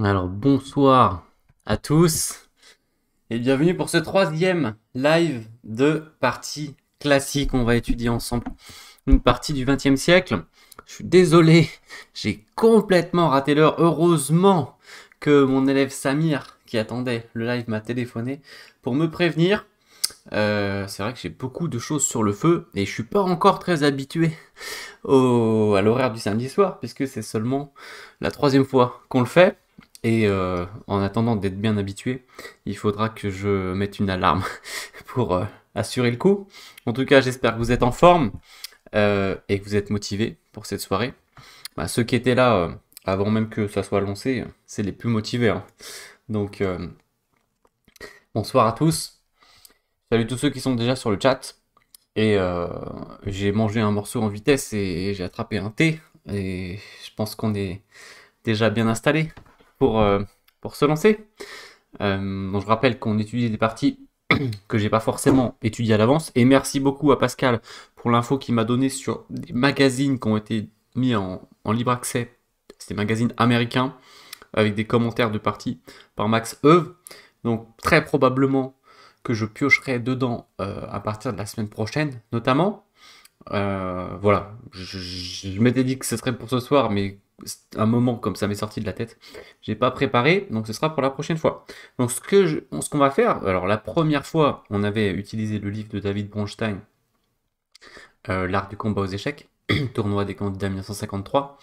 Alors bonsoir à tous et bienvenue pour ce troisième live de partie classique. On va étudier ensemble une partie du 20e siècle. Je suis désolé, j'ai complètement raté l'heure. Heureusement que mon élève Samir, qui attendait le live, m'a téléphoné pour me prévenir. Euh, c'est vrai que j'ai beaucoup de choses sur le feu et je suis pas encore très habitué au, à l'horaire du samedi soir puisque c'est seulement la troisième fois qu'on le fait. Et euh, en attendant d'être bien habitué, il faudra que je mette une alarme pour euh, assurer le coup. En tout cas, j'espère que vous êtes en forme euh, et que vous êtes motivés pour cette soirée. Bah, ceux qui étaient là avant même que ça soit lancé, c'est les plus motivés. Hein. Donc, bonsoir à tous. Salut tous ceux qui sont déjà sur le chat. Et j'ai mangé un morceau en vitesse et j'ai attrapé un thé. Et je pense qu'on est déjà bien installés. Euh, pour, se lancer. Euh, je rappelle qu'on étudie des parties que j'ai pas forcément étudiées à l'avance. Et merci beaucoup à Pascal pour l'info qu'il m'a donnée sur des magazines qui ont été mis en, libre accès. C'est des magazines américains avec des commentaires de parties par Max Heuve. Donc très probablement que je piocherai dedans euh, à partir de la semaine prochaine, notamment. voilà, je m'étais dit que ce serait pour ce soir, mais un moment comme ça m'est sorti de la tête. J'ai pas préparé, donc ce sera pour la prochaine fois. Donc ce qu'on va faire, alors la première fois, on avait utilisé le livre de David Bronstein, euh, L'art du combat aux échecs, tournoi des candidats 1953.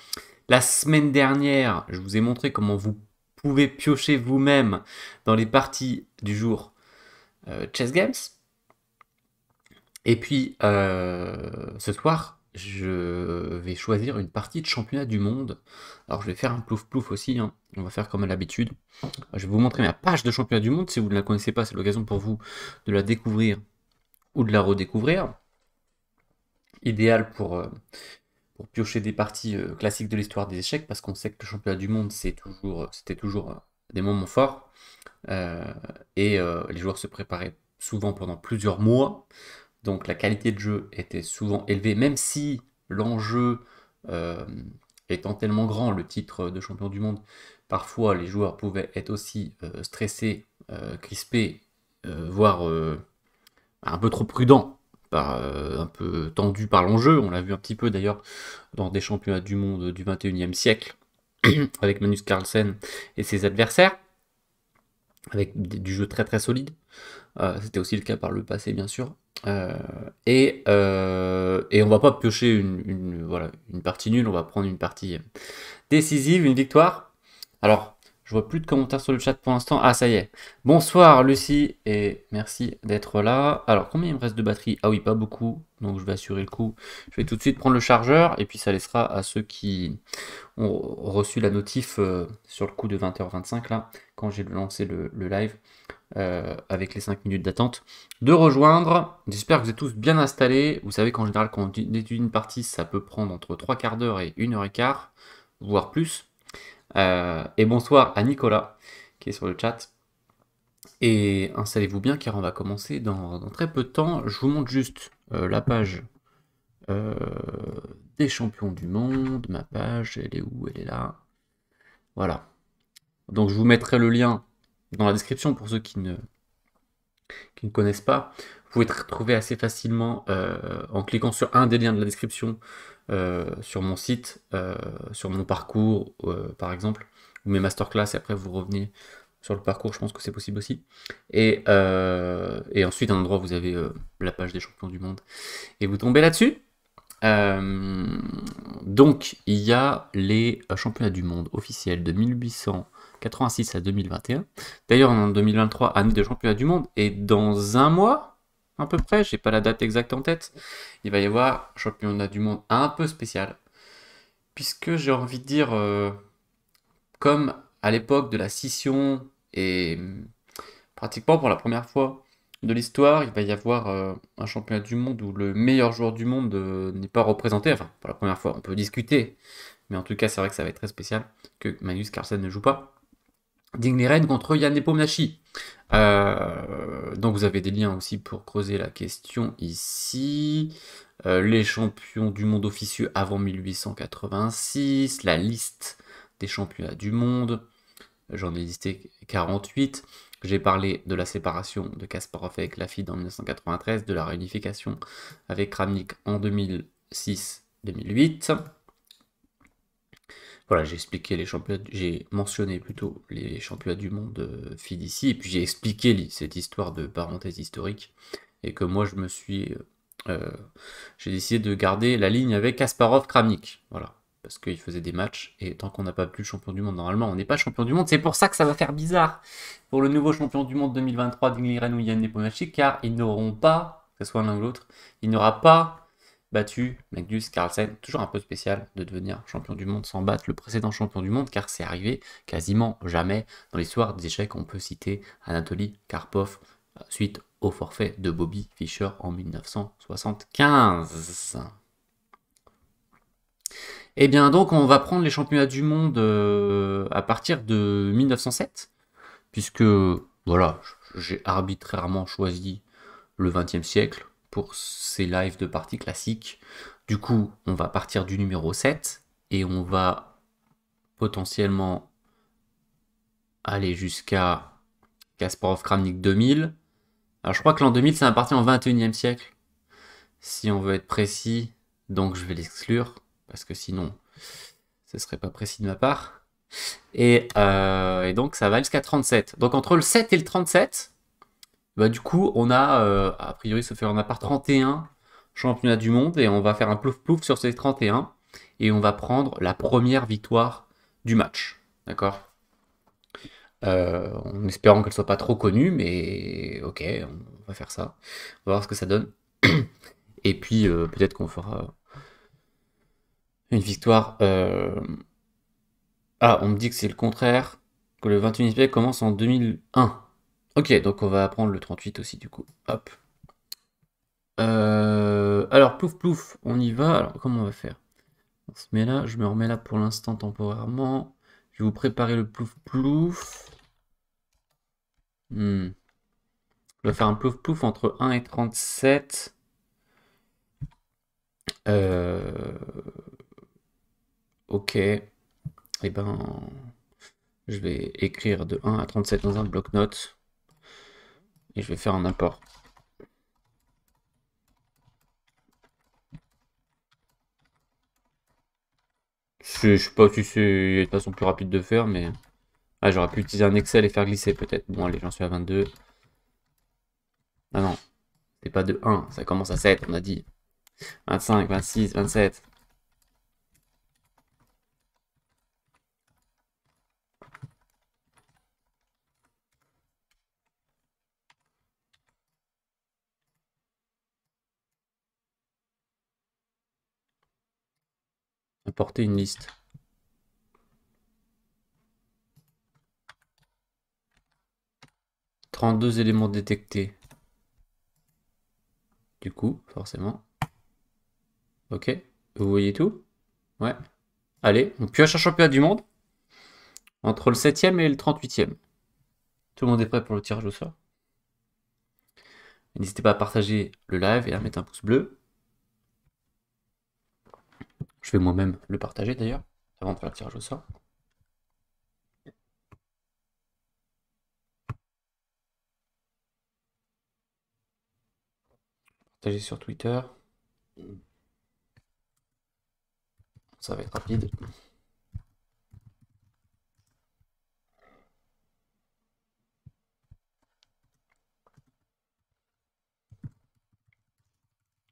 La semaine dernière, je vous ai montré comment vous pouvez piocher vous-même dans les parties du jour euh, Chess Games. Et puis euh, ce soir, je vais choisir une partie de championnat du monde. Alors je vais faire un plouf plouf aussi, hein. on va faire comme à l'habitude. Je vais vous montrer ma page de championnat du monde, si vous ne la connaissez pas, c'est l'occasion pour vous de la découvrir ou de la redécouvrir. Idéal pour, euh, pour piocher des parties euh, classiques de l'histoire des échecs, parce qu'on sait que le championnat du monde, euh, c'était toujours, toujours des moments forts. et les joueurs se préparaient souvent pendant plusieurs mois donc la qualité de jeu était souvent élevée, même si l'enjeu euh, étant tellement grand, le titre de champion du monde, parfois les joueurs pouvaient être aussi euh, stressés, euh, crispés, voire un peu trop prudents, un peu tendus par l'enjeu. On l'a vu un petit peu d'ailleurs dans des championnats du monde du 21e siècle, avec Manus Carlsen et ses adversaires, avec du jeu très très solide. Euh, c'était aussi le cas par le passé, bien sûr. Euh, euh, et, on va pas piocher une, partie nulle, on va prendre une partie décisive, une victoire. Alors, je vois plus de commentaires sur le chat pour l'instant. Ah, ça y est. Bonsoir Lucie et merci d'être là. Alors, combien il me reste de batterie Ah oui, pas beaucoup. Donc, je vais assurer le coup. Je vais tout de suite prendre le chargeur et puis ça laissera à ceux qui ont reçu la notif sur le coup de 20h25 là, quand j'ai lancé le live. Euh, avec les 5 minutes d'attente, de rejoindre. J'espère que vous êtes tous bien installés. Vous savez qu'en général, quand on étudie une partie, ça peut prendre entre 3 quarts d'heure et 1 heure et quart, voire plus. Euh, et bonsoir à Nicolas, qui est sur le chat. Et installez-vous bien, car on va commencer dans, très peu de temps. Je vous montre juste euh, la page des champions du monde. Ma page, elle est où Elle est là. Voilà. Donc je vous mettrai le lien dans la description pour ceux qui ne, ne connaissent pas. Vous pouvez trouver assez facilement euh, en cliquant sur un des liens de la description euh, sur mon site, euh, sur mon parcours par exemple, ou mes masterclass, et après vous revenez sur le parcours, je pense que c'est possible aussi. Et, ensuite, à un endroit, vous avez la page des champions du monde, et vous tombez là-dessus. donc, il y a les championnats du monde officiels de 1800. 86 à 2021. D'ailleurs, en 2023, année de championnat du monde, et dans un mois, à peu près, j'ai pas la date exacte en tête, il va y avoir un championnat du monde un peu spécial. Puisque j'ai envie de dire, euh, comme à l'époque de la scission, et mm, pratiquement pour la première fois de l'histoire, il va y avoir euh, un championnat du monde où le meilleur joueur du monde euh, n'est pas représenté. Enfin, pour la première fois, on peut discuter. Mais en tout cas, c'est vrai que ça va être très spécial que Magnus Carlsen ne joue pas. Digneren contre Yann Epomnashi. Euh, donc vous avez des liens aussi pour creuser la question ici. Euh, les champions du monde officieux avant 1886, la liste des championnats du monde. J'en ai listé 48. J'ai parlé de la séparation de Kasparov avec la en 1993, de la réunification avec Kramnik en 2006-2008. Voilà, j'ai expliqué les championnats, j'ai mentionné plutôt les championnats du monde euh, FIDICI, et puis j'ai expliqué cette histoire de parenthèse historique, et que moi je me suis. Euh, euh, j'ai décidé de garder la ligne avec Kasparov Kramnik. Voilà, parce qu'il faisait des matchs, et tant qu'on n'a pas plus champion du monde, normalement on n'est pas champion du monde, c'est pour ça que ça va faire bizarre pour le nouveau champion du monde 2023 Liren ou Yann Nepomachik, car ils n'auront pas, que ce soit l'un ou l'autre, il n'aura pas battu Magnus Carlsen, toujours un peu spécial de devenir champion du monde sans battre le précédent champion du monde, car c'est arrivé quasiment jamais dans l'histoire des échecs. On peut citer Anatoly Karpov euh, suite au forfait de Bobby Fischer en 1975. Et eh bien donc on va prendre les championnats du monde euh, à partir de 1907, puisque voilà, j'ai arbitrairement choisi le XXe siècle ces lives de parties classiques. Du coup, on va partir du numéro 7 et on va potentiellement aller jusqu'à Kasparov Kramnik 2000. Alors je crois que l'an 2000 c'est un parti en 21e siècle, si on veut être précis, donc je vais l'exclure, parce que sinon ce serait pas précis de ma part. Et, euh, et donc ça va jusqu'à 37. Donc entre le 7 et le 37, bah, du coup, on a, euh, a priori, ça fait, on a 31 championnats du monde et on va faire un plouf-plouf sur ces 31 et on va prendre la première victoire du match. D'accord euh, En espérant qu'elle soit pas trop connue, mais ok, on va faire ça. On va voir ce que ça donne. et puis, euh, peut-être qu'on fera une victoire. Ah, on me dit que c'est le contraire, que le 21e siècle commence en 2001. Ok, donc on va apprendre le 38 aussi du coup. Hop. Euh, alors, plouf plouf, on y va. Alors, comment on va faire On se met là, je me remets là pour l'instant temporairement. Je vais vous préparer le plouf plouf. Hmm. On va faire un plouf plouf entre 1 et 37. Euh, ok. Eh ben, je vais écrire de 1 à 37 dans un bloc-notes et je vais faire un import. Je, je sais pas si c'est une façon plus rapide de faire, mais... Ah, j'aurais pu utiliser un Excel et faire glisser peut-être. Bon, allez, j'en suis à 22. Ah non, c'est pas de 1, ça commence à 7, on a dit. 25, 26, 27. porter une liste. 32 éléments détectés. Du coup, forcément. Ok, vous voyez tout Ouais. Allez, on pioche un championnat du monde. Entre le 7e et le 38e. Tout le monde est prêt pour le tirage au sort. N'hésitez pas à partager le live et à mettre un pouce bleu. Je vais moi-même le partager d'ailleurs, avant de faire le tirage au sort. Partager sur Twitter. Ça va être rapide.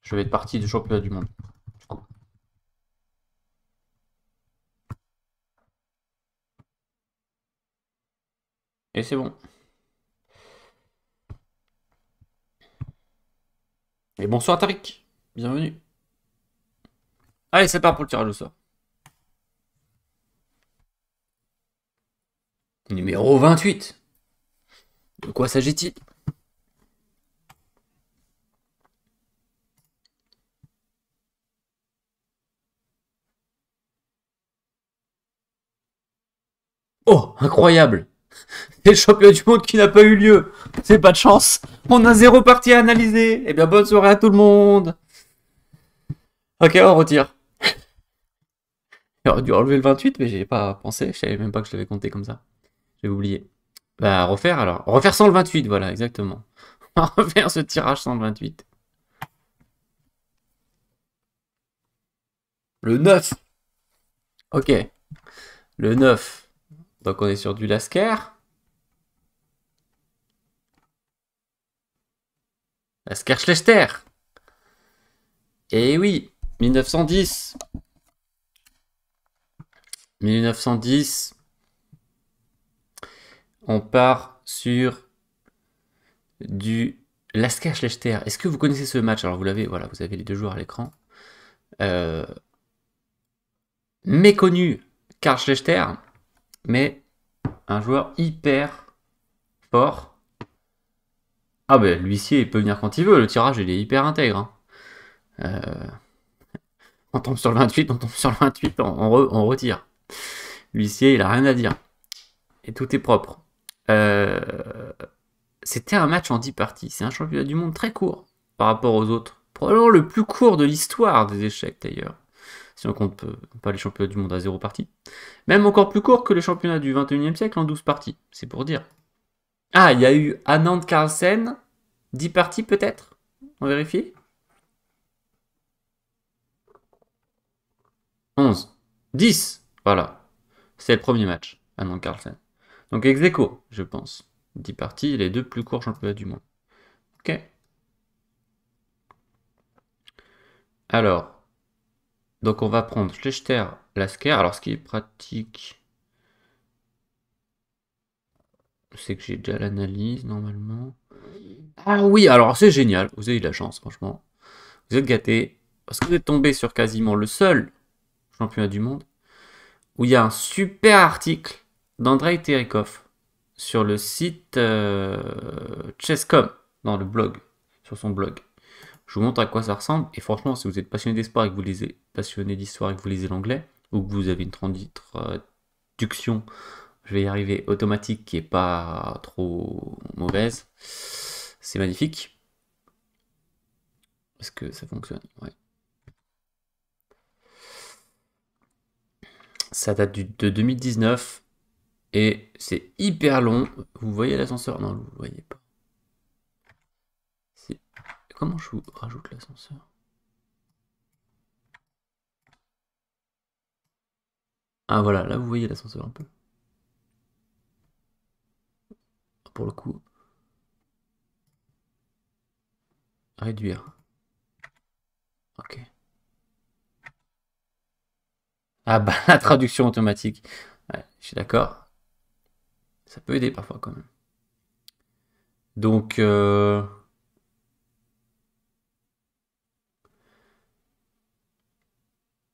Je vais être parti du championnat du monde. Et c'est bon. Et bonsoir Tariq, bienvenue. Allez, ah, c'est parti pour le tirage au sort. Numéro 28. De quoi s'agit-il Oh, incroyable c'est le championnat du monde qui n'a pas eu lieu. C'est pas de chance. On a zéro partie à analyser. Eh bien, bonne soirée à tout le monde. Ok, on retire. J'aurais dû enlever le 28, mais j'ai pas pensé. Je savais même pas que je l'avais compté comme ça. J'ai oublié. Bah, refaire alors. Refaire sans le 28, voilà, exactement. On va refaire ce tirage sans le 28. Le 9. Ok. Le 9. Donc on est sur du Lascar. Lasker Schlechter Et eh oui, 1910. 1910. On part sur du Lasker-Schlechter. Est-ce que vous connaissez ce match Alors vous l'avez, voilà, vous avez les deux joueurs à l'écran. Euh, méconnu Karl Schlechter, mais un joueur hyper fort ah ben l'huissier peut venir quand il veut, le tirage il est hyper intègre. Hein. Euh, on tombe sur le 28, on tombe sur le 28, on, retire. L'huissier il a rien à dire. Et tout est propre. Euh, c'était un match en 10 parties, c'est un championnat du monde très court par rapport aux autres. Probablement le plus court de l'histoire des échecs d'ailleurs. Si on compte euh, pas les championnats du monde à zéro partie. Même encore plus court que les championnats du 21e siècle en 12 parties, c'est pour dire. Ah, il y a eu Anand Carlsen 10 parties peut-être On vérifie 11. 10 Voilà. C'est le premier match, à non Carlsen. Donc ex je pense. 10 parties, les deux plus courts championnats du monde. Ok. Alors, donc on va prendre Schlechter, Lasker. Alors ce qui est pratique, c'est que j'ai déjà l'analyse normalement. Ah oui, alors c'est génial. Vous avez eu de la chance, franchement. Vous êtes gâté Parce que vous êtes tombé sur quasiment le seul championnat du monde où il y a un super article d'Andrei Terikov sur le site euh, Chesscom, dans le blog, sur son blog. Je vous montre à quoi ça ressemble. Et franchement, si vous êtes passionné d'espoir et que vous lisez, passionné d'histoire et que vous lisez l'anglais, ou que vous avez une traduction je vais y arriver, automatique qui est pas trop mauvaise. C'est magnifique. Parce que ça fonctionne ouais. Ça date du, de 2019 et c'est hyper long. Vous voyez l'ascenseur Non, vous ne voyez pas. Comment je vous rajoute l'ascenseur Ah voilà, là vous voyez l'ascenseur un peu. pour le coup. Réduire. Ok. Ah bah la traduction automatique. je suis d'accord. Ça peut aider parfois quand même. Donc... Euh,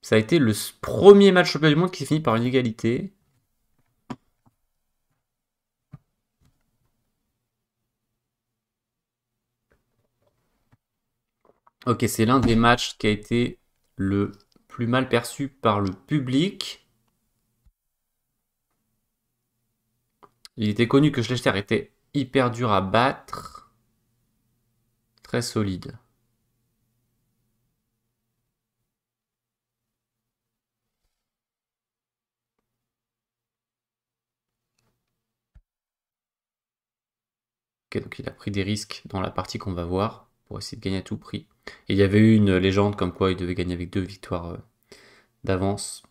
ça a été le premier match champion du monde qui s'est fini par une égalité. Ok, c'est l'un des matchs qui a été le plus mal perçu par le public. Il était connu que Schlechter était hyper dur à battre. Très solide. Ok, donc il a pris des risques dans la partie qu'on va voir pour essayer de gagner à tout prix. il y avait eu une légende comme quoi il devait gagner avec deux victoires euh, d'avance.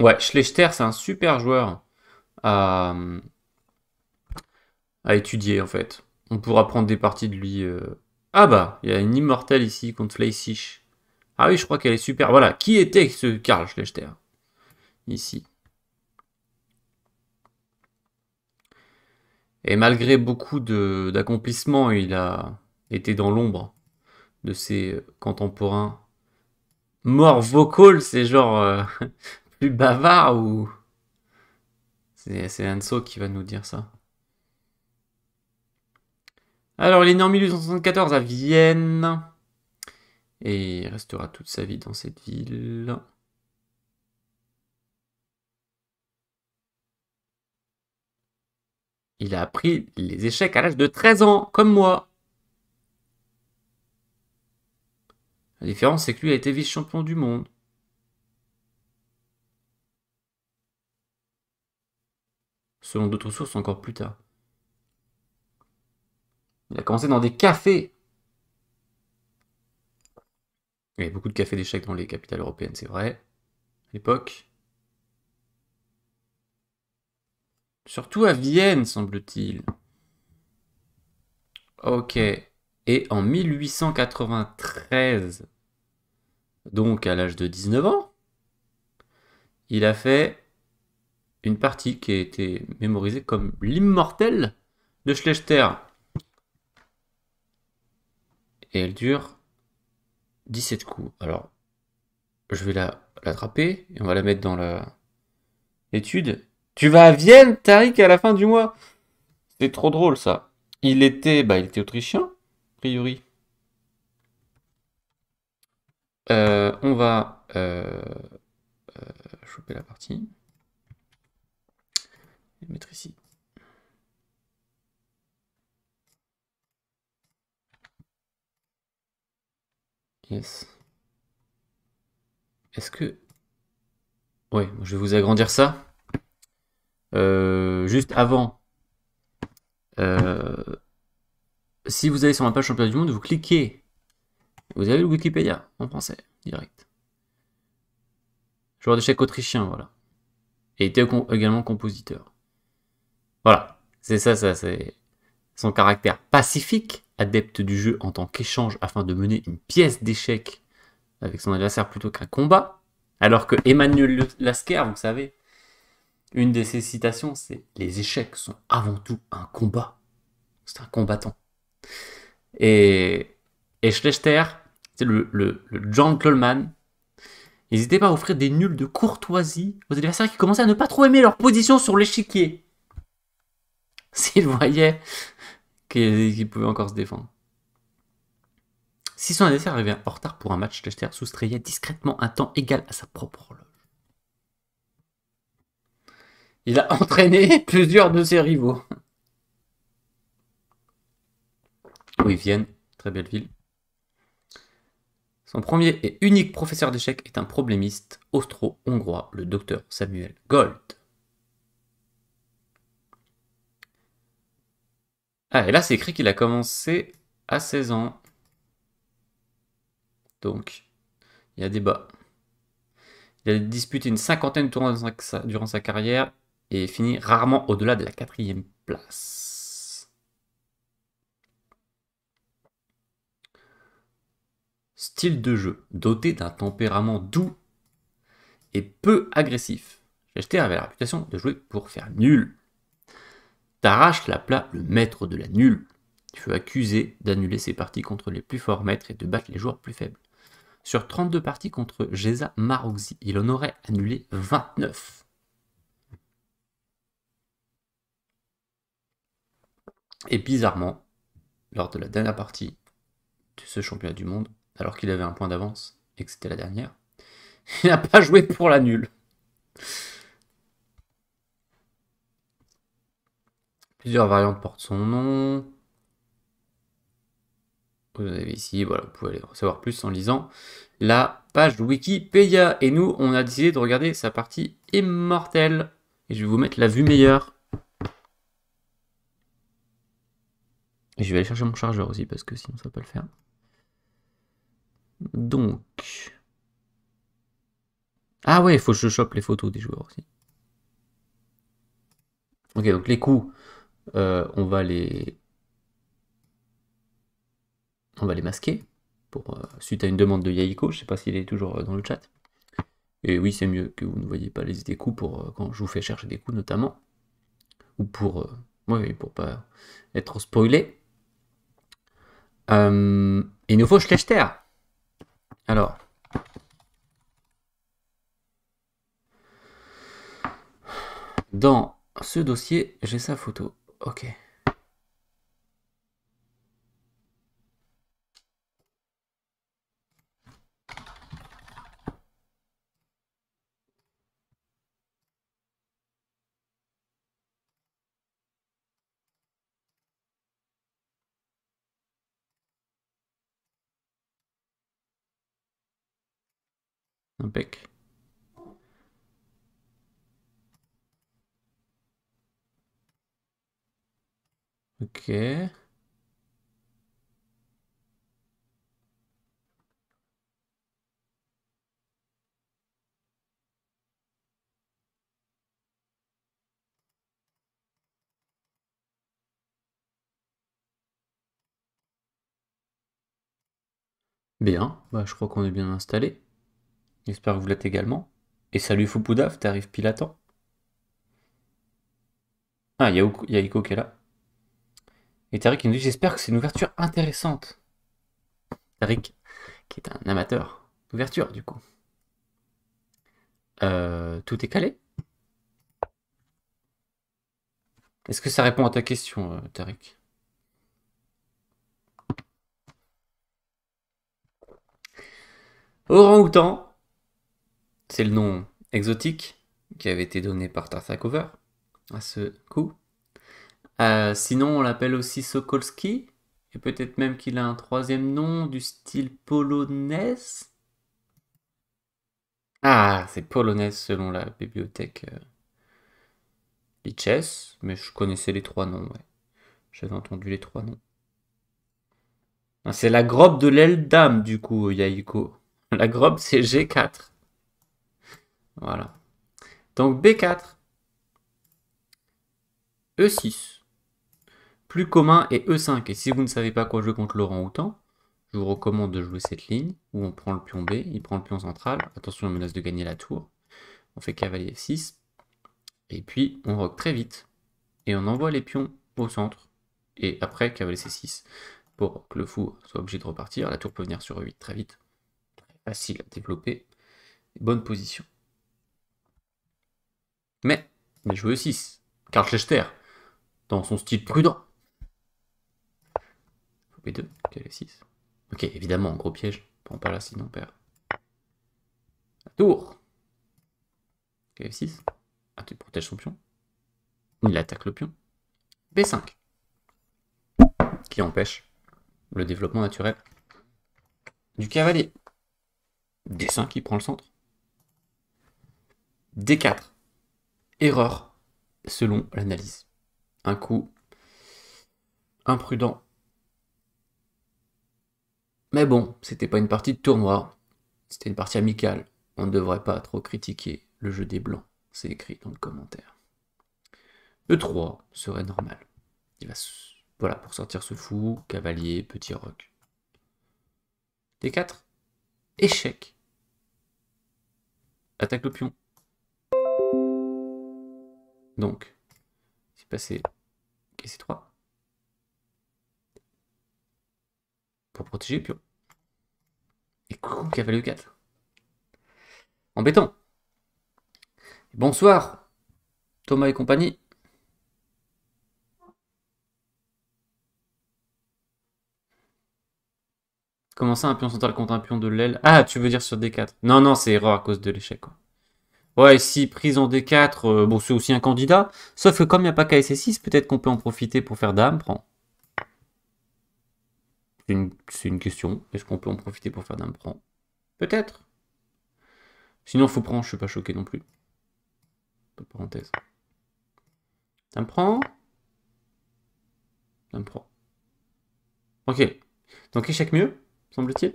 Ouais, Schlechter, c'est un super joueur à, à étudier en fait. On pourra prendre des parties de lui. Euh. Ah bah, il y a une immortelle ici contre Fleissich. Ah oui, je crois qu'elle est super. Voilà, qui était ce Karl Schlechter Ici. Et malgré beaucoup d'accomplissements, il a été dans l'ombre de ses euh, contemporains mort vocaux, c'est genre euh, plus bavard ou... C'est Anso qui va nous dire ça. Alors, il est né en 1874 à Vienne. Et il restera toute sa vie dans cette ville. Il a appris les échecs à l'âge de 13 ans, comme moi. La différence, c'est que lui a été vice-champion du monde. Selon d'autres sources, encore plus tard. Il a commencé dans des cafés. Il y avait beaucoup de cafés d'échecs dans les capitales européennes, c'est vrai. À l'époque. Surtout à Vienne, semble-t-il. Ok. Et en 1893, donc à l'âge de 19 ans, il a fait une partie qui a été mémorisée comme l'immortel de Schlechter. Et elle dure 17 coups. Alors, je vais la l'attraper et on va la mettre dans l'étude. Tu vas à Vienne, Tariq, à la fin du mois. C'est trop drôle ça. Il était, bah, il était autrichien a priori. Euh, on va euh, euh, choper la partie. Et mettre ici. Yes. Est-ce que... Ouais, je vais vous agrandir ça. juste avant si vous allez sur ma page Champion du monde, vous cliquez. Vous avez le Wikipédia en français, direct. Joueur d'échecs autrichien, voilà. Et était également compositeur. Voilà, c'est ça, ça, c'est son caractère pacifique, adepte du jeu en tant qu'échange afin de mener une pièce d'échec avec son adversaire plutôt qu'un combat. Alors que Emmanuel Lasker, vous savez, une de ses citations, c'est Les échecs sont avant tout un combat. C'est un combattant. Et, et Schlechter, le, gentleman, le pas à offrir des nuls de courtoisie aux adversaires qui commençaient à ne pas trop aimer leur position sur l'échiquier. S'ils voyaient qu'ils pouvaient encore se défendre. Si son adversaire arrivait en retard pour un match, Schlechter soustrayait discrètement un temps égal à sa propre horloge. Il a entraîné plusieurs de ses rivaux. Oui, Vienne, viennent, très belle ville. Son premier et unique professeur d'échecs est un problémiste austro-hongrois, le docteur Samuel Gold. Ah, et là, c'est écrit qu'il a commencé à 16 ans. Donc, il y a débat. Il a disputé une cinquantaine de tournois durant sa carrière et finit rarement au-delà de la quatrième place. Style de jeu doté d'un tempérament doux et peu agressif. acheté avait la réputation de jouer pour faire nul. T'arraches la plat, le maître de la nulle. Tu fut accusé d'annuler ses parties contre les plus forts maîtres et de battre les joueurs plus faibles. Sur 32 parties contre Geza Maroxi, il en aurait annulé 29. Et bizarrement, lors de la dernière partie de ce championnat du monde, alors qu'il avait un point d'avance et que c'était la dernière. Il n'a pas joué pour la nulle. Plusieurs variantes portent son nom. Vous avez ici, voilà, vous pouvez aller en savoir plus en lisant la page Wikipédia. Et nous, on a décidé de regarder sa partie immortelle. Et je vais vous mettre la vue meilleure. Et je vais aller chercher mon chargeur aussi parce que sinon ça va pas le faire. Donc. Ah ouais, il faut que je chope les photos des joueurs aussi. Ok, donc les coups, euh, on va les. On va les masquer. Pour, euh, suite à une demande de Yaiko, je sais pas s'il est toujours euh, dans le chat. Et oui, c'est mieux que vous ne voyez pas les des coups pour quand je vous fais chercher des coups notamment. Ou pour. Oui, pour pas être spoilé. il nous faut Schlechter. Alors. Dans ce dossier, j'ai sa photo. Ok. Ok. Bien, bah, je crois qu'on est bien installé. J'espère que vous l'êtes également. Et salut Foupoudaf, t'arrives pile à temps. Ah, il y, a qui est là. Et Tariq nous dit J'espère que c'est une ouverture intéressante. Tariq, qui est un amateur d'ouverture, du coup. Euh, tout est calé Est-ce que ça répond à ta question, euh, Tariq Orang-outan, c'est le nom exotique qui avait été donné par Tarzakova à ce coup. Euh, sinon, on l'appelle aussi Sokolski, et peut-être même qu'il a un troisième nom du style polonaise. Ah, c'est polonaise selon la bibliothèque euh, mais je connaissais les trois noms, ouais. J'avais entendu les trois noms. Ah, c'est la grobe de l'aile dame, du coup, Yaiko. La grobe, c'est G4. Voilà. Donc B4, E6, plus commun est E5. Et si vous ne savez pas quoi jouer contre Laurent Houtan, je vous recommande de jouer cette ligne où on prend le pion B, il prend le pion central. Attention, on menace de gagner la tour. On fait cavalier F6. Et puis, on rock très vite. Et on envoie les pions au centre. Et après, cavalier C6. Pour que le fou soit obligé de repartir, la tour peut venir sur E8 très vite. facile à développer. Bonne position. Mais il joue e 6. Karl Schlechter, dans son style prudent. B2, kf 6 Ok, évidemment, gros piège. On pas là, sinon on perd. tour. kf 6 Ah, tu protèges son pion. Il attaque le pion. B5. Qui empêche le développement naturel du cavalier. D5, il prend le centre. D4. Erreur, selon l'analyse. Un coup imprudent. Mais bon, c'était pas une partie de tournoi, c'était une partie amicale. On ne devrait pas trop critiquer le jeu des Blancs, c'est écrit dans le commentaire. e 3 serait normal. Il va voilà, pour sortir ce fou, cavalier, petit roc. D4. Échec. Attaque le pion. Donc, c'est passé kc 3 pour protéger le pion. Et coucou, cavalier 4. Embêtant. Bonsoir, Thomas et compagnie. Comment ça, un pion central contre un pion de l'aile Ah, tu veux dire sur D4 Non, non, c'est erreur à cause de l'échec, quoi. Ouais, si prise en D4, euh, bon, c'est aussi un candidat. Sauf que comme il n'y a pas KSC6, peut-être qu'on peut en profiter pour faire Dame, prend. C'est une, question. Est-ce qu'on peut en profiter pour faire Dame, prend Peut-être. Sinon, faut prendre, je suis pas choqué non plus. de parenthèse. Dame prend. Dame prend. Ok. Donc échec mieux, semble-t-il.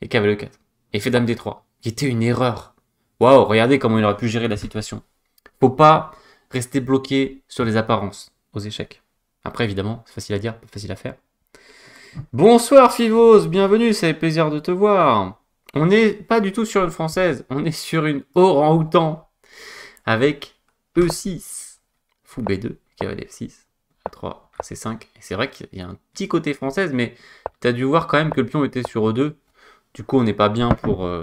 Et cavalier 4. Et fait Dame D3. Qui était une erreur. Waouh, regardez comment il aurait pu gérer la situation. Faut pas rester bloqué sur les apparences aux échecs. Après, évidemment, c'est facile à dire, pas facile à faire. Bonsoir Fivos, bienvenue, c'est plaisir de te voir. On n'est pas du tout sur une française, on est sur une en outan avec E6, fou B2, cavalier F6, A3, C5. Et c'est vrai qu'il y a un petit côté française, mais t'as dû voir quand même que le pion était sur E2. Du coup, on n'est pas bien pour. Euh,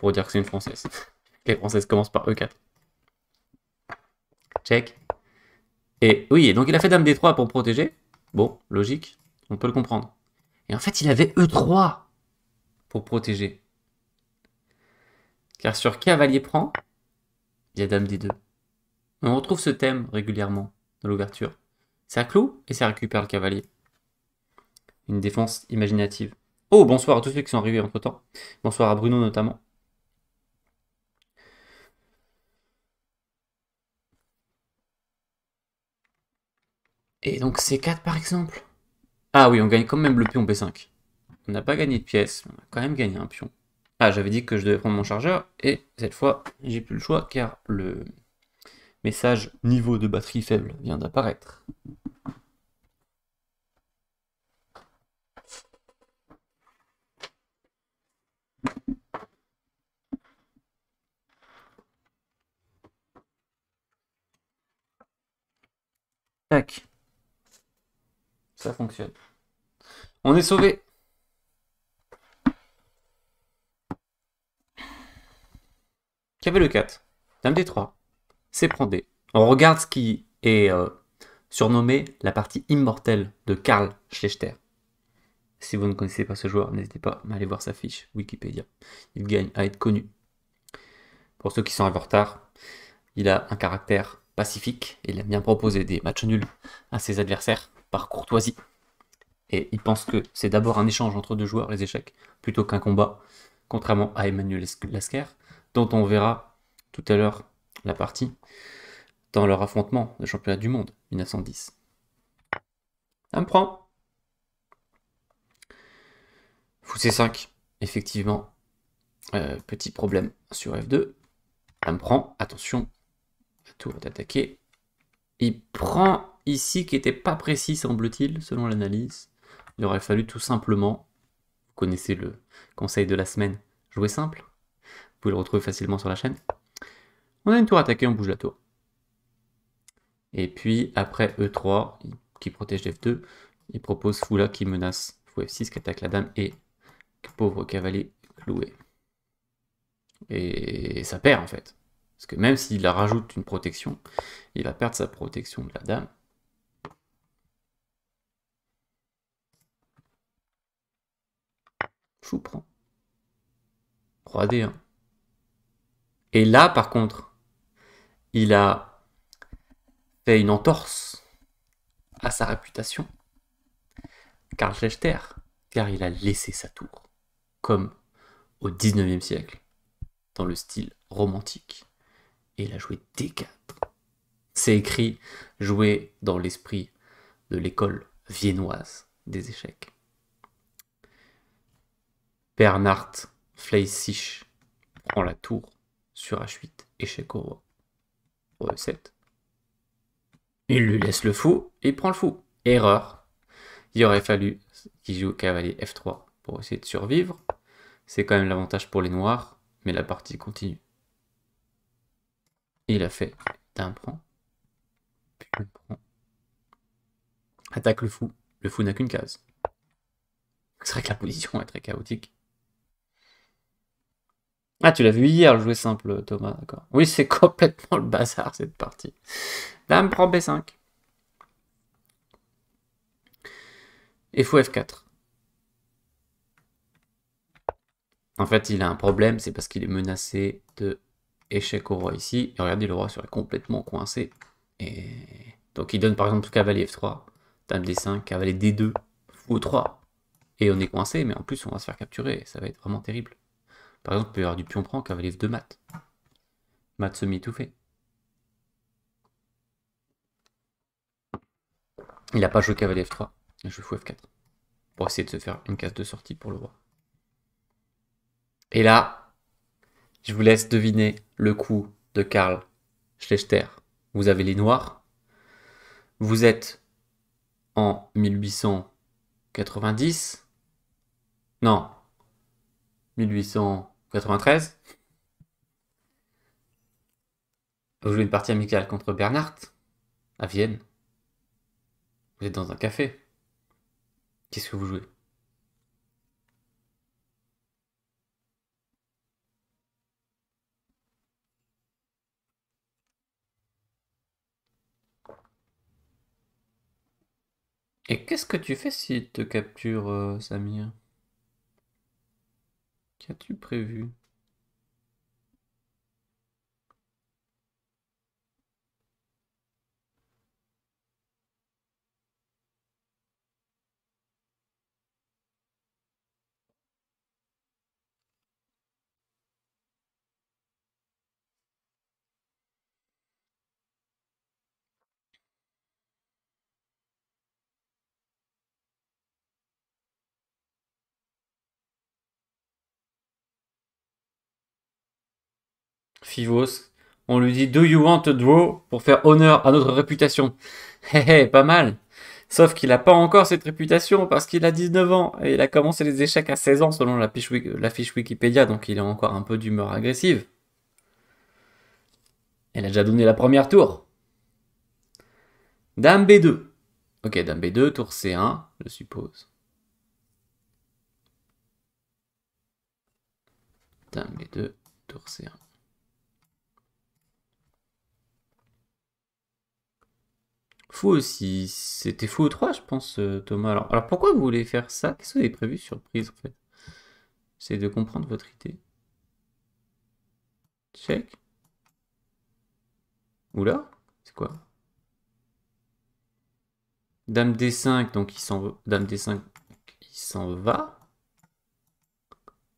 pour dire que c'est une française. Les françaises commencent par E4. Check. Et oui, donc il a fait Dame D3 pour protéger. Bon, logique, on peut le comprendre. Et en fait, il avait E3 pour protéger. Car sur cavalier prend, il y a Dame D2. on retrouve ce thème régulièrement dans l'ouverture. Ça cloue et ça récupère le cavalier. Une défense imaginative. Oh, bonsoir à tous ceux qui sont arrivés entre temps. Bonsoir à Bruno notamment. Et donc C4 par exemple. Ah oui, on gagne quand même le pion B5. On n'a pas gagné de pièce, on a quand même gagné un pion. Ah, j'avais dit que je devais prendre mon chargeur, et cette fois, j'ai plus le choix car le message niveau de batterie faible vient d'apparaître. Tac. Ça fonctionne. On est sauvé. avait le 4 Dame D3. C'est prend D. On regarde ce qui est euh, surnommé la partie immortelle de Karl Schlechter. Si vous ne connaissez pas ce joueur, n'hésitez pas à aller voir sa fiche Wikipédia. Il gagne à être connu. Pour ceux qui sont en retard, il a un caractère pacifique et il aime bien proposer des matchs nuls à ses adversaires par courtoisie. Et il pense que c'est d'abord un échange entre deux joueurs, les échecs, plutôt qu'un combat, contrairement à Emmanuel Lasker, dont on verra tout à l'heure la partie dans leur affrontement de championnat du monde 1910. Ça me prend. Fou C5, effectivement, euh, petit problème sur F2. Ça me prend, attention, la tour attaquer Il prend ici qui n'était pas précis, semble-t-il, selon l'analyse. Il aurait fallu tout simplement, vous connaissez le conseil de la semaine, jouer simple. Vous pouvez le retrouver facilement sur la chaîne. On a une tour attaquée, on bouge la tour. Et puis après E3, qui protège F2, il propose Foula qui menace Fou F6 qui attaque la dame et pauvre cavalier cloué. Et ça perd en fait. Parce que même s'il rajoute une protection, il va perdre sa protection de la dame. prends. Hein. 3D1. Et là, par contre, il a fait une entorse à sa réputation. Karl Schlechter, car il a laissé sa tour, comme au 19e siècle, dans le style romantique. Et il a joué des 4 C'est écrit joué dans l'esprit de l'école viennoise des échecs. Bernhard Fleissich prend la tour sur H8, échec au roi. 7 Il lui laisse le fou, il prend le fou. Erreur. Il aurait fallu qu'il joue cavalier F3 pour essayer de survivre. C'est quand même l'avantage pour les noirs, mais la partie continue. Il a fait d'un prend, prend. Attaque le fou. Le fou n'a qu'une case. C'est vrai que la position est très chaotique. Ah, tu l'as vu hier, le jouer simple, Thomas, d'accord. Oui, c'est complètement le bazar, cette partie. Dame prend B5. Et fou F4. En fait, il a un problème, c'est parce qu'il est menacé de échec au roi ici. Et regardez, le roi serait complètement coincé. Et donc, il donne par exemple cavalier F3, dame D5, cavalier D2, ou 3. Et on est coincé, mais en plus, on va se faire capturer. Ça va être vraiment terrible. Par exemple, il peut y avoir du pion prend cavalier F2, mat. maths. semi-étouffé. Il n'a pas joué cavalier F3. Je fou F4. Pour essayer de se faire une case de sortie pour le roi. Et là, je vous laisse deviner le coup de Karl Schlechter. Vous avez les noirs. Vous êtes en 1890. Non, 1893, vous jouez une partie amicale contre Bernhardt à Vienne. Vous êtes dans un café. Qu'est-ce que vous jouez Et qu'est-ce que tu fais si te captures euh, Samir as tu prévu On lui dit Do you want a draw pour faire honneur à notre réputation. Hé pas mal. Sauf qu'il n'a pas encore cette réputation parce qu'il a 19 ans et il a commencé les échecs à 16 ans selon la la fiche Wikipédia, donc il est encore un peu d'humeur agressive. Elle a déjà donné la première tour. Dame B2. Ok, dame B2, tour C1, je suppose. Dame B2, tour C1. Faux aussi, c'était faux 3, je pense, euh, Thomas. Alors, alors pourquoi vous voulez faire ça Qu'est-ce que vous avez prévu surprise en fait C'est de comprendre votre idée. Check. Oula, c'est quoi Dame D5, donc il s'en Dame D5, il s'en va.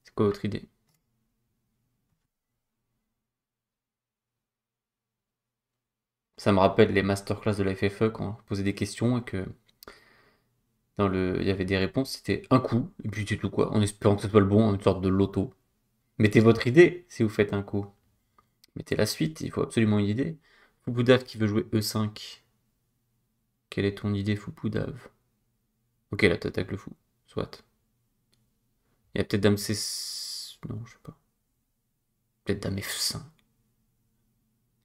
C'est quoi votre idée ça me rappelle les masterclass de la FFE quand on posait des questions et que dans le, il y avait des réponses, c'était un coup, et puis c'est tout quoi, en espérant que ce soit le bon, une sorte de loto. Mettez votre idée si vous faites un coup. Mettez la suite, il faut absolument une idée. Foupoudave qui veut jouer E5. Quelle est ton idée, Foupoudave Ok, là t'attaques le fou, soit. Il y a peut-être Dame C... Non, je sais pas. Peut-être Dame F5.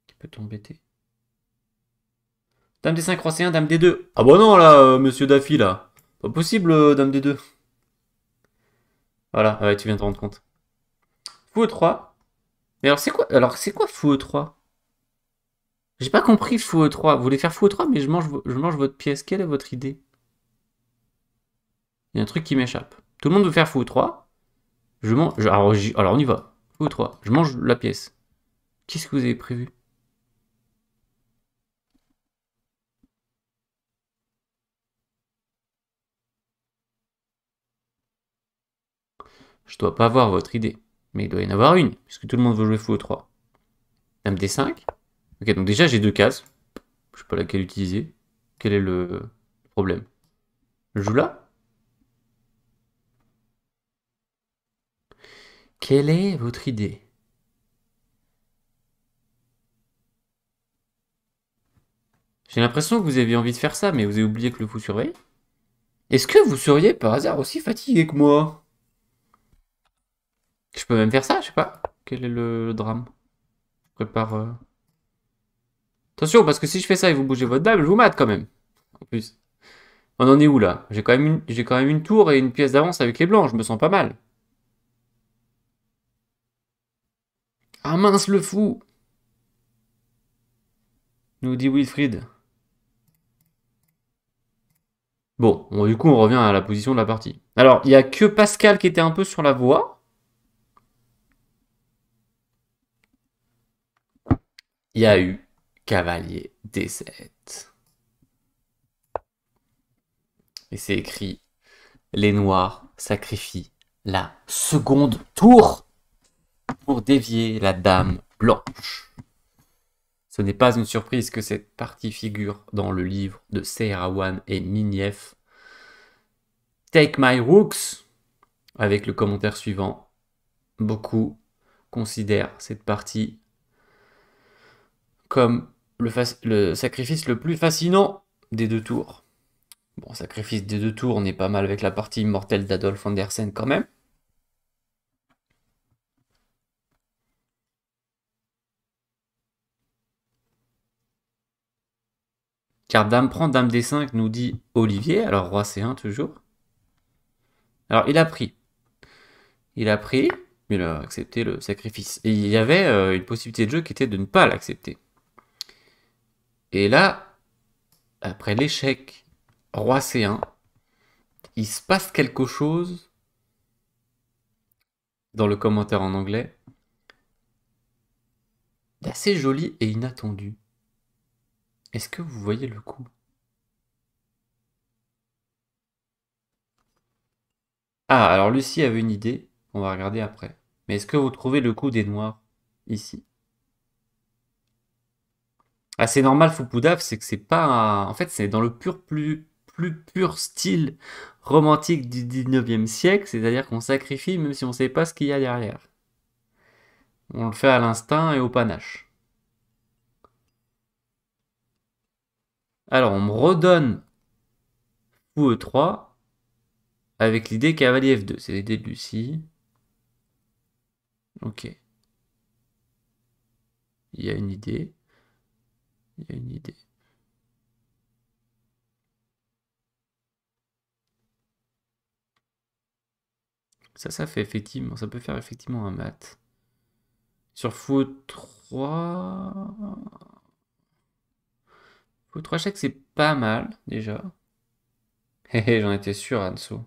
Qui peut t'embêter. Dame des 5 roi 1 dame D2. Ah bah non, là, euh, monsieur Daffy, là. Pas possible, euh, dame D2. Voilà, tu viens de te rendre compte. Fou E3. Mais alors, c'est quoi, alors, c'est quoi fou E3 J'ai pas compris fou E3. Vous voulez faire fou E3, mais je mange, je mange votre pièce. Quelle est votre idée Il y a un truc qui m'échappe. Tout le monde veut faire fou E3. Je mange. alors, alors, on y va. Fou E3. Je mange la pièce. Qu'est-ce que vous avez prévu Je dois pas avoir votre idée. Mais il doit y en avoir une, puisque tout le monde veut jouer fou au 3. md 5 Ok, donc déjà j'ai deux cases. Je sais pas laquelle utiliser. Quel est le problème Je joue là Quelle est votre idée J'ai l'impression que vous aviez envie de faire ça, mais vous avez oublié que le fou surveille. Est-ce que vous seriez par hasard aussi fatigué que moi je peux même faire ça, je sais pas. Quel est le, drame prépare... Euh. Attention, parce que si je fais ça et vous bougez votre dame, je vous mate quand même. En plus. On en est où là J'ai quand, même une... quand même une tour et une pièce d'avance avec les blancs, je me sens pas mal. Ah mince le fou Nous dit Wilfried. Bon, bon, du coup on revient à la position de la partie. Alors, il n'y a que Pascal qui était un peu sur la voie. il y a eu cavalier D7. Et c'est écrit Les Noirs sacrifient la seconde tour pour dévier la dame blanche. Ce n'est pas une surprise que cette partie figure dans le livre de Seyrawan et Minief. Take my rooks avec le commentaire suivant. Beaucoup considèrent cette partie comme le, sacrifice le plus fascinant des deux tours. Bon, sacrifice des deux tours, on est pas mal avec la partie immortelle d'Adolf Andersen quand même. Car dame prend dame des 5 nous dit Olivier. Alors roi c1 toujours. Alors il a pris. Il a pris, mais il a accepté le sacrifice. Et il y avait euh, une possibilité de jeu qui était de ne pas l'accepter. Et là, après l'échec roi C1, il se passe quelque chose dans le commentaire en anglais d'assez joli et inattendu. Est-ce que vous voyez le coup Ah, alors Lucie avait une idée, on va regarder après. Mais est-ce que vous trouvez le coup des noirs ici c'est normal poudaf, c'est que c'est pas en fait c'est dans le pur plus plus pur style romantique du 19e siècle, c'est-à-dire qu'on sacrifie même si on ne sait pas ce qu'il y a derrière. On le fait à l'instinct et au panache. Alors on me redonne fou E3 avec l'idée cavalier F2, c'est l'idée de Lucie. Ok. Il y a une idée. Il y a une idée. Ça, ça fait effectivement, ça peut faire effectivement un mat. Sur fou 3... Faux 3 chèques, c'est pas mal, déjà. Hé j'en étais sûr, Anso.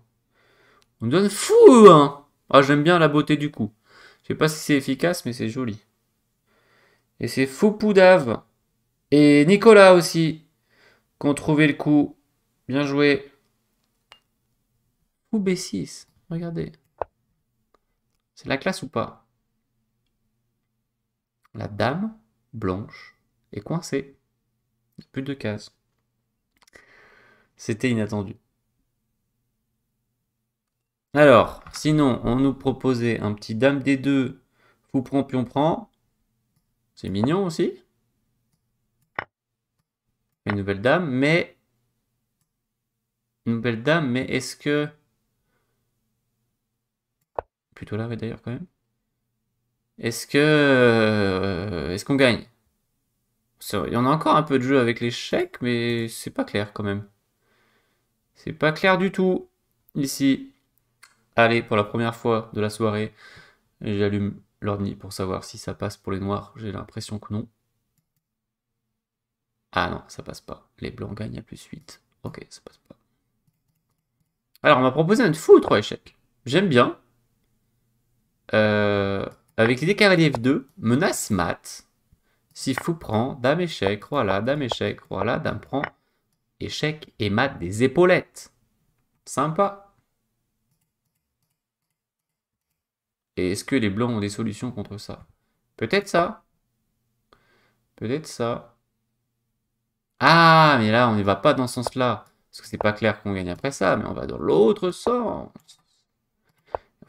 On donne fou, hein Ah, j'aime bien la beauté du coup. Je sais pas si c'est efficace, mais c'est joli. Et c'est faux poudave. Et Nicolas aussi, qu'on ont le coup. Bien joué. Ou B6, regardez. C'est la classe ou pas La dame blanche est coincée. Plus de cases. C'était inattendu. Alors, sinon, on nous proposait un petit dame D2, fou prend, pion prend. C'est mignon aussi une nouvelle dame, mais. Une nouvelle dame, mais est-ce que. Plutôt là, d'ailleurs, quand même. Est-ce que. Euh, est-ce qu'on gagne Il y en a encore un peu de jeu avec l'échec, mais c'est pas clair quand même. C'est pas clair du tout. Ici. Allez, pour la première fois de la soirée, j'allume l'ordi pour savoir si ça passe pour les noirs. J'ai l'impression que non. Ah non, ça passe pas. Les blancs gagnent à plus 8. Ok, ça passe pas. Alors, on m'a proposé un ou trois échecs. J'aime bien. Euh, avec l'idée cavalier F2, menace mat. Si fou prend, dame échec, Voilà, dame échec, Voilà, dame prend, échec et mat des épaulettes. Sympa. Et est-ce que les blancs ont des solutions contre ça Peut-être ça. Peut-être ça. Ah, mais là, on ne va pas dans ce sens-là. Parce que c'est pas clair qu'on gagne après ça, mais on va dans l'autre sens.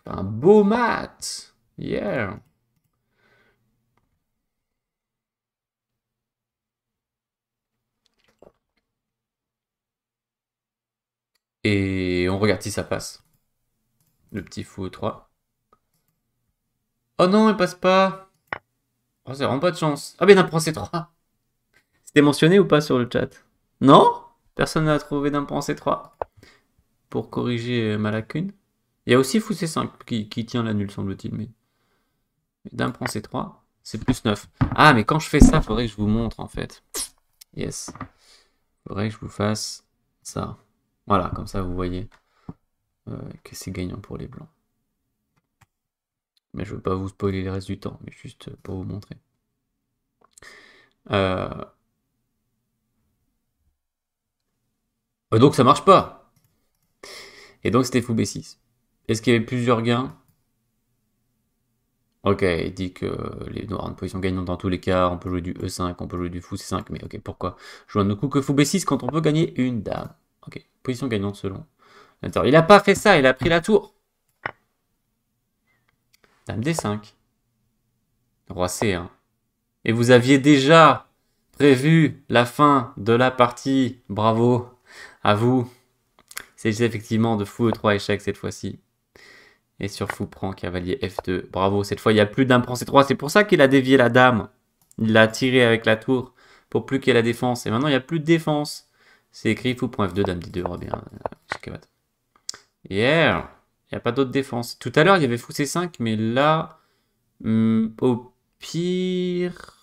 Un beau mat. Yeah. Et on regarde si ça passe. Le petit fou 3. E oh non, il passe pas. Oh, c'est vraiment pas de chance. Ah, mais non, prend trois. 3. C'était mentionné ou pas sur le chat Non Personne n'a trouvé d'un point C3 pour corriger euh, ma lacune. Il y a aussi Fou C5 qui, tient la nulle, semble-t-il. Mais d'un point C3, c'est plus 9. Ah, mais quand je fais ça, il faudrait que je vous montre en fait. Yes. faudrait que je vous fasse ça. Voilà, comme ça vous voyez euh, que c'est gagnant pour les blancs. Mais je ne veux pas vous spoiler le reste du temps, mais juste pour vous montrer. Euh, Euh, donc ça marche pas. Et donc c'était fou B6. Est-ce qu'il y avait plusieurs gains Ok, il dit que les noirs une position gagnante dans tous les cas, on peut jouer du E5, on peut jouer du fou C5, mais ok, pourquoi jouer un coup que fou B6 quand on peut gagner une dame Ok, position gagnante selon. il a pas fait ça, il a pris la tour. Dame D5. Roi C1. Et vous aviez déjà prévu la fin de la partie, bravo à vous. C'est effectivement de fou e 3 échec cette fois-ci. Et sur fou prend cavalier F2. Bravo, cette fois il n'y a plus d'un prend C3. C'est pour ça qu'il a dévié la dame. Il l'a tiré avec la tour pour plus qu'il y ait la défense. Et maintenant il n'y a plus de défense. C'est écrit fou prend F2, dame D2, reviens. Yeah! Il n'y a pas d'autre défense. Tout à l'heure il y avait fou C5, mais là, hmm, au pire,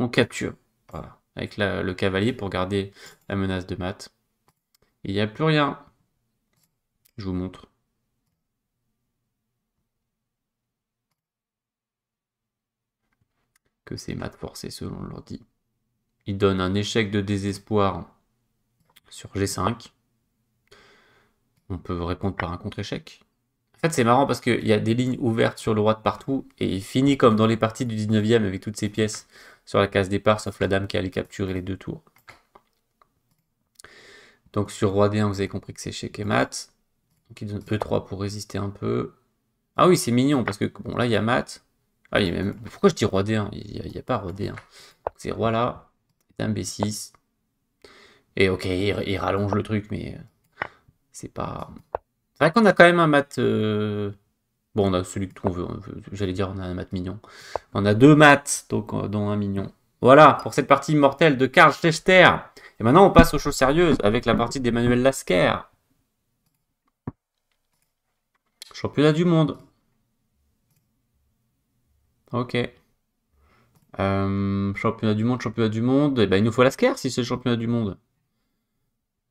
on capture. Voilà. Avec le cavalier pour garder la menace de maths. Il n'y a plus rien. Je vous montre. Que c'est maths forcé selon l'ordi. Il donne un échec de désespoir sur G5. On peut répondre par un contre-échec. En fait, c'est marrant parce qu'il y a des lignes ouvertes sur le roi de partout et il finit comme dans les parties du 19e avec toutes ses pièces sur la case départ, sauf la dame qui allait capturer les deux tours. Donc sur roi D1, vous avez compris que c'est échec et mat. Donc il donne E3 pour résister un peu. Ah oui, c'est mignon, parce que bon, là, il y a mat. Ah, il même... Pourquoi je dis roi D1 Il n'y a, pas roi D1. C'est roi là, dame B6. Et ok, il, rallonge le truc, mais euh, c'est pas... C'est vrai qu'on a quand même un mat... Euh, bon, on a celui qu'on veut. veut. J'allais dire, on a un mat mignon. On a deux mats, donc, euh, dont un mignon. Voilà, pour cette partie mortelle de Karl Schlechter. Et maintenant, on passe aux choses sérieuses avec la partie d'Emmanuel Lasker. Championnat du monde. Ok. Euh, championnat du monde, championnat du monde. Et eh ben, il nous faut Lasker si c'est le championnat du monde.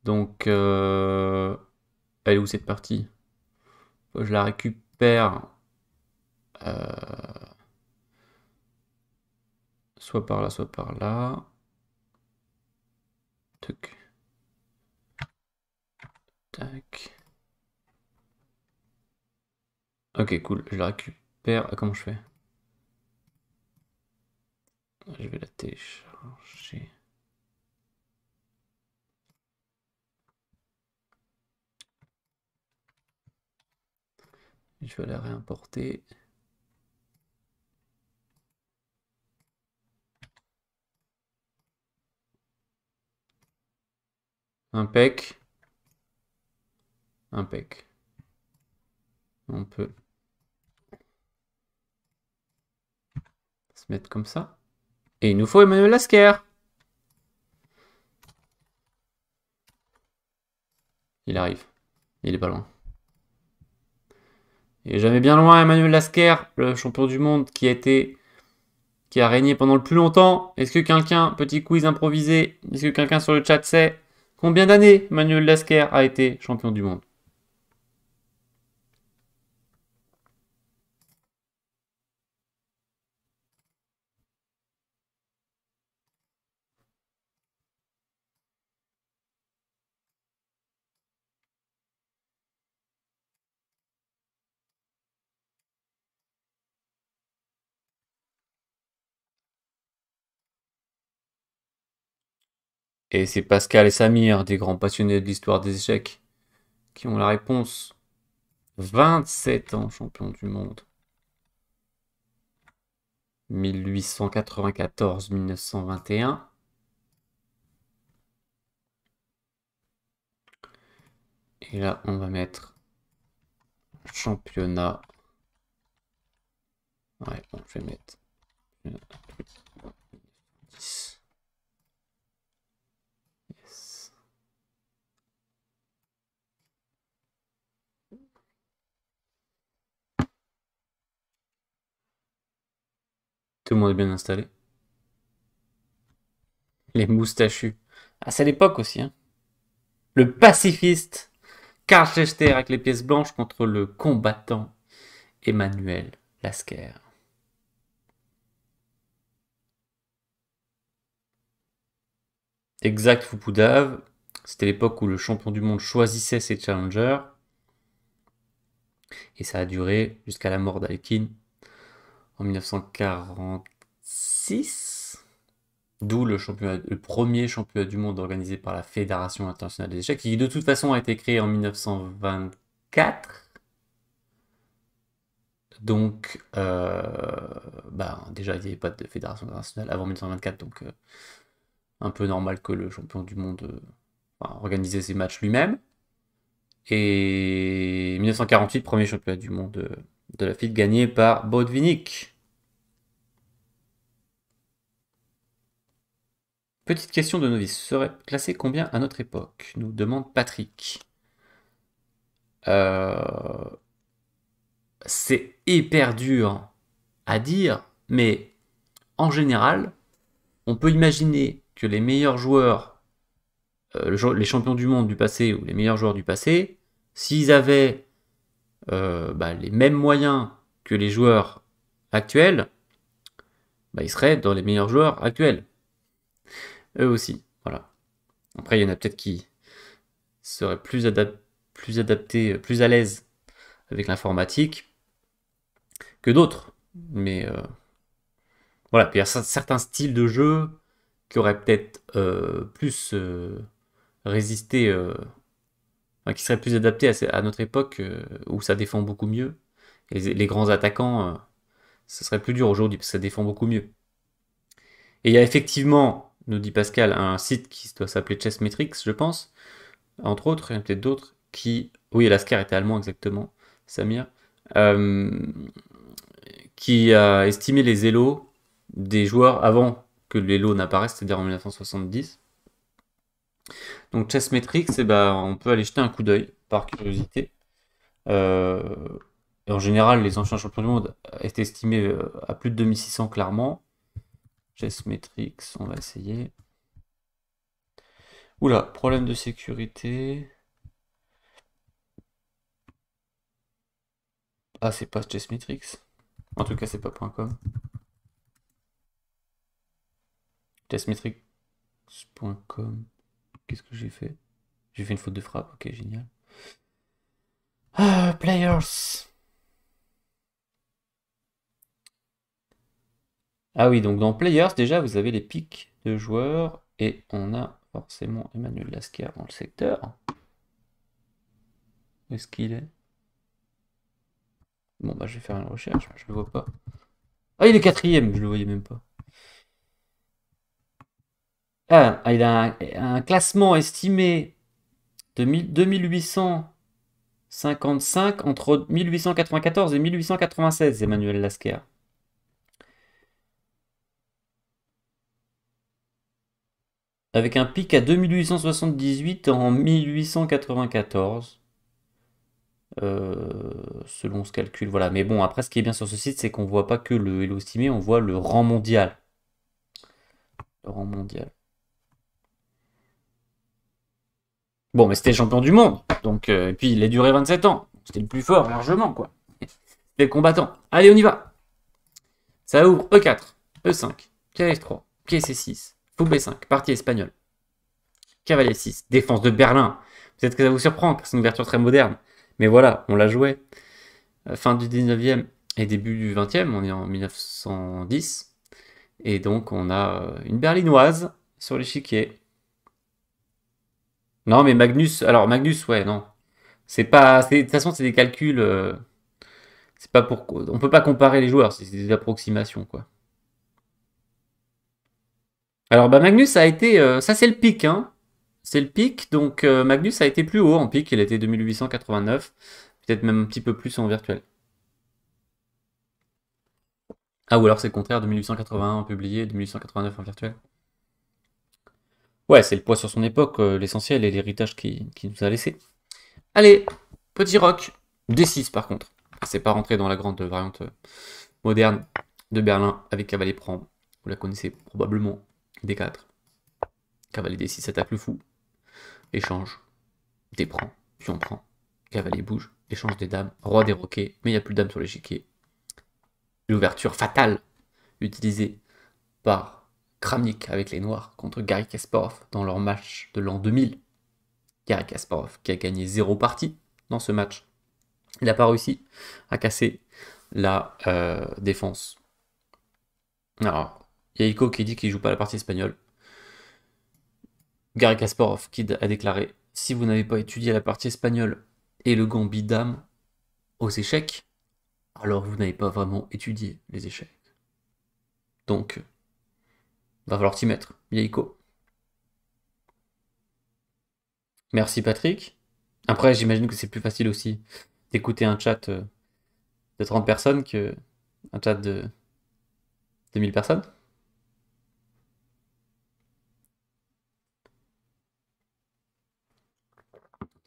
Donc, euh, elle est où cette partie je la récupère. Euh, soit par là, soit par là. Tac. Ok, cool. Je la récupère. Ah, comment je fais Je vais la télécharger. Je vais la réimporter. Un pec, un pec. On peut se mettre comme ça. Et il nous faut Emmanuel Lasker. Il arrive. Il est pas loin. Et j'avais jamais bien loin, Emmanuel Lasker, le champion du monde qui a été. qui a régné pendant le plus longtemps. Est-ce que quelqu'un, petit quiz improvisé, est-ce que quelqu'un sur le chat sait Combien d'années Manuel Lasquer a été champion du monde Et c'est Pascal et Samir, des grands passionnés de l'histoire des échecs, qui ont la réponse. 27 ans champion du monde. 1894-1921. Et là, on va mettre championnat. Ouais, on je mettre euh, Tout le monde est bien installé. Les moustachus. Ah, c'est l'époque aussi. Hein. Le pacifiste Karl avec les pièces blanches contre le combattant Emmanuel Lasker. Exact Foupoudave. c'était l'époque où le champion du monde choisissait ses challengers. Et ça a duré jusqu'à la mort d'Alkin en 1946, d'où le, championnat, le, premier championnat du monde organisé par la Fédération internationale des échecs, qui de toute façon a été créé en 1924. Donc, euh, bah, déjà, il n'y avait pas de Fédération internationale avant 1924, donc euh, un peu normal que le champion du monde organise euh, organisait ses matchs lui-même. Et 1948, premier championnat du monde de la fille gagnée par Bodvinik. Petite question de novice. Serait classé combien à notre époque Nous demande Patrick. Euh, c'est hyper dur à dire, mais en général, on peut imaginer que les meilleurs joueurs, euh, les champions du monde du passé ou les meilleurs joueurs du passé, s'ils avaient euh, bah, les mêmes moyens que les joueurs actuels, bah, ils seraient dans les meilleurs joueurs actuels. Eux aussi, voilà. Après, il y en a peut-être qui seraient plus, plus adaptés, euh, plus à l'aise avec l'informatique que d'autres. Mais euh, voilà, puis il y a certains styles de jeu qui auraient peut-être plus résisté qui serait plus adapté à, notre époque euh, où ça défend beaucoup mieux. Et les, grands attaquants, ça euh, ce serait plus dur aujourd'hui parce que ça défend beaucoup mieux. Et il y a effectivement, nous dit Pascal, un site qui doit s'appeler Chessmetrics, je pense, entre autres, il y en a peut-être d'autres, qui. Oui, Lascar était allemand exactement, Samir, euh, qui a estimé les élos des joueurs avant que les lots n'apparaissent, c'est-à-dire en 1970. Donc Chessmetrics, eh ben, on peut aller jeter un coup d'œil par curiosité. Euh, en général, les anciens champions du monde est estimé euh, à plus de 2600 clairement. Chessmetrics, on va essayer. Oula, problème de sécurité. Ah, c'est pas Chessmetrics. En tout cas, c'est pas .com. Chessmetrics.com. Qu'est-ce que j'ai fait J'ai fait une faute de frappe, ok, génial. Ah, players Ah oui, donc dans Players, déjà, vous avez les pics de joueurs et on a forcément Emmanuel Lasker dans le secteur. Où est-ce qu'il est Bon, bah, je vais faire une recherche, je le vois pas. Ah, il est quatrième, je le voyais même pas. Ah, ah, il a un, classement estimé de 2855 entre 1894 et 1896, Emmanuel Lasquer. Avec un pic à 2878 en 1894. Euh, selon ce calcul, voilà. Mais bon, après, ce qui est bien sur ce site, c'est qu'on voit pas que le hello estimé, on voit le rang mondial. Le rang mondial. Bon, mais c'était champion du monde. Donc, euh, et puis, il a duré 27 ans. C'était le plus fort, largement, quoi. Les combattants, Allez, on y va. Ça ouvre E4, E5, KF3, KC6, Fou B5, partie espagnole. Cavalier 6, défense de Berlin. Peut-être que ça vous surprend, car c'est une ouverture très moderne. Mais voilà, on l'a joué. Euh, fin du 19e et début du 20e, on est en 1910. Et donc, on a euh, une berlinoise sur l'échiquier non, mais Magnus, alors Magnus, ouais, non. C'est pas, de toute façon, c'est des calculs. Euh, c'est pas pour, on peut pas comparer les joueurs, c'est des approximations, quoi. Alors, bah, Magnus a été, euh, ça c'est le pic, hein. C'est le pic, donc euh, Magnus a été plus haut en pic, il était 2889, peut-être même un petit peu plus en virtuel. Ah, ou alors c'est le contraire, 2881 en publié, 2889 en virtuel. Ouais, c'est le poids sur son époque, euh, l'essentiel et l'héritage qu'il qui nous a laissé. Allez, petit rock, D6 par contre. C'est pas rentré dans la grande variante euh, moderne de Berlin avec cavalier prend. Vous la connaissez probablement, D4. Cavalier D6 attaque le fou. Échange, D prend, puis on prend. Cavalier bouge, échange des dames, roi des roquets, mais il n'y a plus de dames sur l'échiquier. L'ouverture fatale utilisée par Kramnik avec les Noirs contre Gary Kasparov dans leur match de l'an 2000. Gary Kasparov qui a gagné zéro partie dans ce match. Il n'a pas réussi à casser la euh, défense. Alors, il qui dit qu'il joue pas la partie espagnole. Gary Kasparov qui a déclaré Si vous n'avez pas étudié la partie espagnole et le gambit dame aux échecs, alors vous n'avez pas vraiment étudié les échecs. Donc, Va falloir t'y mettre, Yaïko. Merci Patrick. Après, j'imagine que c'est plus facile aussi d'écouter un chat euh, de 30 personnes que un chat de 2000 personnes.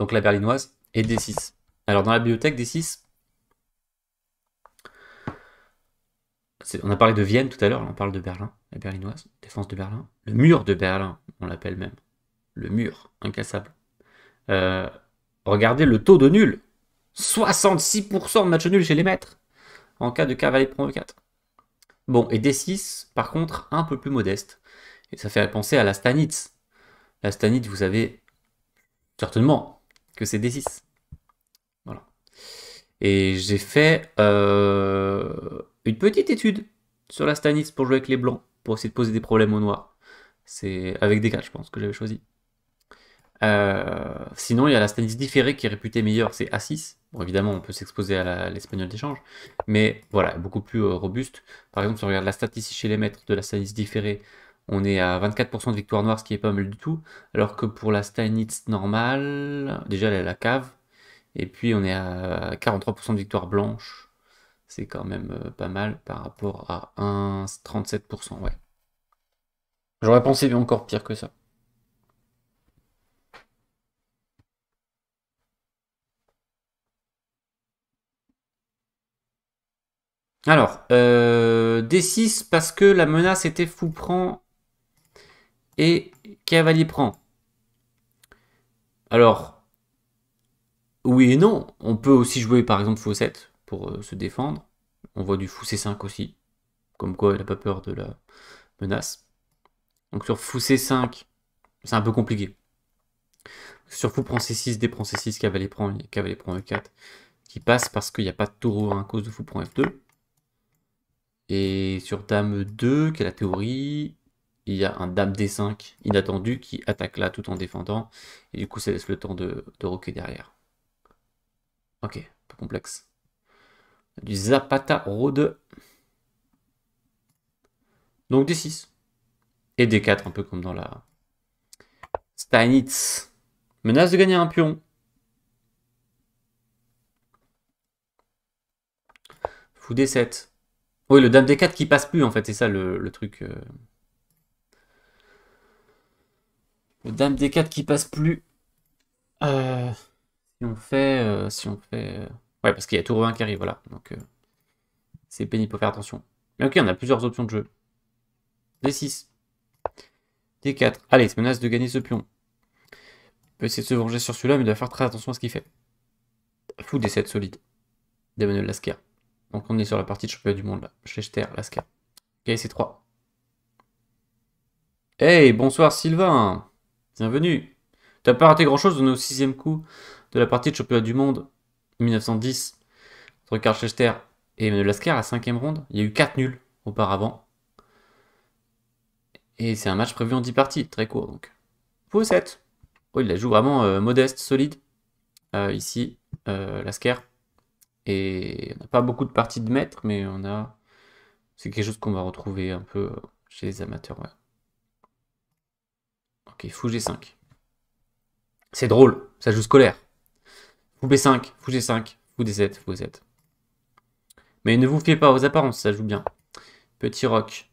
Donc la berlinoise et D6. Alors dans la bibliothèque D6, on a parlé de Vienne tout à l'heure, on parle de Berlin, la berlinoise, défense de Berlin. Le mur de Berlin, on l'appelle même. Le mur, incassable. Euh, regardez le taux de nul. 66% de matchs nuls chez les maîtres en cas de cavalier prend 4. Bon, et D6, par contre, un peu plus modeste. Et ça fait penser à la Stanitz. La Stanitz, vous savez certainement que c'est D6. Voilà. Et j'ai fait... Euh, une petite étude sur la Stanis pour jouer avec les blancs, pour essayer de poser des problèmes aux noirs. C'est avec des cas, je pense, que j'avais choisi. Euh, sinon, il y a la Stanis différée qui est réputée meilleure, c'est A6. Bon, évidemment, on peut s'exposer à l'espagnol d'échange, mais voilà, beaucoup plus euh, robuste. Par exemple, si on regarde la statistique chez les maîtres de la Stanis différée, on est à 24% de victoire noire, ce qui est pas mal du tout. Alors que pour la Stanitz normale, déjà elle est à la cave. Et puis on est à 43% de victoire blanche c'est quand même euh, pas mal par rapport à 1,37%. Ouais. J'aurais pensé encore pire que ça. Alors, euh, D6 parce que la menace était fou prend et cavalier prend. Alors, oui et non, on peut aussi jouer par exemple faux 7 pour euh, se défendre. On voit du fou C5 aussi, comme quoi elle n'a pas peur de la menace. Donc sur fou C5, c'est un peu compliqué. Sur fou prend C6, D prend C6, cavalier prend, cavalier prend E4, qui passe parce qu'il n'y a pas de taureau à cause de fou prend F2. Et sur dame 2, qui est la théorie, il y a un dame D5 inattendu qui attaque là tout en défendant. Et du coup, ça laisse le temps de, de roquer derrière. Ok, pas complexe du Zapata Road. Donc des 6. Et des 4, un peu comme dans la Steinitz. Menace de gagner un pion. Fou des 7. Oui, le dame des 4 qui passe plus, en fait, c'est ça le, truc. Euh. Le dame des 4 qui passe plus. Euh, si on fait... Euh, si on fait parce qu'il y a tour 1 qui arrive, voilà. Donc, euh, c'est pénible, pour faire attention. Mais ok, on a plusieurs options de jeu. D6. D4. Allez, il se menace de gagner ce pion. Il peut essayer de se venger sur celui-là, mais il doit faire très attention à ce qu'il fait. Fou des 7 solides d'Emmanuel Lasker. Donc on est sur la partie de championnat du monde là. Schlechter, Lasker. Ok, 3. Hey, bonsoir Sylvain Bienvenue T'as pas raté grand chose de nos sixième coups de la partie de championnat du monde 1910 entre Karl et Emmanuel Lasker, la cinquième ronde. Il y a eu 4 nuls auparavant. Et c'est un match prévu en 10 parties, très court donc. Pour 7. Oh, il la joue vraiment euh, modeste, solide. Euh, ici, euh, Lasker. Et on n'a pas beaucoup de parties de maître, mais on a. C'est quelque chose qu'on va retrouver un peu chez les amateurs. Ok, fou G5. C'est drôle, ça joue scolaire. Vous B5, vous G5, vous D7, vous Mais ne vous fiez pas aux apparences, ça joue bien. Petit rock,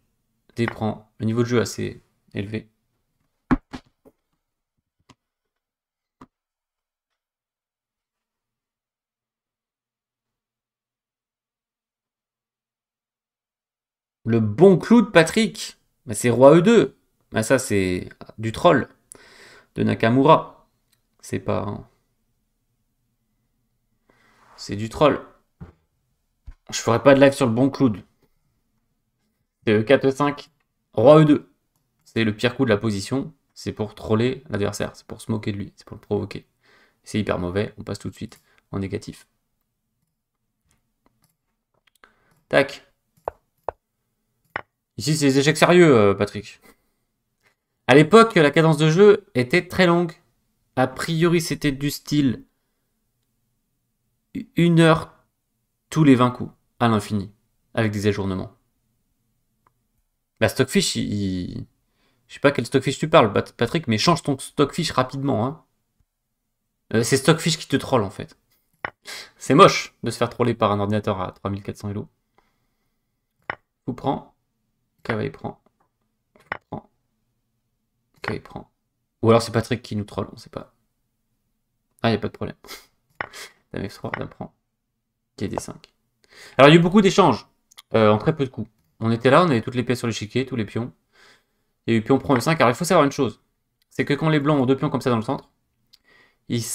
déprend. Le niveau de jeu assez élevé. Le bon clou de Patrick. Bah, c'est roi E2. Bah, ça, c'est du troll de Nakamura. C'est pas. C'est du troll. Je ferai pas de live sur le bon Cloud. C'est 4 e 5 e Roi E2. C'est le pire coup de la position. C'est pour troller l'adversaire. C'est pour se moquer de lui. C'est pour le provoquer. C'est hyper mauvais. On passe tout de suite en négatif. Tac. Ici, c'est des échecs sérieux, euh, Patrick. À l'époque, la cadence de jeu était très longue. A priori, c'était du style une heure tous les 20 coups, à l'infini, avec des ajournements. La bah, stockfish, il... je sais pas quel stockfish tu parles, Patrick, mais change ton stockfish rapidement. Hein. Euh, c'est stockfish qui te troll en fait. C'est moche de se faire troller par un ordinateur à 3400 Elo. Coup prends, Cavaille prend, prend, Cavaille prend. Ou alors c'est Patrick qui nous troll, on sait pas. Ah, y a pas de problème x3, dame 5 Alors, il y a eu beaucoup d'échanges euh, en très peu de coups. On était là, on avait toutes les pièces sur l'échiquier, tous les pions. et puis on prend le 5 Alors, il faut savoir une chose c'est que quand les blancs ont deux pions comme ça dans le centre, ils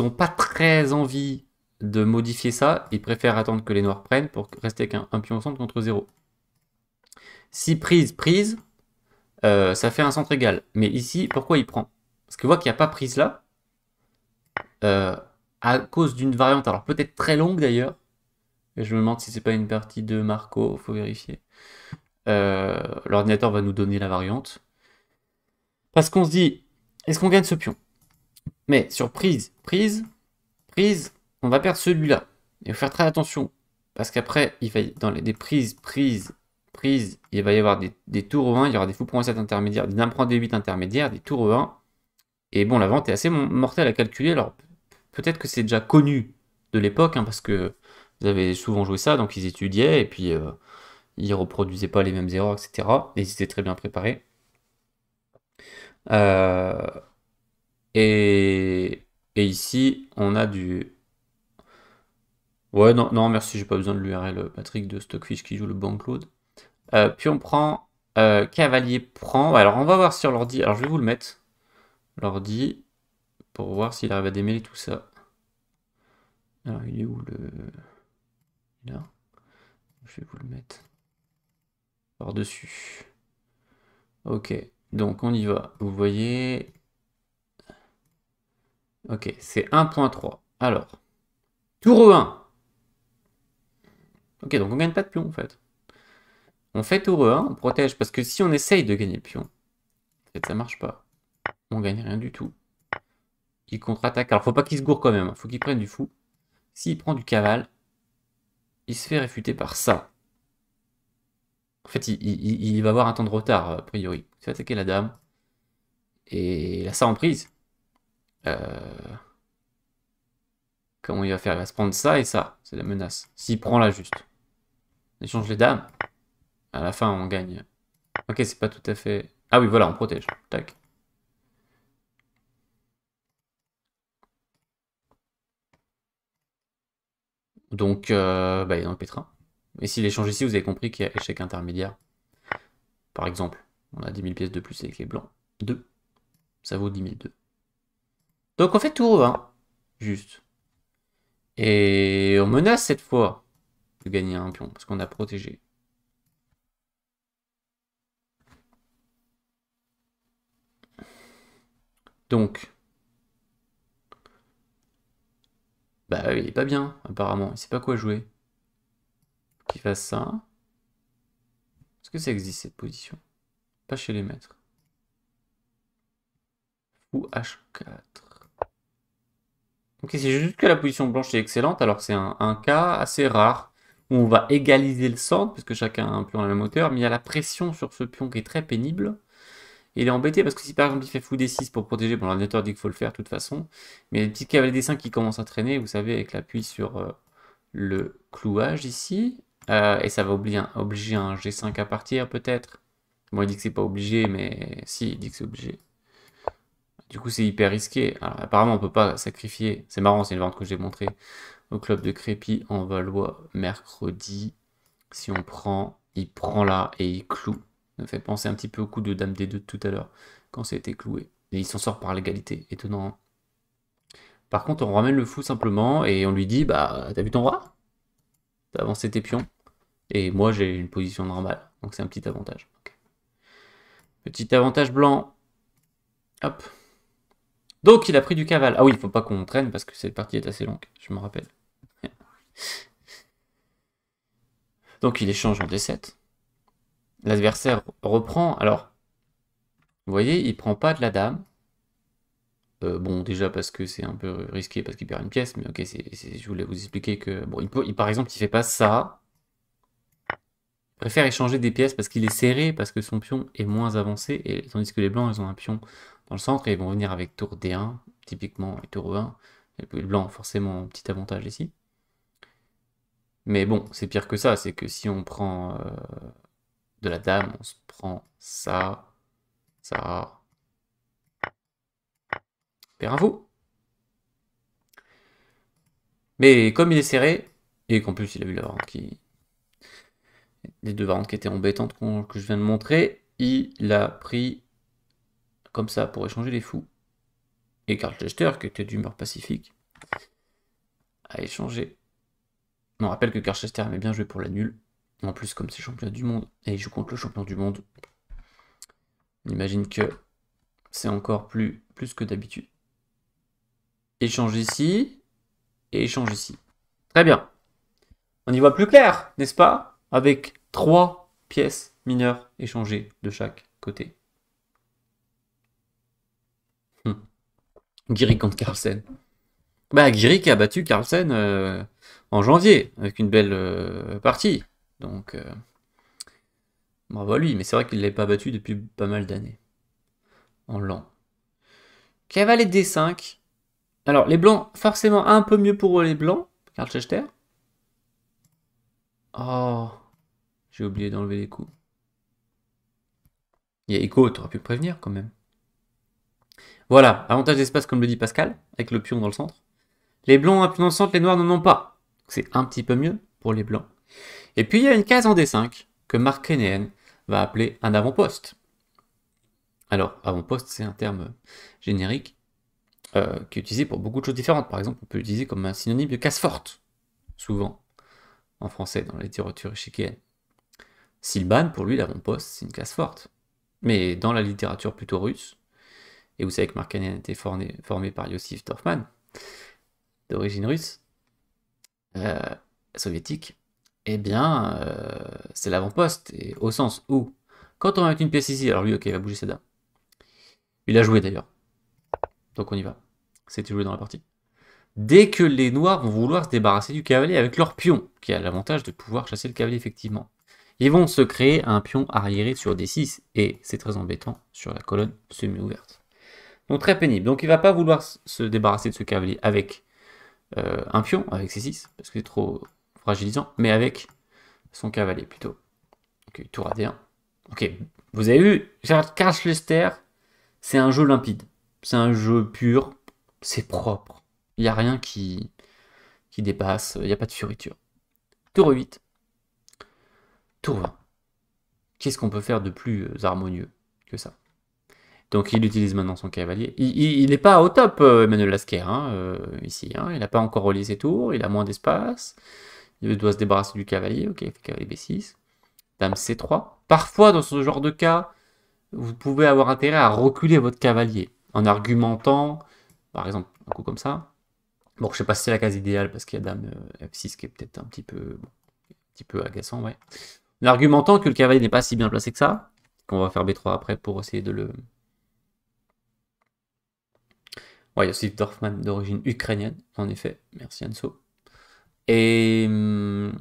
n'ont pas très envie de modifier ça. Ils préfèrent attendre que les noirs prennent pour rester qu'un pion au centre contre 0. Si prise, prise, euh, ça fait un centre égal. Mais ici, pourquoi il prend Parce que voit qu'il n'y a pas prise là. Euh, à cause d'une variante, alors peut-être très longue d'ailleurs. Je me demande si c'est pas une partie de Marco, faut vérifier. Euh, l'ordinateur va nous donner la variante. Parce qu'on se dit, est-ce qu'on gagne ce pion Mais sur prise, prise, prise, on va perdre celui-là. Il faut faire très attention. Parce qu'après, il va y, dans les, des prises, prises, prises, il va y avoir des, tours 1, il y aura des fous pour 7 intermédiaires, des dames des 8 intermédiaires, des tours 1. Et bon, la vente est assez mortelle à calculer, alors peut-être que c'est déjà connu de l'époque, hein, parce que vous avez souvent joué ça, donc ils étudiaient, et puis ils euh, ils reproduisaient pas les mêmes erreurs, etc. Et ils étaient très bien préparés. Euh, et, ici, on a du... Ouais, non, non merci, j'ai pas besoin de l'URL Patrick de Stockfish qui joue le banc Claude. Euh, puis on prend Cavalier prend. Alors on va voir sur l'ordi. Alors je vais vous le mettre. L'ordi pour voir s'il arrive à démêler tout ça. Alors, il est où le... Là. Je vais vous le mettre par-dessus. Ok, donc on y va. Vous voyez... Ok, c'est 1.3. Alors, tour 1. Ok, donc on gagne pas de pion en fait. On fait tour 1, on protège, parce que si on essaye de gagner le pion, ça marche pas. On gagne rien du tout. Il contre-attaque. Alors, faut pas qu'il se gourre quand même. Hein. Faut qu'il prenne du fou. S'il prend du caval, il se fait réfuter par ça. En fait, il, va avoir un temps de retard, a priori. Il va attaquer la dame. Et il a ça en prise. Euh, comment il va faire Il va se prendre ça et ça. C'est la menace. S'il prend là, juste. On échange les dames. À la fin, on gagne. Ok, c'est pas tout à fait... Ah oui, voilà, on protège. Tac. Donc, euh, bah, il est dans le pétrin. Et s'il échange ici, vous avez compris qu'il y a échec intermédiaire. Par exemple, on a 10 000 pièces de plus avec les blancs. 2. Ça vaut 10 000 2. Donc on fait tout au hein. Juste. Et on menace cette fois de gagner un pion, parce qu'on a protégé. Donc, Bah il est pas bien, apparemment. Il sait pas quoi jouer. Faut qu'il fasse ça. Est-ce que ça existe cette position Pas chez les maîtres. Ou H4. Ok, c'est juste que la position blanche est excellente, alors c'est un, un, cas assez rare où on va égaliser le centre, puisque chacun a un pion à la même hauteur, mais il y a la pression sur ce pion qui est très pénible il est embêté parce que si par exemple il fait fou des 6 pour protéger, bon l'ordinateur dit qu'il faut le faire de toute façon, mais une petites des des 5 qui commencent à traîner, vous savez, avec l'appui sur euh, le clouage ici, euh, et ça va obliger un, G5 à partir peut-être. Bon, il dit que c'est pas obligé, mais si, il dit que c'est obligé. Du coup, c'est hyper risqué. Alors, apparemment, on peut pas sacrifier. C'est marrant, c'est une vente que j'ai montrée au club de Crépy en Valois mercredi. Si on prend, il prend là et il cloue. Ça me fait penser un petit peu au coup de Dame des deux tout à l'heure, quand ça été cloué. Et il s'en sort par l'égalité, étonnant. Hein. par contre, on ramène le fou simplement et on lui dit Bah, t'as vu ton roi T'as avancé tes pions. Et moi, j'ai une position normale. Donc, c'est un petit avantage. Petit avantage blanc. Hop. Donc, il a pris du caval Ah oui, il faut pas qu'on traîne parce que cette partie est assez longue. Je me rappelle. Donc, il échange en D7 l'adversaire reprend. Alors, vous voyez, il prend pas de la dame. Euh, bon, déjà parce que c'est un peu risqué parce qu'il perd une pièce, mais ok, je voulais vous expliquer que bon, par exemple, il fait pas ça. Il préfère échanger des pièces parce qu'il est serré, parce que son pion est moins avancé, et tandis que les blancs, ils ont un pion dans le centre et ils vont venir avec tour D1, typiquement, et tour E1. Et les blancs, forcément, petit avantage ici. Mais bon, c'est pire que ça, c'est que si on prend euh, de la dame, on se prend ça, ça. Père fou. Mais comme il est serré, et qu'en plus il a vu la qui. Les deux varantes qui étaient embêtantes que je viens de montrer, il l'a pris comme ça pour échanger les fous. Et Karl Chester, qui était d'humeur pacifique, a échangé. On rappelle que Karl Chester aimait bien jouer pour la nulle. En plus, comme c'est champion du monde et il joue contre le champion du monde, on imagine que c'est encore plus, plus que d'habitude. Échange ici et échange ici. Très bien. On y voit plus clair, n'est-ce pas Avec trois pièces mineures échangées de chaque côté. Hmm. contre Carlsen. Bah, Guiri qui a battu Carlsen euh, en janvier avec une belle euh, partie. Donc, bon euh, bravo lui, mais c'est vrai qu'il ne l'avait pas battu depuis pas mal d'années. En l'an. Cavalet D5. Alors, les blancs, forcément un peu mieux pour les blancs. Karl Chester. Oh, j'ai oublié d'enlever les coups. Il y a Echo, t'aurais pu prévenir quand même. Voilà, avantage d'espace comme le dit Pascal, avec le pion dans le centre. Les blancs ont un pion dans le centre, les noirs n'en ont pas. C'est un petit peu mieux pour les blancs. Et puis il y a une case en D5 que Mark va appeler un avant-poste. Alors, avant-poste, c'est un terme générique euh, qui est utilisé pour beaucoup de choses différentes. Par exemple, on peut l'utiliser comme un synonyme de casse forte, souvent, en français, dans la littérature échiquéenne. Silban, pour lui, l'avant-poste, c'est une casse forte. Mais dans la littérature plutôt russe, et vous savez que Mark Kenéen a été formé, par Yossif Toffman, d'origine russe, euh, soviétique, eh bien, euh, c'est l'avant-poste, au sens où, quand on va mettre une pièce ici, alors lui, ok, il va bouger ses dame, Il a joué d'ailleurs. Donc on y va. c'est joué dans la partie. Dès que les noirs vont vouloir se débarrasser du cavalier avec leur pion, qui a l'avantage de pouvoir chasser le cavalier effectivement, ils vont se créer un pion arriéré sur D6, et c'est très embêtant sur la colonne semi-ouverte. Donc très pénible. Donc il va pas vouloir se débarrasser de ce cavalier avec euh, un pion, avec ses 6 parce que c'est trop, mais avec son cavalier plutôt. tour à 1 Ok, vous avez vu, cash lester c'est un jeu limpide. C'est un jeu pur, c'est propre. Il n'y a rien qui, qui dépasse, il n'y a pas de fioriture. Tour 8. Tour 20. Qu'est-ce qu'on peut faire de plus euh, harmonieux que ça donc il utilise maintenant son cavalier. Il n'est pas au top, euh, Emmanuel Lasquer, hein, euh, ici. Hein. Il n'a pas encore relié ses tours, il a moins d'espace. Il doit se débarrasser du cavalier. Ok, il fait cavalier B6. Dame C3. Parfois, dans ce genre de cas, vous pouvez avoir intérêt à reculer votre cavalier en argumentant, par exemple, un coup comme ça. Bon, je ne sais pas si c'est la case idéale parce qu'il y a dame euh, F6 qui est peut-être un petit peu, un petit peu agaçant, ouais. En argumentant que le cavalier n'est pas si bien placé que ça, qu'on va faire B3 après pour essayer de le. Ouais, aussi Dorfman d'origine ukrainienne, en effet. Merci Anso. Et. Mm,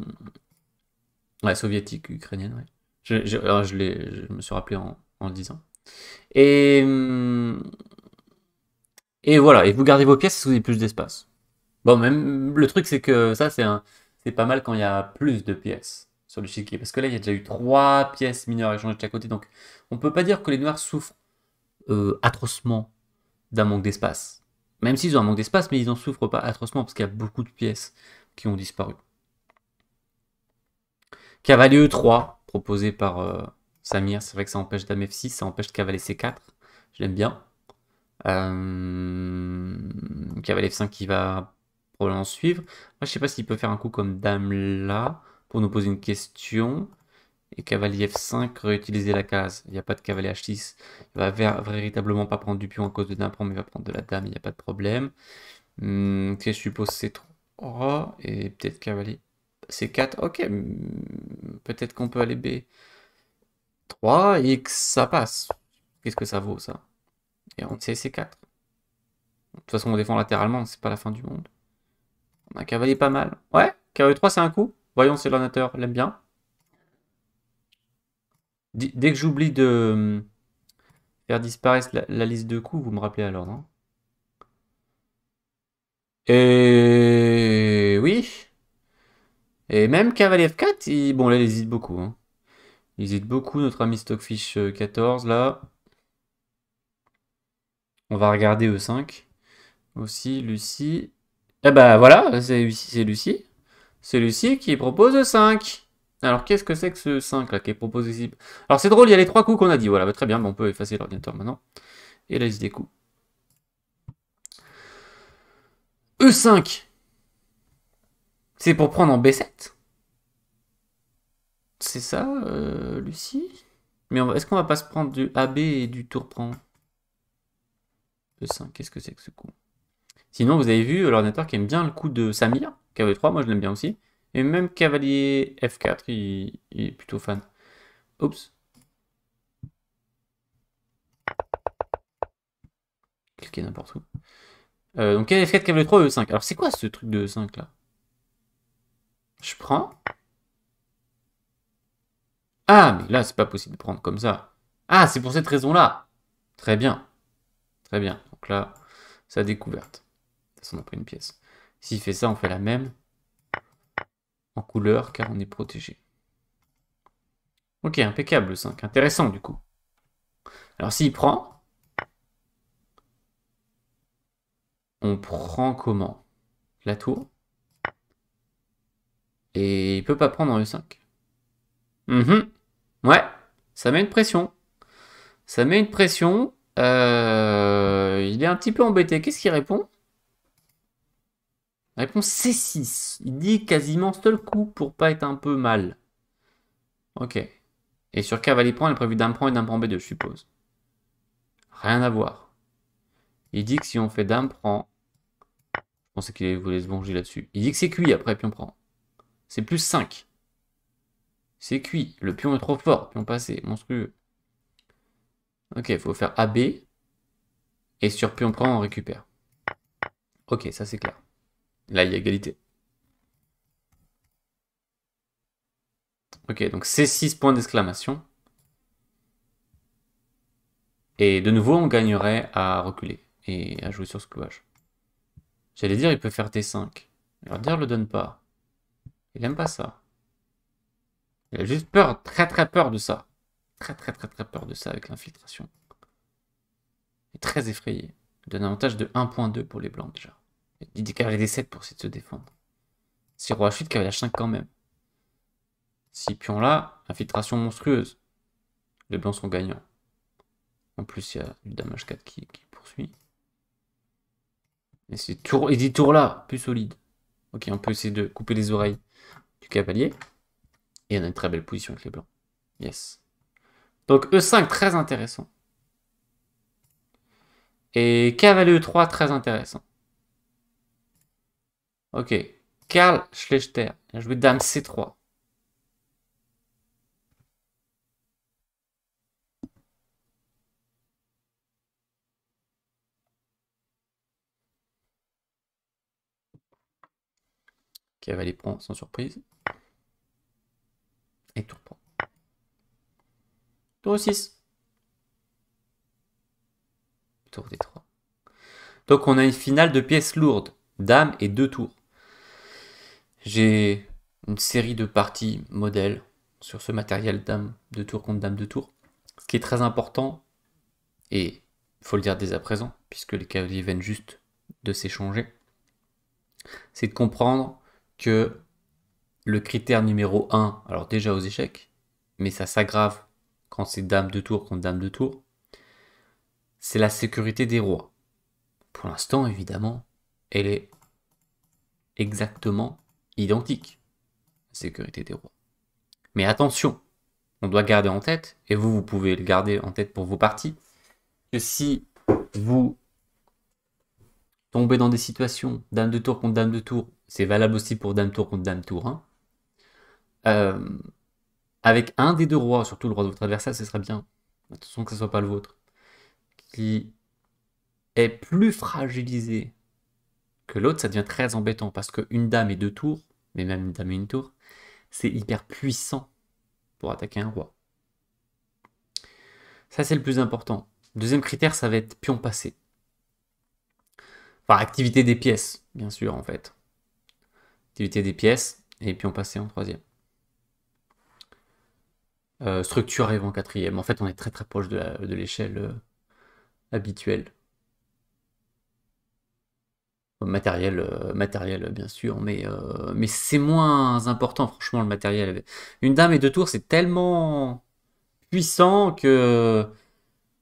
ouais, soviétique, ukrainienne, ouais. Je, je, me suis rappelé en, en le disant. Et. Mm, et voilà, et vous gardez vos pièces si vous avez plus d'espace. Bon, même le truc, c'est que ça, c'est un... c'est pas mal quand il y a plus de pièces sur le est. Parce que là, il y a déjà eu trois pièces mineures échangées de chaque côté. Donc, on peut pas dire que les noirs souffrent euh, atrocement d'un manque d'espace. Même s'ils ont un manque d'espace, mais ils n'en souffrent pas atrocement parce qu'il y a beaucoup de pièces ont disparu. Cavalier E3, proposé par euh, Samir, c'est vrai que ça empêche Dame F6, ça empêche cavalier C4, je l'aime bien. Euh, cavalier F5 qui va probablement suivre. Moi, je sais pas s'il peut faire un coup comme Dame là pour nous poser une question. Et cavalier F5, réutiliser la case. Il n'y a pas de cavalier H6. Il va véritablement pas prendre du pion à cause de dame, mais il va prendre de la dame, il n'y a pas de problème. Hmm, je suppose C3. Oh, et peut-être cavalier C4. Ok, peut-être qu'on peut aller B3 et que ça passe. Qu'est-ce que ça vaut ça Et on sait C4. De toute façon, on défend latéralement, c'est pas la fin du monde. On a cavalier pas mal. Ouais, cavalier 3, c'est un coup. Voyons, c'est l'ordinateur, l'aime bien. dès que j'oublie de hum, faire disparaître la, la, liste de coups, vous me rappelez alors, non hein et euh, oui. Et même Cavalier F4, il... bon là, il hésite beaucoup. Hein. Il hésite beaucoup, notre ami Stockfish 14, euh, là. On va regarder E5. Aussi, Lucie. Eh ben voilà, c'est Lucie. C'est Lucie qui propose E5. Alors qu'est-ce que c'est que ce 5 e là qui est proposé ici Alors c'est drôle, il y a les trois coups qu'on a dit. Voilà, bah, très bien, on peut effacer l'ordinateur maintenant. Et la il des coups. E5, c'est pour prendre en B7 C'est ça, euh, Lucie Mais est-ce qu'on va pas se prendre du AB et du tour prend E5, qu'est-ce que c'est que ce coup Sinon, vous avez vu, euh, l'ordinateur qui aime bien le coup de Samir, KV3, moi je l'aime bien aussi. Et même cavalier F4, il, est plutôt fan. Oups. Cliquez n'importe où. Euh, donc f 4 kv 3 E5. Alors c'est quoi ce truc de E5 là Je prends. Ah, mais là c'est pas possible de prendre comme ça. Ah, c'est pour cette raison-là. Très bien. Très bien. Donc là, ça découverte. De toute façon, on a pris une pièce. S'il fait ça, on fait la même. En couleur, car on est protégé. Ok, impeccable le 5. Intéressant du coup. Alors s'il prend, on prend comment La tour. Et il peut pas prendre en E5. Mhm. Ouais, ça met une pression. Ça met une pression. Euh, il est un petit peu embêté. Qu'est-ce qu'il répond Réponse C6. Il dit quasiment seul coup pour pas être un peu mal. Ok. Et sur cavalier prend, il est prévu d'un prend et d'un prend B2, je suppose. Rien à voir. Il dit que si on fait dame prend, je pensais qu'il voulait se venger là-dessus. Il dit que c'est cuit après pion prend. C'est plus 5. C'est cuit. Le pion est trop fort. Pion passé, monstrueux. Ok, il faut faire AB. Et sur pion prend, on récupère. Ok, ça c'est clair. Là, il y a égalité. Ok, donc c'est 6 points d'exclamation. Et de nouveau, on gagnerait à reculer et à jouer sur ce clouage. J'allais dire, il peut faire T5. Alors dire, le donne pas. Il aime pas ça. Il a juste peur, très très peur de ça. Très très très très peur de ça avec l'infiltration. Il Est très effrayé. Il donne un avantage de 1.2 pour les blancs déjà. Il dit les d 7 pour essayer de se défendre. C'est roi chute, carré H5 quand même. Si pion là, infiltration monstrueuse. Les blancs sont gagnants. En plus, il y a du damage 4 qui poursuit. Et c'est tour, et dit tour là, plus solide. Ok, on peut essayer de couper les oreilles du cavalier. Et on a une très belle position avec les blancs. Yes. Donc E5, très intéressant. Et cavalier E3, très intéressant. Ok. Karl Schlechter. Je vais dame C3. va va les prendre sans surprise. Et tour prend. Tour 6. Tour des 3. Donc on a une finale de pièces lourdes, dame et deux tours. J'ai une série de parties modèles sur ce matériel dame de tour contre dame de tour. Ce qui est très important, et il faut le dire dès à présent, puisque les cavaliers viennent juste de s'échanger, c'est de comprendre que le critère numéro 1, alors déjà aux échecs, mais ça s'aggrave quand c'est dame de tour contre dame de tour, c'est la sécurité des rois. Pour l'instant, évidemment, elle est exactement identique, la sécurité des rois. Mais attention, on doit garder en tête, et vous, vous pouvez le garder en tête pour vos parties, que si vous tombez dans des situations dame de tour contre dame de tour c'est valable aussi pour Dame Tour contre Dame Tour. Hein. Euh, avec un des deux rois, surtout le roi de votre adversaire, ce serait bien. Attention que ce ne soit pas le vôtre. Qui est plus fragilisé que l'autre, ça devient très embêtant. Parce qu'une dame et deux tours, mais même une dame et une tour, c'est hyper puissant pour attaquer un roi. Ça, c'est le plus important. Deuxième critère, ça va être pion passé. enfin, activité des pièces, bien sûr, en fait des pièces, et puis on passait en troisième. Euh, structure arrive en quatrième. En fait, on est très très proche de l'échelle euh, habituelle. Euh, matériel, matériel bien sûr, mais, mais c'est moins important, franchement, le matériel. Une dame et deux tours, c'est tellement puissant que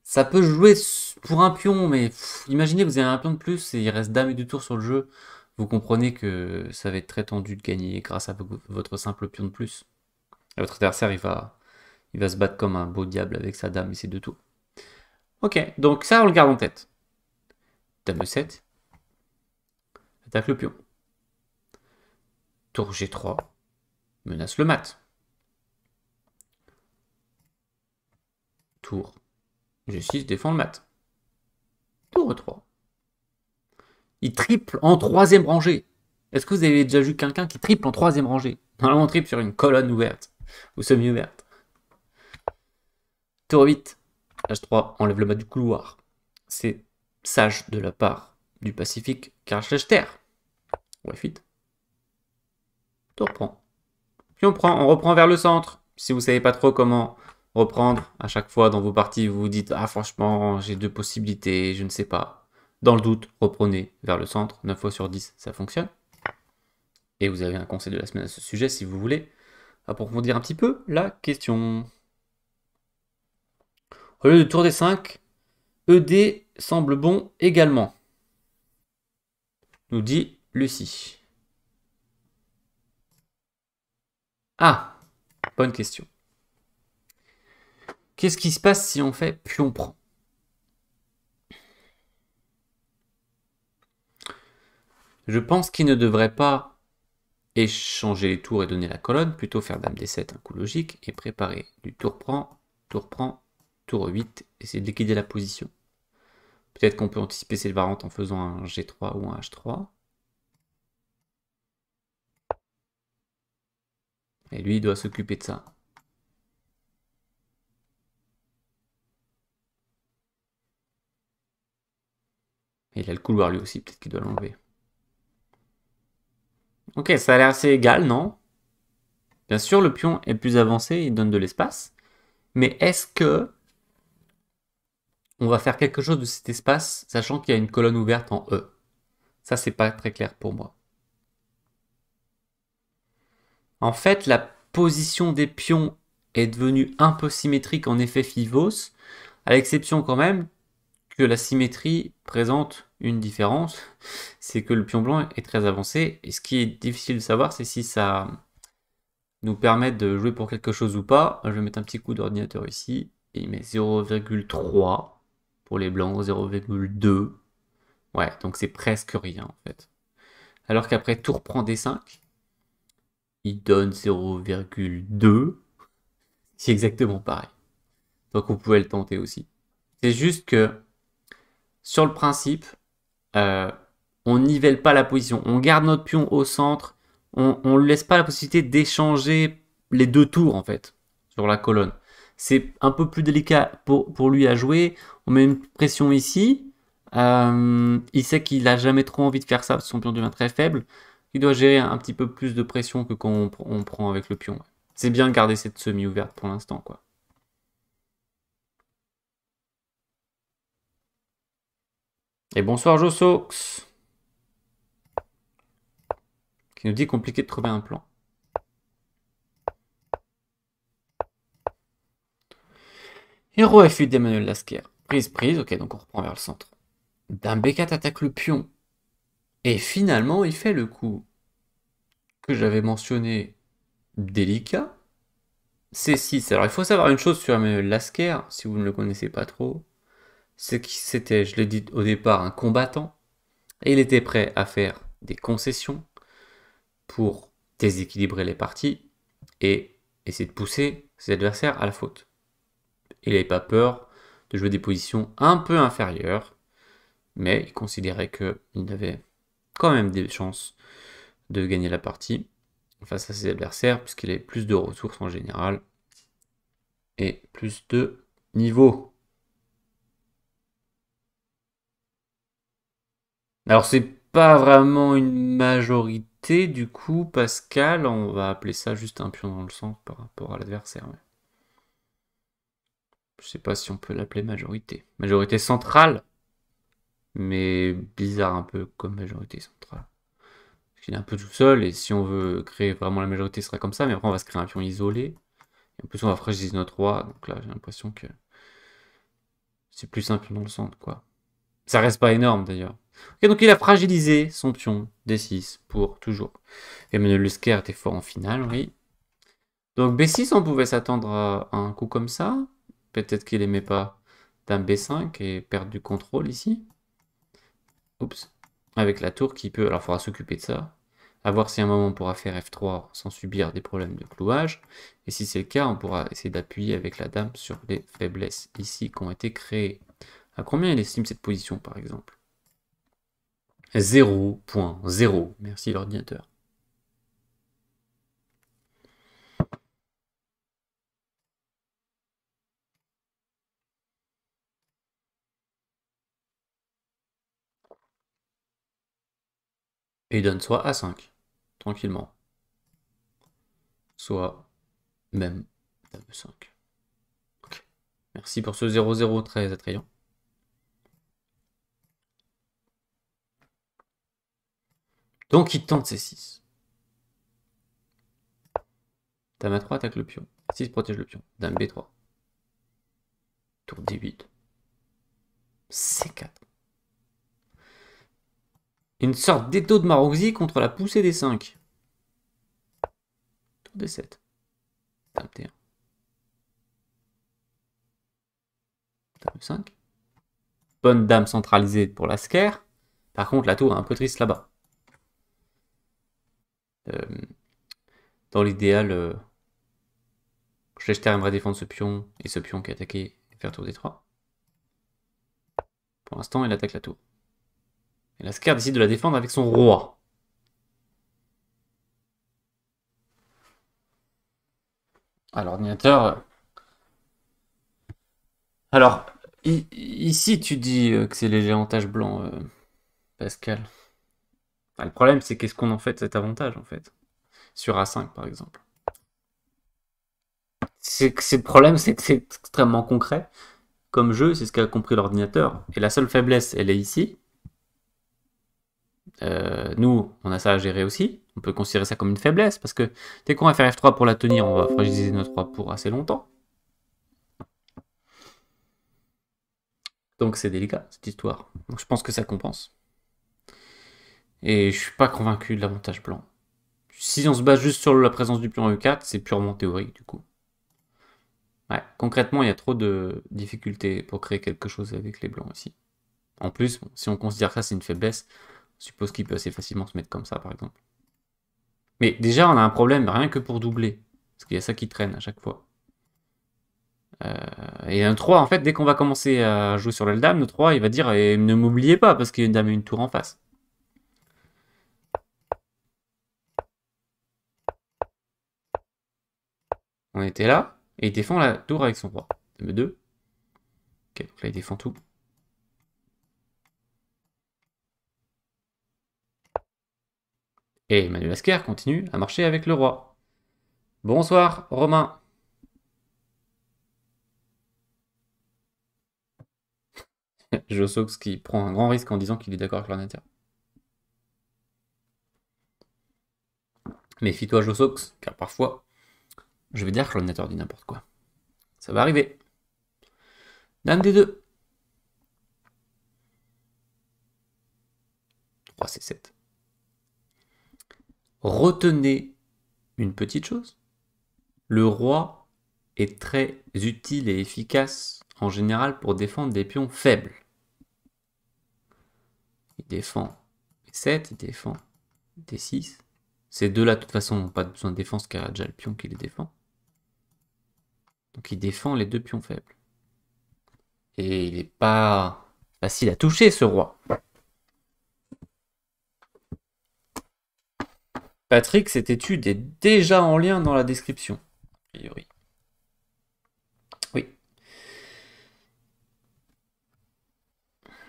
ça peut jouer pour un pion, mais imaginez, vous avez un pion de plus et il reste dame et deux tours sur le jeu vous comprenez que ça va être très tendu de gagner grâce à votre simple pion de plus. votre adversaire, il va, il va se battre comme un beau diable avec sa dame et ses deux tours. Ok, donc ça, on le garde en tête. Dame 7. Attaque le pion. Tour G3. Menace le mat. Tour G6, défend le mat. Tour E3. Il triple en troisième rangée. Est-ce que vous avez déjà vu quelqu'un qui triple en troisième rangée Normalement, on triple sur une colonne ouverte ou semi-ouverte. Tour 8, H3 enlève le bas du couloir. C'est sage de la part du Pacifique car Schlechter. Terre. F8. Tour prend. Puis on prend, on reprend vers le centre. Si vous ne savez pas trop comment reprendre à chaque fois dans vos parties, vous vous dites Ah, franchement, j'ai deux possibilités, je ne sais pas. Dans le doute, reprenez vers le centre, 9 fois sur 10, ça fonctionne. Et vous avez un conseil de la semaine à ce sujet si vous voulez approfondir ah, un petit peu la question. Au lieu de tour des 5, ED semble bon également, nous dit Lucie. Ah, bonne question. Qu'est-ce qui se passe si on fait pion prend Je pense qu'il ne devrait pas échanger les tours et donner la colonne, plutôt faire dame d7, un coup logique, et préparer du tour prend, tour prend, tour 8, essayer de liquider la position. Peut-être qu'on peut anticiper ses variantes en faisant un g3 ou un h3. Et lui, il doit s'occuper de ça. Et il a le couloir lui aussi, peut-être qu'il doit l'enlever. Ok, ça a l'air assez égal, non Bien sûr, le pion est plus avancé, il donne de l'espace. Mais est-ce que on va faire quelque chose de cet espace, sachant qu'il y a une colonne ouverte en E Ça, c'est pas très clair pour moi. En fait, la position des pions est devenue un peu symétrique en effet Fivos, à l'exception quand même que la symétrie présente une différence, c'est que le pion blanc est très avancé, et ce qui est difficile de savoir, c'est si ça nous permet de jouer pour quelque chose ou pas. Je vais mettre un petit coup d'ordinateur ici, et il met 0,3 pour les blancs, 0,2. Ouais, donc c'est presque rien en fait. Alors qu'après, tour prend des 5, il donne 0,2, c'est exactement pareil. Donc vous pouvez le tenter aussi. C'est juste que sur le principe, euh, on nivelle pas la position. On garde notre pion au centre. On ne laisse pas la possibilité d'échanger les deux tours, en fait, sur la colonne. C'est un peu plus délicat pour, lui à jouer. On met une pression ici. Euh, il sait qu'il n'a jamais trop envie de faire ça parce que son pion devient très faible. Il doit gérer un petit peu plus de pression que quand on, prend avec le pion. C'est bien de garder cette semi-ouverte pour l'instant, quoi. Et bonsoir Josox. Qui nous dit compliqué de trouver un plan. Héros F8 d'Emmanuel Lasker, Prise, prise. Ok, donc on reprend vers le centre. Dame B4 attaque le pion. Et finalement, il fait le coup que j'avais mentionné délicat. C6. Alors, il faut savoir une chose sur Emmanuel Lasker, si vous ne le connaissez pas trop c'était, je l'ai dit au départ, un combattant, et il était prêt à faire des concessions pour déséquilibrer les parties et essayer de pousser ses adversaires à la faute. Il n'avait pas peur de jouer des positions un peu inférieures, mais il considérait qu'il avait quand même des chances de gagner la partie face à ses adversaires, puisqu'il avait plus de ressources en général et plus de niveau. Alors, c'est pas vraiment une majorité, du coup, Pascal, on va appeler ça juste un pion dans le centre par rapport à l'adversaire. Je sais pas si on peut l'appeler majorité. Majorité centrale, mais bizarre un peu comme majorité centrale. Parce qu'il est un peu tout seul, et si on veut créer vraiment la majorité, ce sera comme ça, mais après on va se créer un pion isolé. Et en plus, on va fragiliser notre roi, donc là j'ai l'impression que c'est plus un pion dans le centre, quoi. Ça reste pas énorme d'ailleurs donc il a fragilisé son pion D6 pour toujours. Emmanuel Lusker était fort en finale, oui. Donc B6, on pouvait s'attendre à un coup comme ça. Peut-être qu'il n'aimait pas Dame B5 et perdre du contrôle ici. Oups. Avec la tour qui peut... Alors, il faudra s'occuper de ça. A voir si un moment on pourra faire F3 sans subir des problèmes de clouage. Et si c'est le cas, on pourra essayer d'appuyer avec la dame sur les faiblesses ici qui ont été créées. À combien il estime cette position, par exemple 0.0. Merci l'ordinateur. Et donne soit à 5, tranquillement. Soit même 5. Merci pour ce 0.0 très attrayant. Donc il tente c 6. Dame A3 attaque le pion. 6 protège le pion. Dame B3. Tour D8. C4. Une sorte d'étau de Maroxy contre la poussée des 5. Tour D7. Dame T1. Dame 5. Bonne dame centralisée pour la scare. Par contre, la tour est un peu triste là-bas. Euh, dans l'idéal, euh, Schlechter aimerait défendre ce pion et ce pion qui est attaqué faire tour des 3 Pour l'instant, il attaque la tour. Et Lascar décide de la défendre avec son roi. À l'ordinateur. Alors, euh, ici, tu dis que c'est les géantages blancs, Pascal le problème, c'est qu'est-ce qu'on en fait cet avantage, en fait, sur A5, par exemple. C'est le problème, c'est que c'est extrêmement concret comme jeu, c'est ce qu'a compris l'ordinateur. Et la seule faiblesse, elle est ici. Euh, nous, on a ça à gérer aussi. On peut considérer ça comme une faiblesse, parce que dès qu'on va faire F3 pour la tenir, on va fragiliser notre 3 pour assez longtemps. Donc c'est délicat, cette histoire. Donc je pense que ça compense. Et je suis pas convaincu de l'avantage blanc. Si on se base juste sur la présence du pion E4, c'est purement théorique du coup. Ouais, concrètement, il y a trop de difficultés pour créer quelque chose avec les blancs ici. En plus, si on considère que ça c'est une faiblesse, on suppose qu'il peut assez facilement se mettre comme ça par exemple. Mais déjà, on a un problème rien que pour doubler. Parce qu'il y a ça qui traîne à chaque fois. Euh, et un 3, en fait, dès qu'on va commencer à jouer sur le dame, le 3, il va dire eh, ne m'oubliez pas parce qu'il y a une dame et une tour en face. On était là, et il défend la tour avec son roi. Dame 2. Ok, donc là il défend tout. Et Emmanuel Asker continue à marcher avec le roi. Bonsoir Romain. Josox qui prend un grand risque en disant qu'il est d'accord avec l'ordinateur. Méfie-toi Josox, car parfois je vais dire que l'ordinateur dit n'importe quoi. Ça va arriver. Dame des deux. 3 C7. Retenez une petite chose. Le roi est très utile et efficace en général pour défendre des pions faibles. Il défend D7, il défend D6. Ces deux-là, de toute façon, n'ont pas besoin de défense car il y a déjà le pion qui les défend. Donc il défend les deux pions faibles. Et il n'est pas facile à toucher ce roi. Patrick, cette étude est déjà en lien dans la description, a Oui.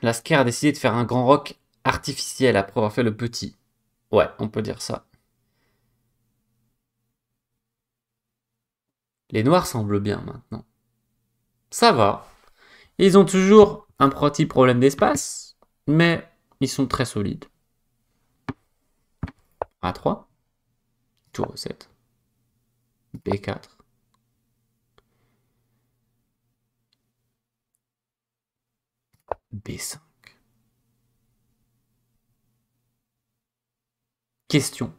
Lasker a décidé de faire un grand roc artificiel après avoir fait le petit. Ouais, on peut dire ça. Les Noirs semblent bien maintenant. Ça va. Ils ont toujours un petit problème d'espace, mais ils sont très solides. A3. Tour 7 B4. B5. Question.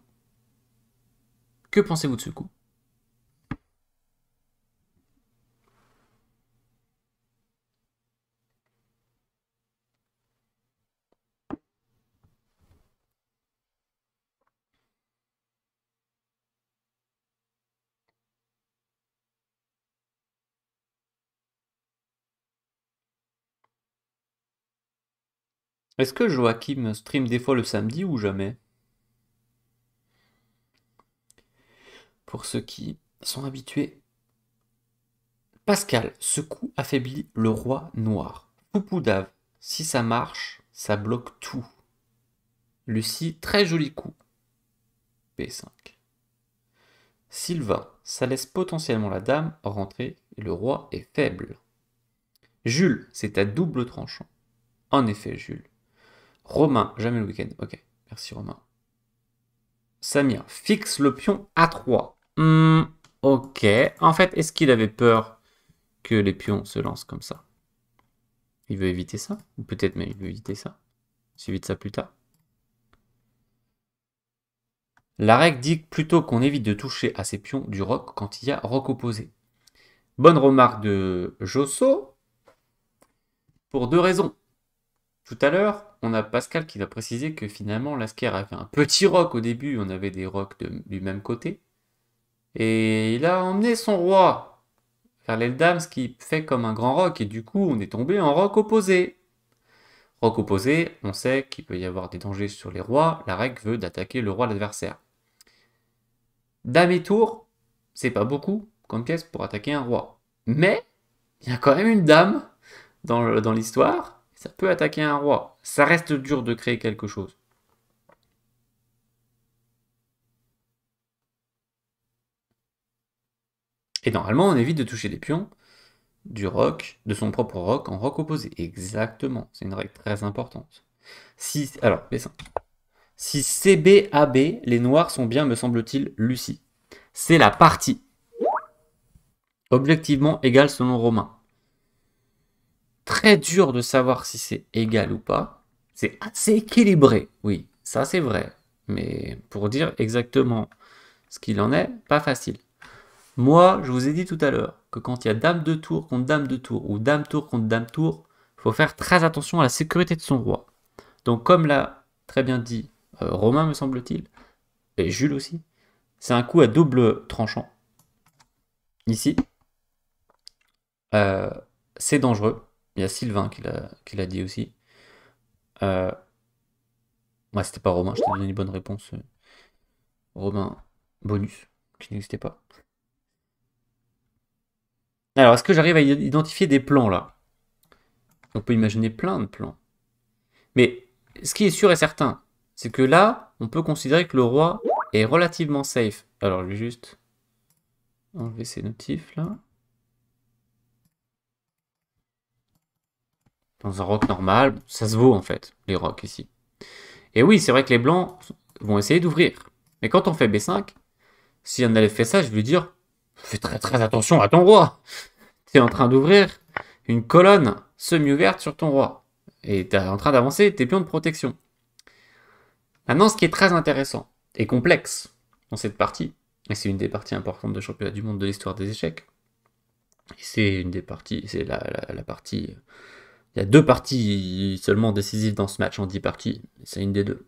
Que pensez-vous de ce coup Est-ce que Joachim stream des fois le samedi ou jamais Pour ceux qui sont habitués. Pascal, ce coup affaiblit le roi noir. Poupoudave, si ça marche, ça bloque tout. Lucie, très joli coup. P5. Sylvain, ça laisse potentiellement la dame rentrer et le roi est faible. Jules, c'est à double tranchant. En effet, Jules. Romain, jamais le week-end. Ok, merci Romain. Samir, fixe le pion à 3. Hmm, ok. En fait, est-ce qu'il avait peur que les pions se lancent comme ça Il veut éviter ça Ou peut-être, mais il veut éviter ça. Suivi de ça plus tard. La règle dit plutôt qu'on évite de toucher à ses pions du roc quand il y a roc opposé. Bonne remarque de Josso. Pour deux raisons. Tout à l'heure, on a Pascal qui a précisé que finalement Lasker avait un petit roc au début, on avait des rocs du même côté. Et il a emmené son roi vers l'Eldam, ce qui fait comme un grand roc, et du coup on est tombé en roc opposé. Roc opposé, on sait qu'il peut y avoir des dangers sur les rois, la règle veut d'attaquer le roi l'adversaire. Dame et tour, c'est pas beaucoup comme pièce pour attaquer un roi. Mais, il y a quand même une dame dans l'histoire, ça peut attaquer un roi. Ça reste dur de créer quelque chose. Et normalement, on évite de toucher les pions du roc, de son propre roc en roc opposé. Exactement, c'est une règle très importante. Si, alors, B5. Si CBAB, les noirs sont bien, me semble-t-il, Lucie. C'est la partie. Objectivement égale selon Romain très dur de savoir si c'est égal ou pas. C'est assez équilibré, oui, ça c'est vrai. Mais pour dire exactement ce qu'il en est, pas facile. Moi, je vous ai dit tout à l'heure que quand il y a dame de tour contre dame de tour ou dame tour contre dame tour, il faut faire très attention à la sécurité de son roi. Donc comme l'a très bien dit euh, Romain, me semble-t-il, et Jules aussi, c'est un coup à double tranchant. Ici, euh, c'est dangereux. Il y a Sylvain qui l'a dit aussi. Moi, euh, ce c'était pas Romain, je t'ai donné une bonne réponse. Romain bonus, qui n'existait pas. Alors, est-ce que j'arrive à identifier des plans là On peut imaginer plein de plans. Mais ce qui est sûr et certain, c'est que là, on peut considérer que le roi est relativement safe. Alors, je vais juste enlever ces notifs là. dans un rock normal, ça se vaut en fait, les rocks ici. Et oui, c'est vrai que les blancs vont essayer d'ouvrir. Mais quand on fait B5, si on avait fait ça, je vais lui dire fais très très attention à ton roi. Tu es en train d'ouvrir une colonne semi-ouverte sur ton roi. Et tu es en train d'avancer tes pions de protection. Maintenant, ce qui est très intéressant et complexe dans cette partie, et c'est une des parties importantes de championnat du monde de l'histoire des échecs, c'est une des parties, c'est la partie il y a deux parties seulement décisives dans ce match en dix parties. C'est une des deux.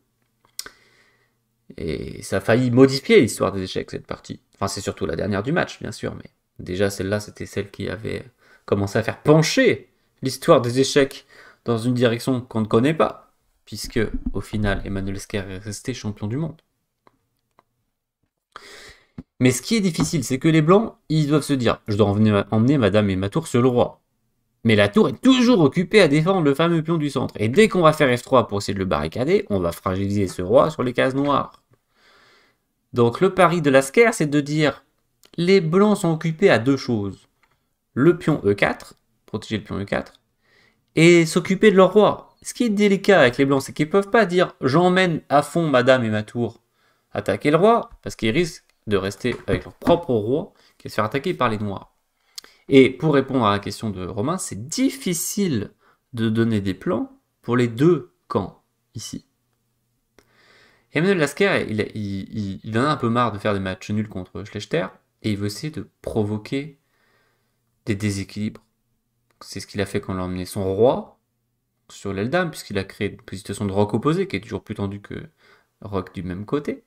Et ça a failli modifier l'histoire des échecs, cette partie. Enfin, c'est surtout la dernière du match, bien sûr, mais déjà celle-là, c'était celle qui avait commencé à faire pencher l'histoire des échecs dans une direction qu'on ne connaît pas, puisque au final, Emmanuel Esquer est resté champion du monde. Mais ce qui est difficile, c'est que les Blancs, ils doivent se dire, je dois emmener, emmener Madame et ma tour sur le roi. Mais la tour est toujours occupée à défendre le fameux pion du centre. Et dès qu'on va faire F3 pour essayer de le barricader, on va fragiliser ce roi sur les cases noires. Donc le pari de l'asker, c'est de dire les blancs sont occupés à deux choses. Le pion E4, protéger le pion E4, et s'occuper de leur roi. Ce qui est délicat avec les blancs, c'est qu'ils ne peuvent pas dire j'emmène à fond madame et ma tour attaquer le roi, parce qu'ils risquent de rester avec leur propre roi qui se faire attaquer par les noirs. Et pour répondre à la question de Romain, c'est difficile de donner des plans pour les deux camps ici. Emmanuel Lasker, il, en a un peu marre de faire des matchs nuls contre Schlechter et il veut essayer de provoquer des déséquilibres. C'est ce qu'il a fait quand il a emmené son roi sur l'Eldam, puisqu'il a créé une position de roc opposé qui est toujours plus tendue que roc du même côté.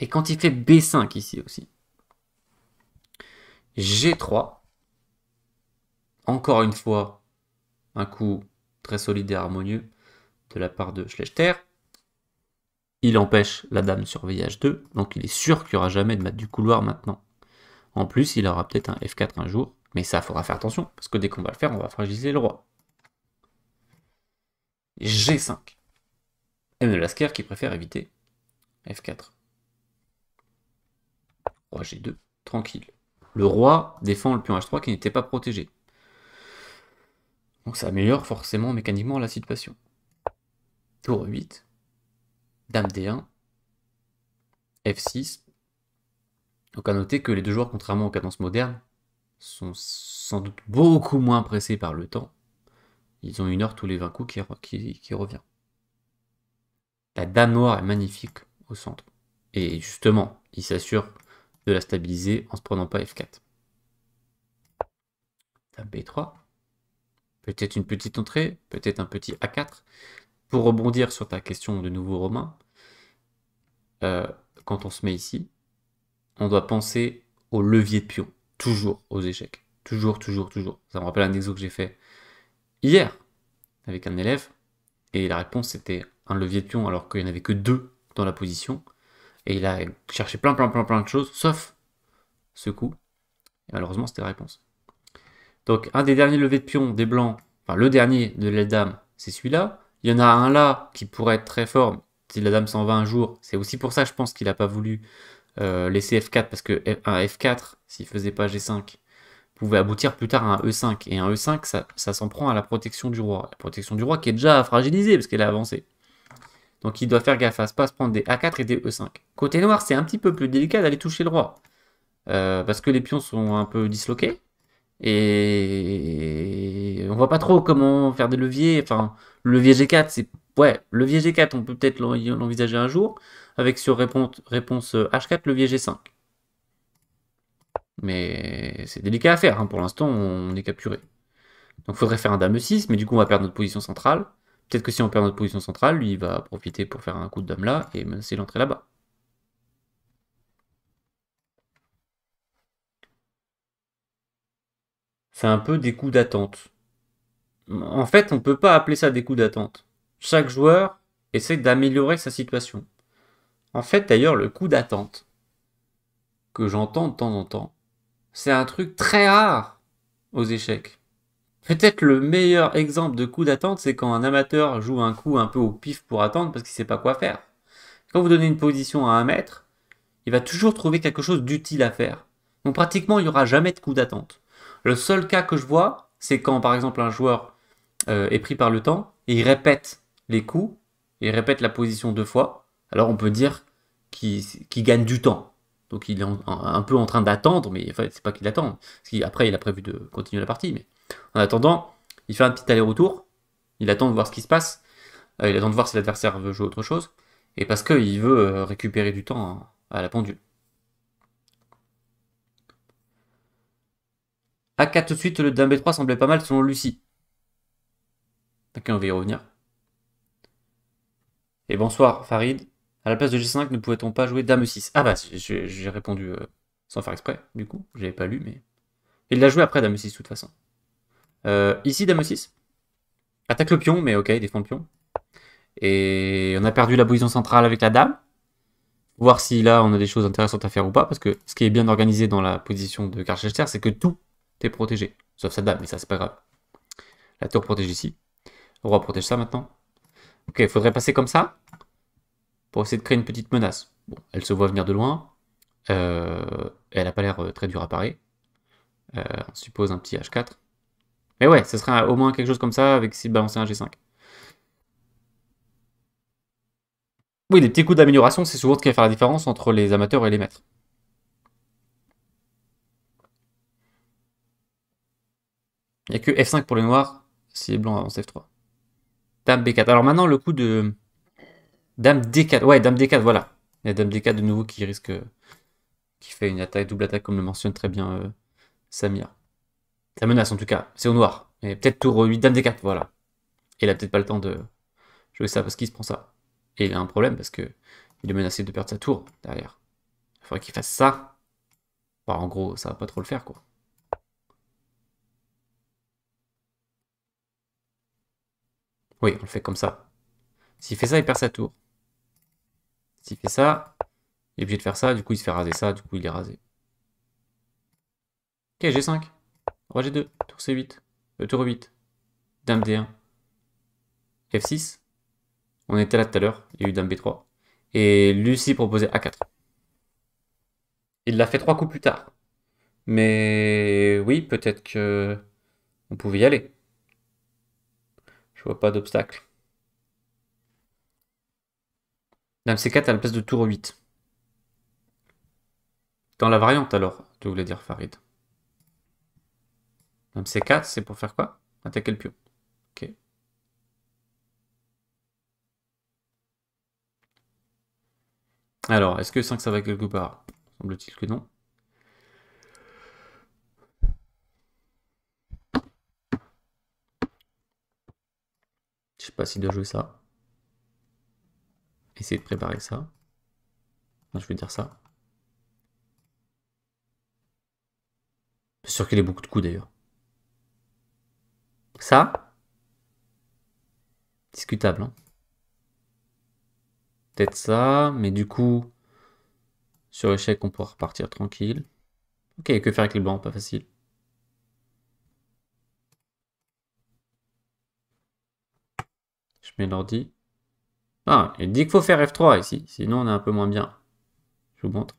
Et quand il fait B5 ici aussi, G3, encore une fois, un coup très solide et harmonieux de la part de Schlechter. Il empêche la dame sur h 2 donc il est sûr qu'il n'y aura jamais de mat du couloir maintenant. En plus, il aura peut-être un F4 un jour, mais ça, faudra faire attention, parce que dès qu'on va le faire, on va fragiliser le roi. G5. M. de Lasker qui préfère éviter F4. Roi G2, tranquille. Le roi défend le pion H3 qui n'était pas protégé. Donc ça améliore forcément mécaniquement la situation. Tour 8. Dame D1. F6. Donc à noter que les deux joueurs, contrairement aux cadences modernes, sont sans doute beaucoup moins pressés par le temps. Ils ont une heure tous les 20 coups qui, revient. La dame noire est magnifique au centre. Et justement, il s'assure de la stabiliser en se prenant pas F4. Dame B3 peut-être une petite entrée, peut-être un petit A4. Pour rebondir sur ta question de nouveau Romain, euh, quand on se met ici, on doit penser au levier de pion, toujours aux échecs. Toujours, toujours, toujours. Ça me rappelle un exo que j'ai fait hier avec un élève, et la réponse c'était un levier de pion alors qu'il n'y en avait que deux dans la position. Et il a cherché plein, plein, plein, plein de choses, sauf ce coup. Et malheureusement, c'était la réponse. Donc un des derniers levés de pions, des blancs, enfin le dernier de la dame, c'est celui-là. Il y en a un là qui pourrait être très fort si la dame s'en va un jour. C'est aussi pour ça, je pense qu'il n'a pas voulu euh, laisser F4 parce que un F4, s'il faisait pas G5, pouvait aboutir plus tard à un E5. Et un E5, ça, s'en prend à la protection du roi. La protection du roi qui est déjà fragilisée parce qu'elle a avancé. Donc il doit faire gaffe à se pas se prendre des A4 et des E5. Côté noir, c'est un petit peu plus délicat d'aller toucher le roi. Euh, parce que les pions sont un peu disloqués. Et on voit pas trop comment faire des leviers. Enfin, le levier G4, c'est. Ouais, levier G4, on peut peut-être l'envisager un jour, avec sur réponse, H4, euh, levier G5. Mais c'est délicat à faire, hein. pour l'instant, on est capturé. Donc faudrait faire un dame 6, mais du coup, on va perdre notre position centrale. Peut-être que si on perd notre position centrale, lui, va profiter pour faire un coup de dame là et menacer l'entrée là-bas. c'est un peu des coups d'attente. En fait, on ne peut pas appeler ça des coups d'attente. Chaque joueur essaie d'améliorer sa situation. En fait, d'ailleurs, le coup d'attente que j'entends de temps en temps, c'est un truc très rare aux échecs. Peut-être le meilleur exemple de coup d'attente, c'est quand un amateur joue un coup un peu au pif pour attendre parce qu'il ne sait pas quoi faire. Quand vous donnez une position à un maître, il va toujours trouver quelque chose d'utile à faire. Donc pratiquement, il n'y aura jamais de coup d'attente. Le seul cas que je vois, c'est quand par exemple un joueur euh, est pris par le temps, et il répète les coups, il répète la position deux fois, alors on peut dire qu'il gagne du temps. Donc il est un peu en train d'attendre, mais enfin c'est pas qu'il attend, parce qu'après il a prévu de continuer la partie, mais en attendant, il fait un petit aller-retour, il attend de voir ce qui se passe, euh, il attend de voir si l'adversaire veut jouer autre chose, et parce qu'il veut euh, récupérer du temps hein, à la pendule. A4 tout de suite, le dame B3 semblait pas mal selon Lucie. Ok, on va y revenir. Et bonsoir, Farid. À la place de G5, ne pouvait-on pas jouer dame 6 Ah bah, j'ai répondu euh, sans faire exprès, du coup. J'avais pas lu, mais... Il l'a joué après dame 6, de toute façon. Euh, ici, dame 6. Attaque le pion, mais ok, défend le pion. Et on a perdu la position centrale avec la dame. Voir si là, on a des choses intéressantes à faire ou pas, parce que ce qui est bien organisé dans la position de Karchester, c'est que tout protégé. Sauf sa dame, mais ça c'est pas grave. La tour protège ici. Le roi protège ça maintenant. Ok, faudrait passer comme ça pour essayer de créer une petite menace. Bon, elle se voit venir de loin. Euh, elle a pas l'air euh, très dure à parer. Euh, on suppose un petit H4. Mais ouais, ce serait au moins quelque chose comme ça avec si balancer un G5. Oui, des petits coups d'amélioration, c'est souvent ce qui va faire la différence entre les amateurs et les maîtres. Il n'y a que F5 pour les noirs si les blancs avancent F3. Dame B4. Alors maintenant, le coup de... Dame D4. Ouais, Dame D4, voilà. Il Dame D4 de nouveau qui risque... Qui fait une attaque, double attaque, comme le mentionne très bien euh, Samia. Samir. Ça menace en tout cas. C'est au noir. Et peut-être tour 8, euh, Dame D4, voilà. Et il a peut-être pas le temps de jouer ça parce qu'il se prend ça. Et il a un problème parce que il est menacé de perdre sa tour derrière. Il faudrait qu'il fasse ça. Bah, en gros, ça va pas trop le faire, quoi. Oui, on le fait comme ça. S'il fait ça, il perd sa tour. S'il fait ça, il est obligé de faire ça, du coup il se fait raser ça, du coup il est rasé. Ok, G5. Roi G2, tour C8, le euh, tour 8, dame D1, F6. On était là tout à l'heure, il y a eu dame B3. Et Lucie proposait A4. Il l'a fait trois coups plus tard. Mais oui, peut-être que on pouvait y aller. Je vois pas d'obstacle. Dame C4 à la place de tour 8. Dans la variante alors, tu voulais dire Farid. Dame C4, c'est pour faire quoi Attaquer le pion. Ok. Alors, est-ce que 5 ça va quelque part Semble-t-il que non. Je sais pas si de jouer ça. Essayer de préparer ça. je vais dire ça. sûr qu'il est beaucoup de coups d'ailleurs. Ça Discutable. Hein. Peut-être ça, mais du coup, sur échec, on pourra repartir tranquille. Ok, que faire avec les blancs Pas facile. Je mets l'ordi. Ah, il dit qu'il faut faire F3 ici, sinon on est un peu moins bien. Je vous montre.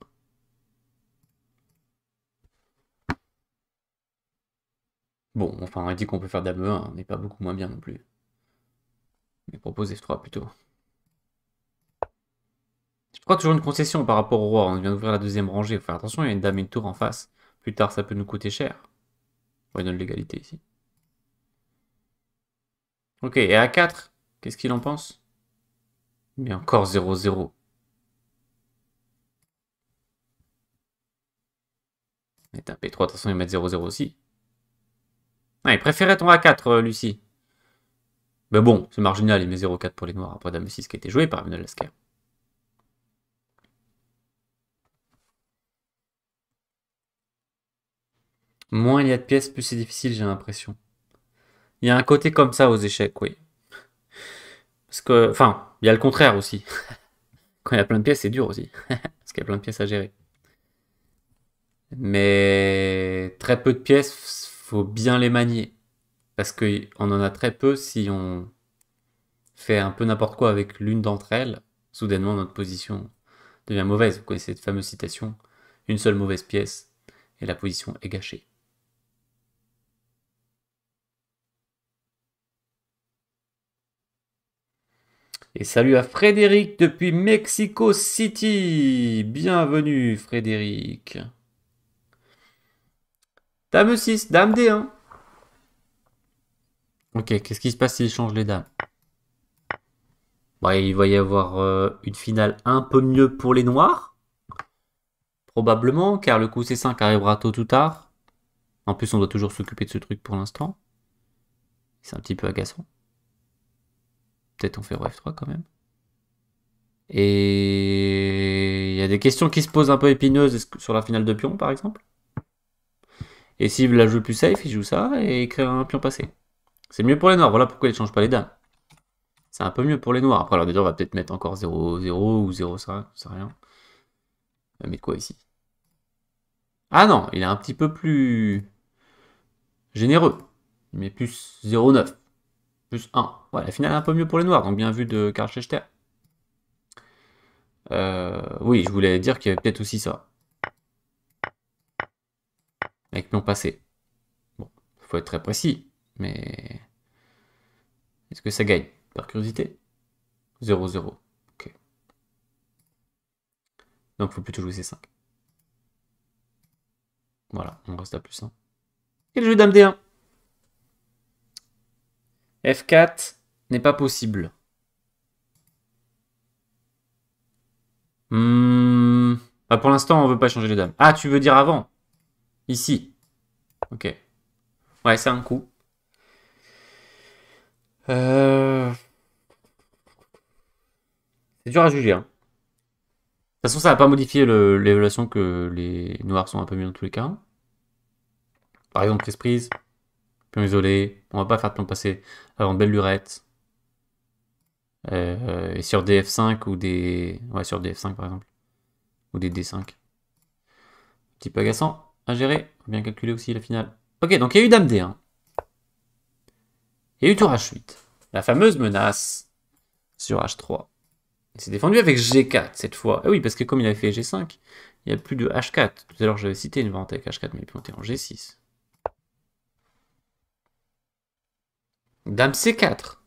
Bon, enfin, on dit qu'on peut faire dame 1 on n'est pas beaucoup moins bien non plus. Mais propose F3 plutôt. Je crois toujours une concession par rapport au roi. On vient d'ouvrir la deuxième rangée. Faut faire attention, il y a une dame et une tour en face. Plus tard, ça peut nous coûter cher. On donne l'égalité ici. Ok, et à 4, Qu'est-ce qu'il en pense Mais encore 0-0. Il un P3, de toute façon, il met 0-0 aussi. Ah, il préférait ton A4, euh, Lucie. Mais bon, c'est marginal, il met 0-4 pour les noirs après Dame 6 qui a été joué par Emmanuel Lasker. Moins il y a de pièces, plus c'est difficile, j'ai l'impression. Il y a un côté comme ça aux échecs, oui que, enfin, il y a le contraire aussi. Quand il y a plein de pièces, c'est dur aussi. Parce qu'il y a plein de pièces à gérer. Mais très peu de pièces, faut bien les manier. Parce qu'on en a très peu si on fait un peu n'importe quoi avec l'une d'entre elles, soudainement notre position devient mauvaise. Vous connaissez cette fameuse citation, une seule mauvaise pièce et la position est gâchée. Et salut à Frédéric depuis Mexico City. Bienvenue Frédéric. Dame 6, dame D1. Hein. Ok, qu'est-ce qui se passe s'il change les dames bah, Il va y avoir euh, une finale un peu mieux pour les noirs. Probablement, car le coup C5 arrivera tôt ou tard. En plus, on doit toujours s'occuper de ce truc pour l'instant. C'est un petit peu agaçant on fait rf 3 quand même. Et il y a des questions qui se posent un peu épineuses sur la finale de pion, par exemple. Et s'il veut la joue plus safe, il joue ça et il crée un pion passé. C'est mieux pour les noirs, voilà pourquoi il ne change pas les dames. C'est un peu mieux pour les noirs. Après, alors déjà, on va peut-être mettre encore 0-0 ou 0-5, c'est rien. Euh, mais va quoi ici Ah non, il est un petit peu plus généreux. Il met plus 0.9. Plus 1. Voilà, la finale un peu mieux pour les noirs, donc bien vu de Karl Schechter. Euh, oui, je voulais dire qu'il y avait peut-être aussi ça. Avec non passé. Bon, faut être très précis, mais... Est-ce que ça gagne Par curiosité 0-0. Ok. Donc faut plutôt jouer C5. Voilà, on reste à plus 1. Et le jeu dame D1 F4 n'est pas possible. Hmm, bah, pour l'instant, on veut pas changer les dames. Ah, tu veux dire avant Ici. Ok. Ouais, c'est un coup. Euh, c'est dur à juger. Hein. De toute façon, ça n'a pas modifié l'évaluation que les noirs sont un peu mieux dans tous les cas. Par exemple, prise prise isolé. On va pas faire de plomb passé avant belle lurette. Euh, et sur des 5 ou des... Ouais, sur des 5 par exemple. Ou des D5. petit peu agaçant à gérer. bien calculer aussi la finale. Ok, donc il y a eu Dame D1. Il y a eu Tour H8. La fameuse menace sur H3. Il s'est défendu avec G4 cette fois. Ah oui, parce que comme il avait fait G5, il n'y a plus de H4. Tout à l'heure, j'avais cité une vente avec H4, mais il en G6. Dame C4.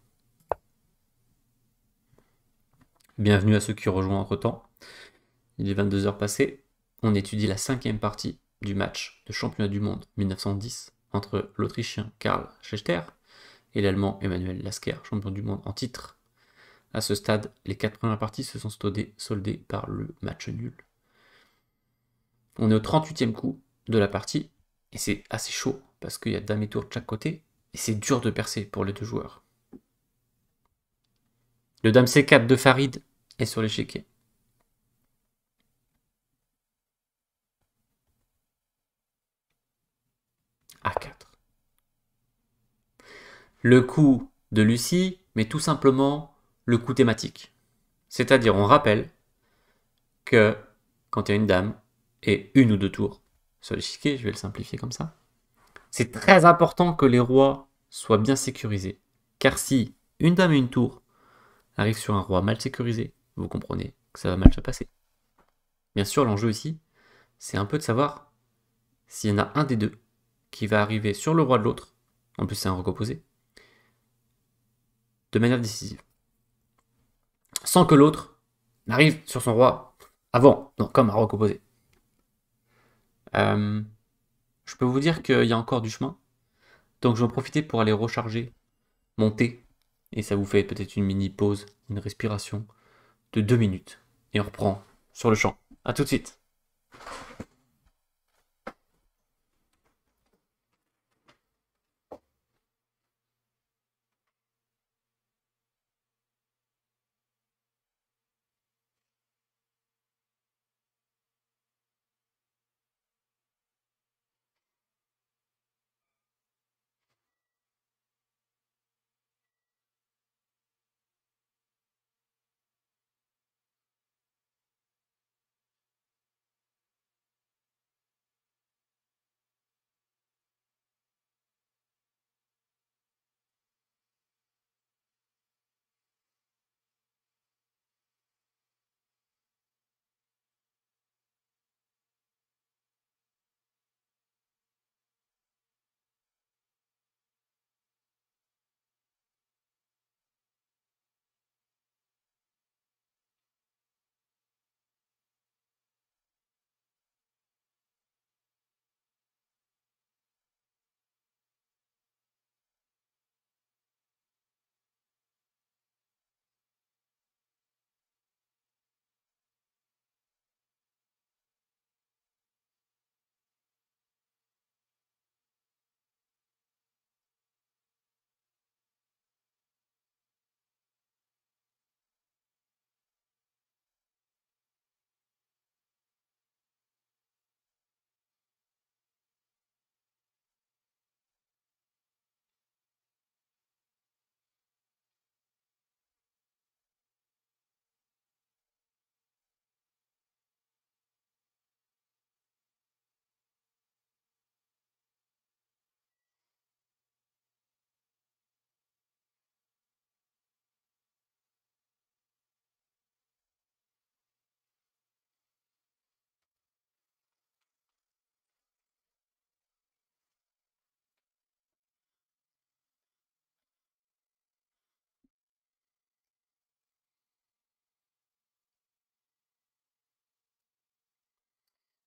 Bienvenue à ceux qui rejoignent entre-temps. Il est 22h passé. On étudie la cinquième partie du match de championnat du monde 1910 entre l'Autrichien Karl schlechter et l'Allemand Emmanuel Lasker, champion du monde en titre. À ce stade, les quatre premières parties se sont soldées, soldées par le match nul. On est au 38e coup de la partie et c'est assez chaud parce qu'il y a dame et tour de chaque côté et c'est dur de percer pour les deux joueurs. Le Dame C4 de Farid est sur l'échiquier. A4. Le coup de Lucie, mais tout simplement le coup thématique. C'est-à-dire, on rappelle que quand il y a une dame et une ou deux tours sur l'échiquier, je vais le simplifier comme ça, c'est très important que les rois soit bien sécurisé. Car si une dame et une tour arrivent sur un roi mal sécurisé, vous comprenez que ça va mal se passer. Bien sûr, l'enjeu ici, c'est un peu de savoir s'il y en a un des deux qui va arriver sur le roi de l'autre, en plus c'est un roc opposé, de manière décisive. Sans que l'autre n'arrive sur son roi avant, donc comme un roc opposé. Euh, je peux vous dire qu'il y a encore du chemin, donc je vais en profiter pour aller recharger mon Et ça vous fait peut-être une mini pause, une respiration de deux minutes. Et on reprend sur le champ. A tout de suite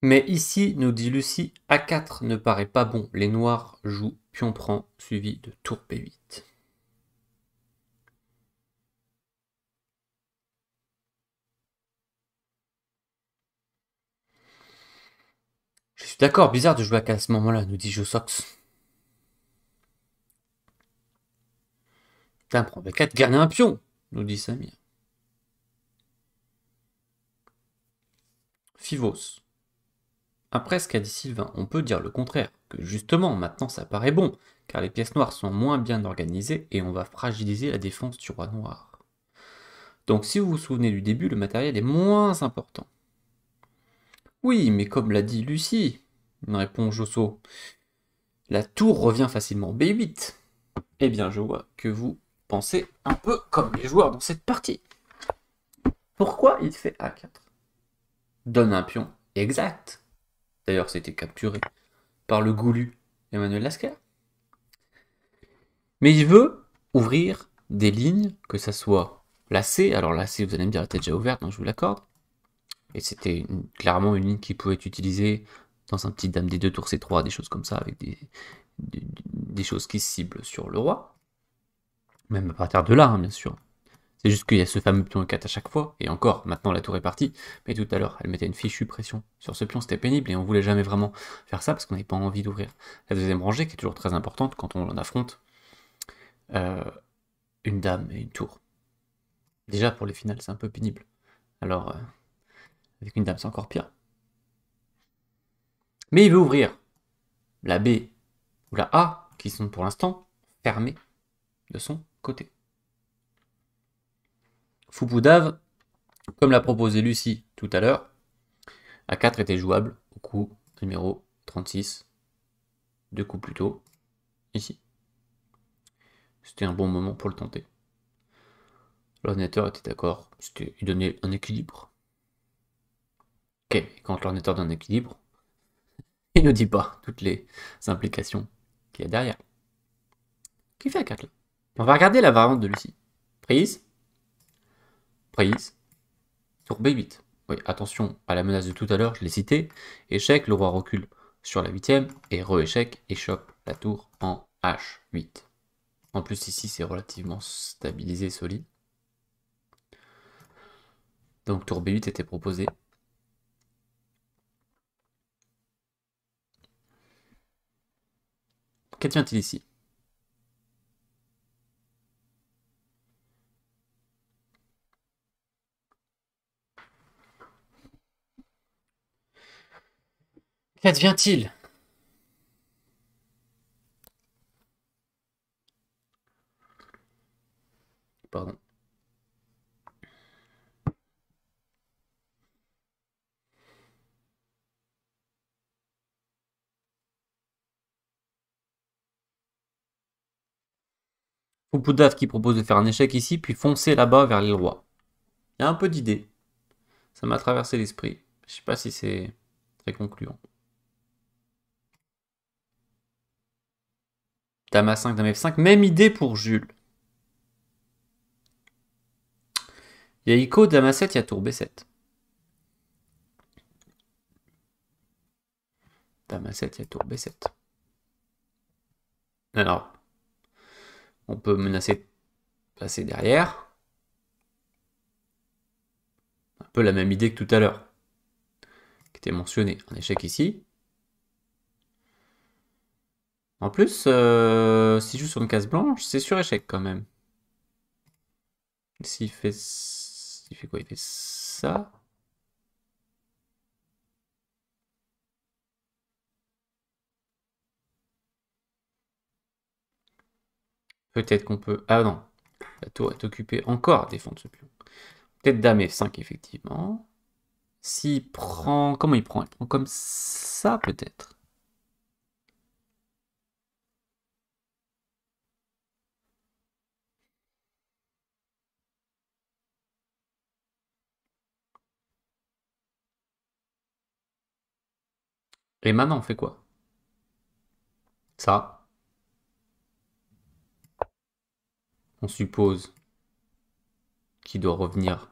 Mais ici, nous dit Lucie, A4 ne paraît pas bon. Les noirs jouent pion prend, suivi de tour p 8 Je suis d'accord, bizarre de jouer à, à ce moment-là, nous dit Josox. Putain, prend B4, gagne un pion, nous dit Samir. Fivos. Après ce qu'a dit Sylvain, on peut dire le contraire, que justement maintenant ça paraît bon, car les pièces noires sont moins bien organisées et on va fragiliser la défense du roi noir. Donc si vous vous souvenez du début, le matériel est moins important. Oui, mais comme l'a dit Lucie, répond Josso, la tour revient facilement B8. Eh bien je vois que vous pensez un peu comme les joueurs dans cette partie. Pourquoi il fait A4 Donne un pion exact D'ailleurs, c'était capturé par le goulu Emmanuel Lasker. Mais il veut ouvrir des lignes, que ça soit la C. Alors la C, vous allez me dire, elle était déjà ouverte, donc hein, je vous l'accorde. Et c'était clairement une ligne qui pouvait être utilisée dans un petit dame des deux tours C3, des choses comme ça, avec des, des, choses qui ciblent sur le roi. Même à partir de là, hein, bien sûr. C'est juste qu'il y a ce fameux pion 4 à chaque fois, et encore, maintenant la tour est partie, mais tout à l'heure, elle mettait une fichue pression sur ce pion, c'était pénible, et on voulait jamais vraiment faire ça, parce qu'on n'avait pas envie d'ouvrir la deuxième rangée, qui est toujours très importante quand on en affronte euh, une dame et une tour. Déjà, pour les finales, c'est un peu pénible. Alors, euh, avec une dame, c'est encore pire. Mais il veut ouvrir la B ou la A, qui sont pour l'instant fermées de son côté. Foupoudave, comme l'a proposé Lucie tout à l'heure, à 4 était jouable au coup numéro 36, deux coups plus tôt, ici. C'était un bon moment pour le tenter. L'ordinateur était d'accord, il donnait un équilibre. Ok, quand l'ordinateur donne un équilibre, il ne dit pas toutes les implications qu'il y a derrière. Qui fait à 4 là On va regarder la variante de Lucie. Prise, tour B8. Oui, attention à la menace de tout à l'heure, je l'ai cité. Échec, le roi recule sur la huitième et re-échec et chope la tour en H8. En plus, ici, c'est relativement stabilisé, solide. Donc, tour B8 était proposé. tient il ici Qu'advient-il Pardon. Poupoudaf qui propose de faire un échec ici, puis foncer là-bas vers les rois. Il y a un peu d'idée. Ça m'a traversé l'esprit. Je sais pas si c'est très concluant. Dame 5 Dame F5. Même idée pour Jules. Il y a 7 il y a Tour B7. Dame 7 il y a Tour B7. Alors, on peut menacer de passer derrière. Un peu la même idée que tout à l'heure, qui était mentionnée. Un échec ici, en plus, si euh, s'il joue sur une case blanche, c'est sur échec quand même. S'il fait... fait quoi Il fait ça Peut-être qu'on peut... Ah non, la tour est occupée encore à défendre ce pion. Peut-être dame F5, effectivement. S'il prend... Comment Il prend comme ça, peut-être Et maintenant, on fait quoi Ça. On suppose qu'il doit revenir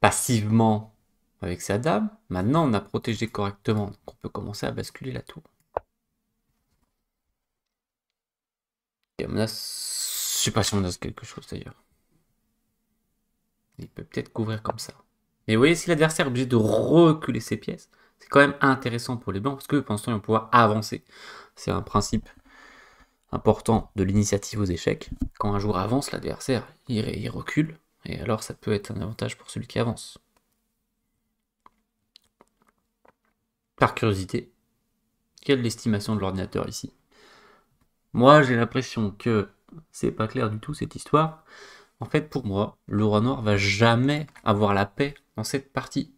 passivement avec sa dame. Maintenant, on a protégé correctement. on peut commencer à basculer la tour. Et on a... Je sais pas quelque chose d'ailleurs. Il peut peut-être couvrir comme ça. Mais vous voyez, si l'adversaire est obligé de reculer ses pièces, c'est quand même intéressant pour les blancs parce que pendant ce temps, ils vont pouvoir avancer. C'est un principe important de l'initiative aux échecs. Quand un joueur avance, l'adversaire, il, recule, et alors ça peut être un avantage pour celui qui avance. Par curiosité, quelle est l'estimation de l'ordinateur ici Moi, j'ai l'impression que c'est pas clair du tout cette histoire. En fait, pour moi, le roi noir va jamais avoir la paix dans cette partie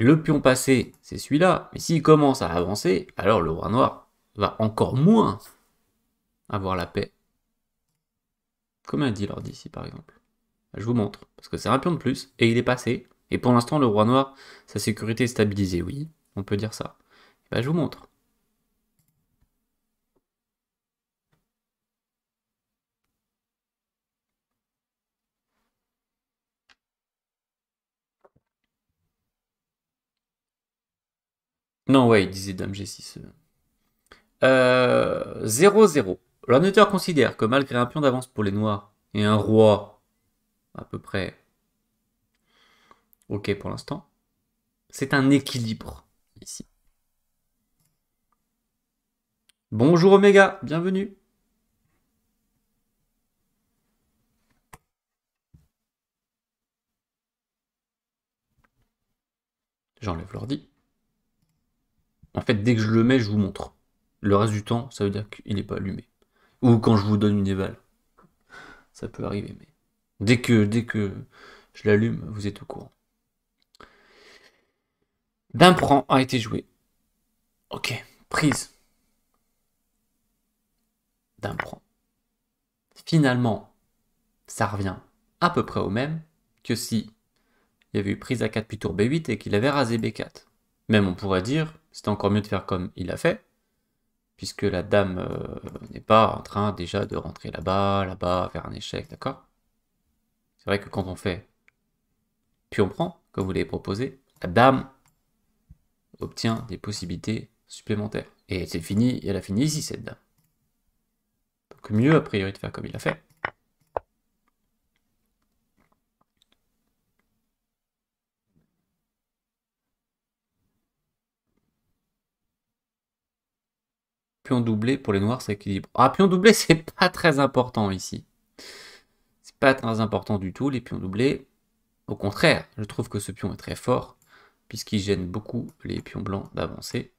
le pion passé, c'est celui-là. Mais s'il commence à avancer, alors le roi noir va encore moins avoir la paix. Comme a dit l'ordi ici, par exemple. Je vous montre, parce que c'est un pion de plus, et il est passé. Et pour l'instant, le roi noir, sa sécurité est stabilisée, oui, on peut dire ça. Eh ben, je vous montre. Non, ouais, il disait Dame G6. 0-0. L'ordinateur considère que malgré un pion d'avance pour les noirs et un roi à peu près ok pour l'instant, c'est un équilibre ici. Bonjour Omega, bienvenue. J'enlève l'ordi. En fait, dès que je le mets, je vous montre. Le reste du temps, ça veut dire qu'il n'est pas allumé. Ou quand je vous donne une éval. Ça peut arriver, mais dès que, dès que je l'allume, vous êtes au courant. D'un prend a été joué. Ok, prise. D'un prend. Finalement, ça revient à peu près au même que si il y avait eu prise à 4 puis tour B8 et qu'il avait rasé B4. Même on pourrait dire c'est encore mieux de faire comme il a fait, puisque la dame euh, n'est pas en train déjà de rentrer là-bas, là-bas, faire un échec, d'accord C'est vrai que quand on fait, puis on prend, comme vous l'avez proposé, la dame obtient des possibilités supplémentaires. Et c'est fini, elle a fini ici, cette dame. Donc mieux, a priori, de faire comme il a fait. Pion doublé pour les noirs, s'équilibre, équilibre. Ah, pion doublé, c'est pas très important ici. C'est pas très important du tout, les pions doublés. Au contraire, je trouve que ce pion est très fort, puisqu'il gêne beaucoup les pions blancs d'avancer.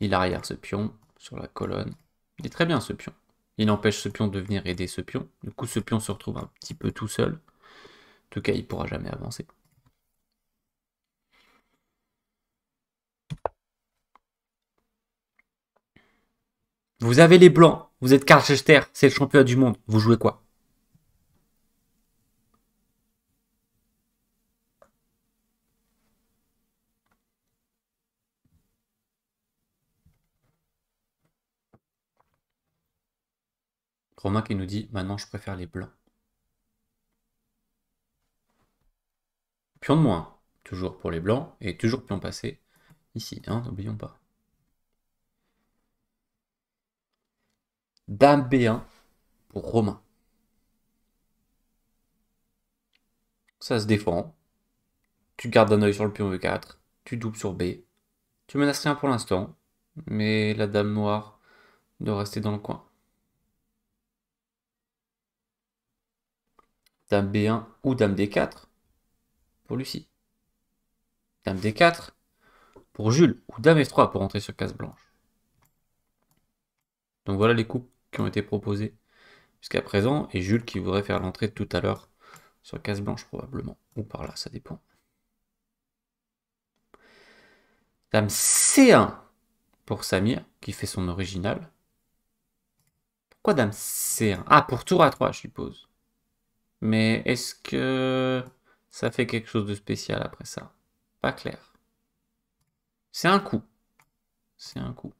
Il arrière ce pion sur la colonne. Il est très bien ce pion. Il empêche ce pion de venir aider ce pion. Du coup, ce pion se retrouve un petit peu tout seul. En tout cas, il pourra jamais avancer. Vous avez les blancs, vous êtes Karl c'est le championnat du monde. Vous jouez quoi Romain qui nous dit maintenant je préfère les blancs. Pion de moins, toujours pour les blancs et toujours pion passé ici, hein, n'oublions pas. Dame B1 pour Romain. Ça se défend. Tu gardes un œil sur le pion E4. Tu doubles sur B. Tu menaces rien pour l'instant. Mais la dame noire doit rester dans le coin. Dame B1 ou Dame D4 pour Lucie. Dame D4 pour Jules ou Dame F3 pour entrer sur case blanche. Donc voilà les coupes qui ont été proposés jusqu'à présent, et Jules qui voudrait faire l'entrée tout à l'heure sur case Blanche probablement, ou par là, ça dépend. Dame C1 pour Samir, qui fait son original. Pourquoi Dame C1 Ah, pour tour à 3, je suppose. Mais est-ce que ça fait quelque chose de spécial après ça Pas clair. C'est un coup. C'est un coup.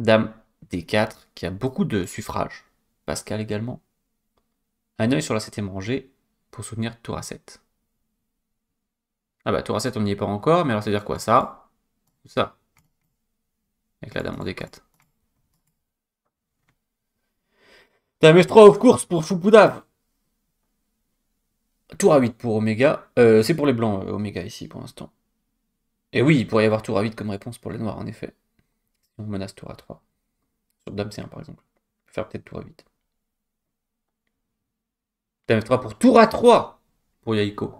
Dame D4 qui a beaucoup de suffrages. Pascal également. Un œil sur la 7ème rangée pour soutenir tour A7. Ah bah tour A7 on n'y est pas encore, mais alors ça veut dire quoi ça Ça. Avec la dame en D4. Dame S3 off course pour Choupoudave. Tour A8 pour Oméga. Euh, c'est pour les blancs euh, Oméga ici pour l'instant. Et oui, il pourrait y avoir tour A8 comme réponse pour les noirs en effet on menace tour à 3. Sur Dame C1 par exemple. faire peut-être tour à 8. Dame F3 pour tour à 3 pour Yaiko.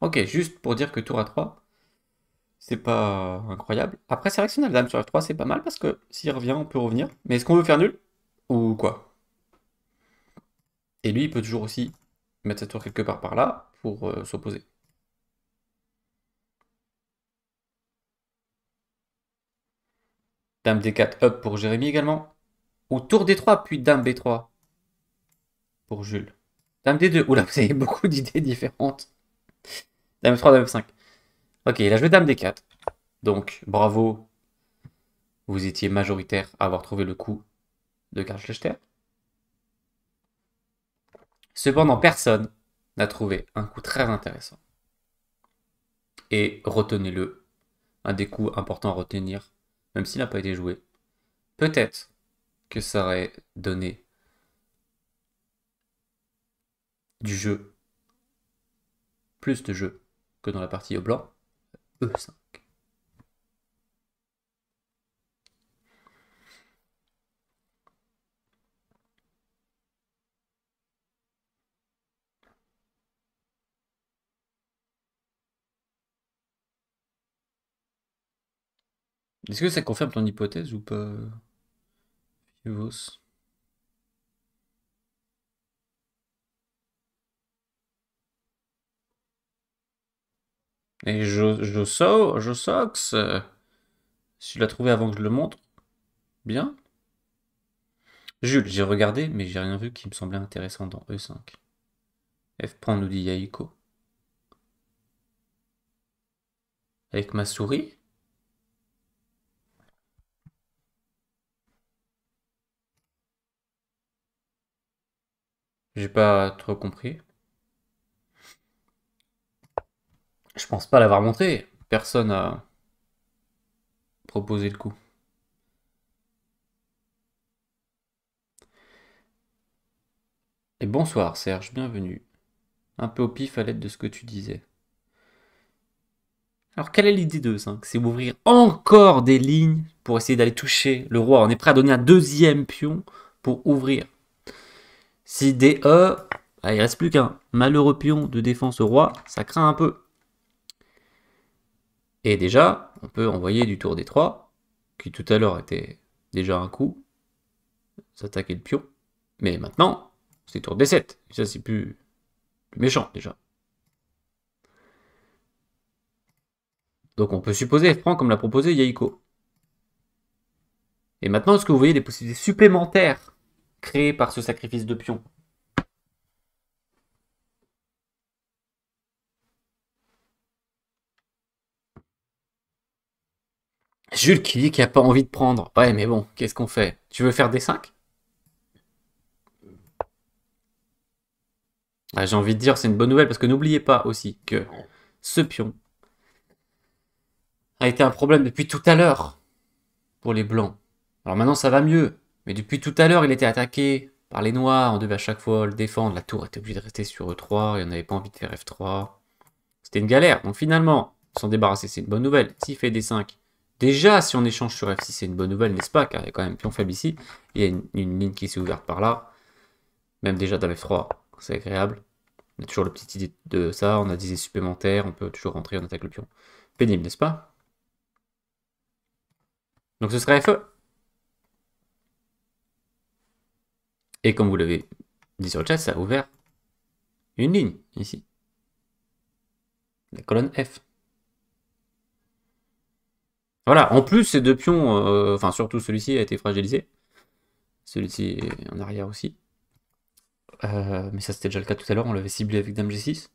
Ok, juste pour dire que tour à 3, c'est pas incroyable. Après, c'est dame sur F3, c'est pas mal parce que s'il revient, on peut revenir. Mais est-ce qu'on veut faire nul Ou quoi Et lui, il peut toujours aussi mettre cette tour quelque part par là pour euh, s'opposer. Dame D4 up pour Jérémy également. Ou tour D3, puis Dame B3 pour Jules. Dame D2. Oula, vous avez beaucoup d'idées différentes. Dame 3, Dame 5. Ok, il a joué Dame D4. Donc, bravo. Vous étiez majoritaire à avoir trouvé le coup de Karl Schlechter. Cependant, personne n'a trouvé un coup très intéressant. Et retenez-le. Un des coups importants à retenir même s'il n'a pas été joué. Peut-être que ça aurait donné du jeu, plus de jeu que dans la partie au blanc. E Est-ce que ça confirme ton hypothèse ou pas, Et je, je, je sox. si tu l'as trouvé avant que je le montre, bien. Jules, j'ai regardé, mais j'ai rien vu qui me semblait intéressant dans E5. F prend nous dit Yaiko. Avec ma souris J'ai pas trop compris. Je pense pas l'avoir monté. Personne a proposé le coup. Et bonsoir Serge, bienvenue. Un peu au pif à l'aide de ce que tu disais. Alors quelle est l'idée de 5 C'est ouvrir encore des lignes pour essayer d'aller toucher le roi. On est prêt à donner un deuxième pion pour ouvrir. Si DE, E, ah, il reste plus qu'un malheureux pion de défense au roi, ça craint un peu. Et déjà, on peut envoyer du tour d 3, qui tout à l'heure était déjà un coup, s'attaquer le pion. Mais maintenant, c'est tour D7. Ça, c'est plus, méchant déjà. Donc on peut supposer F-Prend comme l'a proposé Yaiko. Et maintenant, est-ce que vous voyez des possibilités supplémentaires créé par ce sacrifice de pion. Jules qui dit qu'il n'a pas envie de prendre. Ouais, mais bon, qu'est-ce qu'on fait Tu veux faire des 5 bah, J'ai envie de dire, c'est une bonne nouvelle parce que n'oubliez pas aussi que ce pion a été un problème depuis tout à l'heure pour les blancs. Alors maintenant, ça va mieux. Mais depuis tout à l'heure, il était attaqué par les noirs. On devait à chaque fois le défendre. La tour était obligée de rester sur E3. Et on n'avait pas envie de faire F3. C'était une galère. Donc finalement, s'en débarrasser, c'est une bonne nouvelle. S'il fait D5, déjà, si on échange sur F6, c'est une bonne nouvelle, n'est-ce pas Car il y a quand même pion faible ici. Il y a une, ligne qui s'est ouverte par là. Même déjà dans F3, c'est agréable. On a toujours le petit idée de ça. On a des idées supplémentaires. On peut toujours rentrer, on attaque le pion. Pénible, n'est-ce pas donc ce serait FE. Et comme vous l'avez dit sur le chat, ça a ouvert une ligne ici. La colonne F. Voilà, en plus ces deux pions, euh, enfin surtout celui-ci a été fragilisé. Celui-ci en arrière aussi. Euh, mais ça c'était déjà le cas tout à l'heure, on l'avait ciblé avec Dame G6.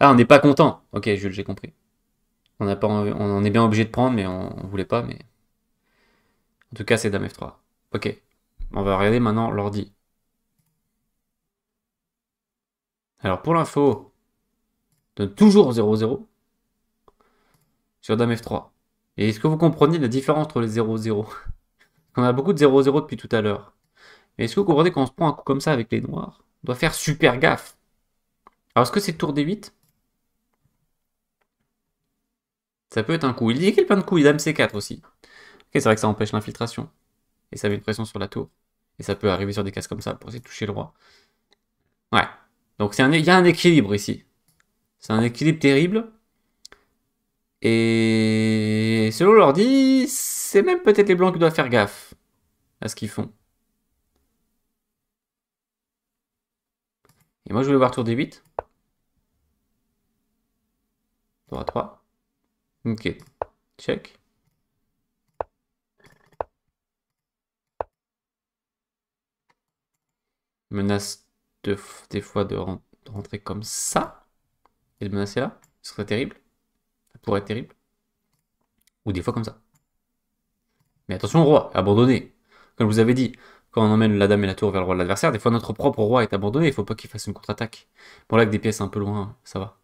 Ah, on n'est pas content Ok, Jules, j'ai compris. On, a pas, on en est bien obligé de prendre, mais on, on voulait pas, mais... En tout cas, c'est Dame F3. Ok. On va regarder maintenant l'ordi. Alors pour l'info, donne toujours 0-0 sur Dame F3. Et est-ce que vous comprenez la différence entre les 0-0 On a beaucoup de 0-0 depuis tout à l'heure. Mais est-ce que vous comprenez qu'on se prend un coup comme ça avec les noirs On doit faire super gaffe. Alors est-ce que c'est tour D8 Ça peut être un coup. Il y a plein de coups Il dame C4 aussi. Ok, c'est vrai que ça empêche l'infiltration et ça met une pression sur la tour. Et ça peut arriver sur des cases comme ça pour essayer de toucher le roi. Ouais. Donc il y a un équilibre ici. C'est un équilibre terrible. Et selon l'ordi, c'est même peut-être les blancs qui doivent faire gaffe à ce qu'ils font. Et moi je voulais voir tour d8. Tour à 3. Ok. Check. menace des fois de, rentrer comme ça et de menacer là. Ce serait terrible. Ça pourrait être terrible. Ou des fois comme ça. Mais attention, roi, abandonné. Comme je vous avais dit, quand on emmène la dame et la tour vers le roi de l'adversaire, des fois notre propre roi est abandonné, il faut pas qu'il fasse une contre-attaque. Bon là, avec des pièces un peu loin, ça va.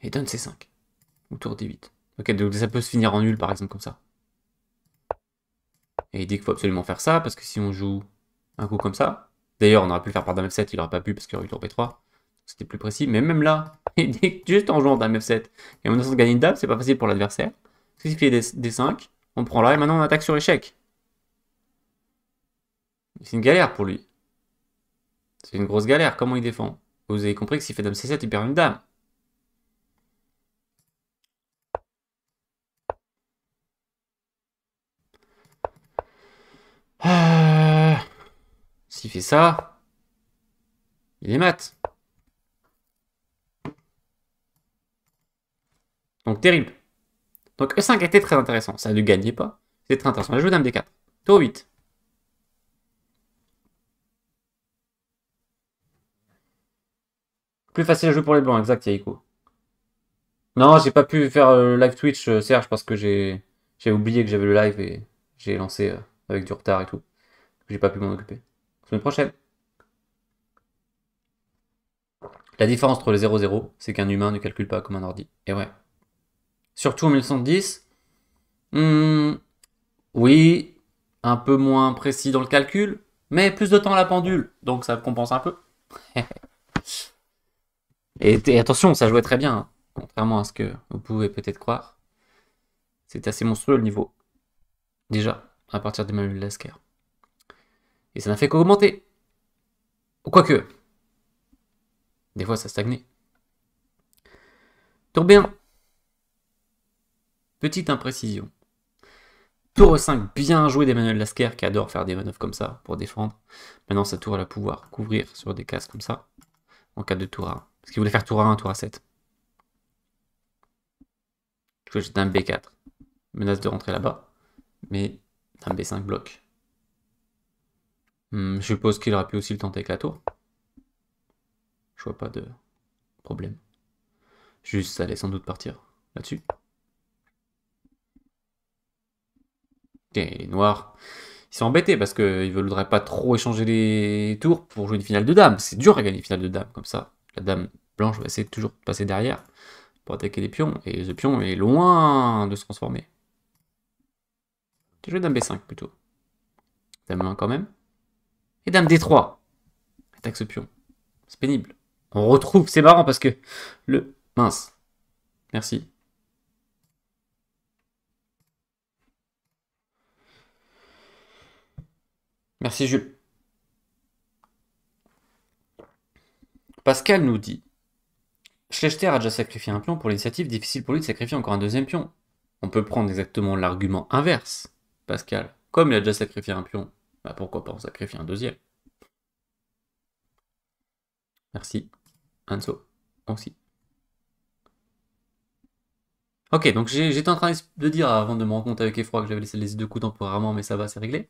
Et donne ses 5. Ou tour d8. Ok, donc ça peut se finir en nul par exemple comme ça. Et il dit qu'il faut absolument faire ça, parce que si on joue un coup comme ça, D'ailleurs, on aurait pu le faire par dame F7, il n'aurait pas pu parce qu'il aurait eu tour p 3 C'était plus précis. Mais même là, juste en jouant dame F7 et en essayant de gagner une dame, c'est pas facile pour l'adversaire. Si fait D5, on prend là et maintenant on attaque sur échec. C'est une galère pour lui. C'est une grosse galère. Comment il défend Vous avez compris que s'il fait dame C7, il perd une dame. Ah fait ça, il est mat. Donc terrible. Donc E5 était très intéressant. Ça ne gagnait pas. c'est très intéressant. Je joue dame D4. Tour 8. Plus facile à jouer pour les blancs, exact, Yaiko. Non, j'ai pas pu faire euh, le live Twitch, euh, Serge, parce que j'ai oublié que j'avais le live et j'ai lancé euh, avec du retard et tout. J'ai pas pu m'en occuper. Semaine prochaine. La différence entre les 0-0, c'est qu'un humain ne calcule pas comme un ordi. Et ouais. Surtout en 1910, hmm, oui, un peu moins précis dans le calcul, mais plus de temps à la pendule, donc ça compense un peu. et, attention, ça jouait très bien, hein. contrairement à ce que vous pouvez peut-être croire. C'est assez monstrueux le niveau. Déjà, à partir d'Emmanuel Lasker. Et ça n'a fait qu'augmenter. Quoique, des fois ça stagnait. Tour bien. Petite imprécision. Tour 5, bien joué d'Emmanuel Lasker qui adore faire des manœuvres comme ça pour défendre. Maintenant, sa tour, elle va pouvoir couvrir sur des cases comme ça en cas de tour a Parce qu'il voulait faire tour A1, tour A7. Je vais un B4. Menace de rentrer là-bas. Mais un B5 bloque. Hmm, je suppose qu'il aurait pu aussi le tenter avec la tour. Je vois pas de problème. Juste, ça allait sans doute partir là-dessus. ok les noirs, ils sont embêtés parce qu'ils ne voudraient pas trop échanger les tours pour jouer une finale de dame. C'est dur à gagner une finale de dame comme ça. La dame blanche va essayer de toujours passer derrière pour attaquer les pions. Et le pion est loin de se transformer. Je vais dame B5 plutôt. Dame 1 quand même. Et dame D3. Attaque ce pion. C'est pénible. On retrouve, c'est marrant parce que le... Mince. Merci. Merci Jules. Pascal nous dit Schlechter a déjà sacrifié un pion pour l'initiative, difficile pour lui de sacrifier encore un deuxième pion. On peut prendre exactement l'argument inverse, Pascal. Comme il a déjà sacrifié un pion, bah pourquoi pas en sacrifier un deuxième Merci. Anso aussi. Ok, donc j'étais en train de dire avant de me rencontrer avec Effroi que j'avais laissé les deux coups temporairement, mais ça va, c'est réglé.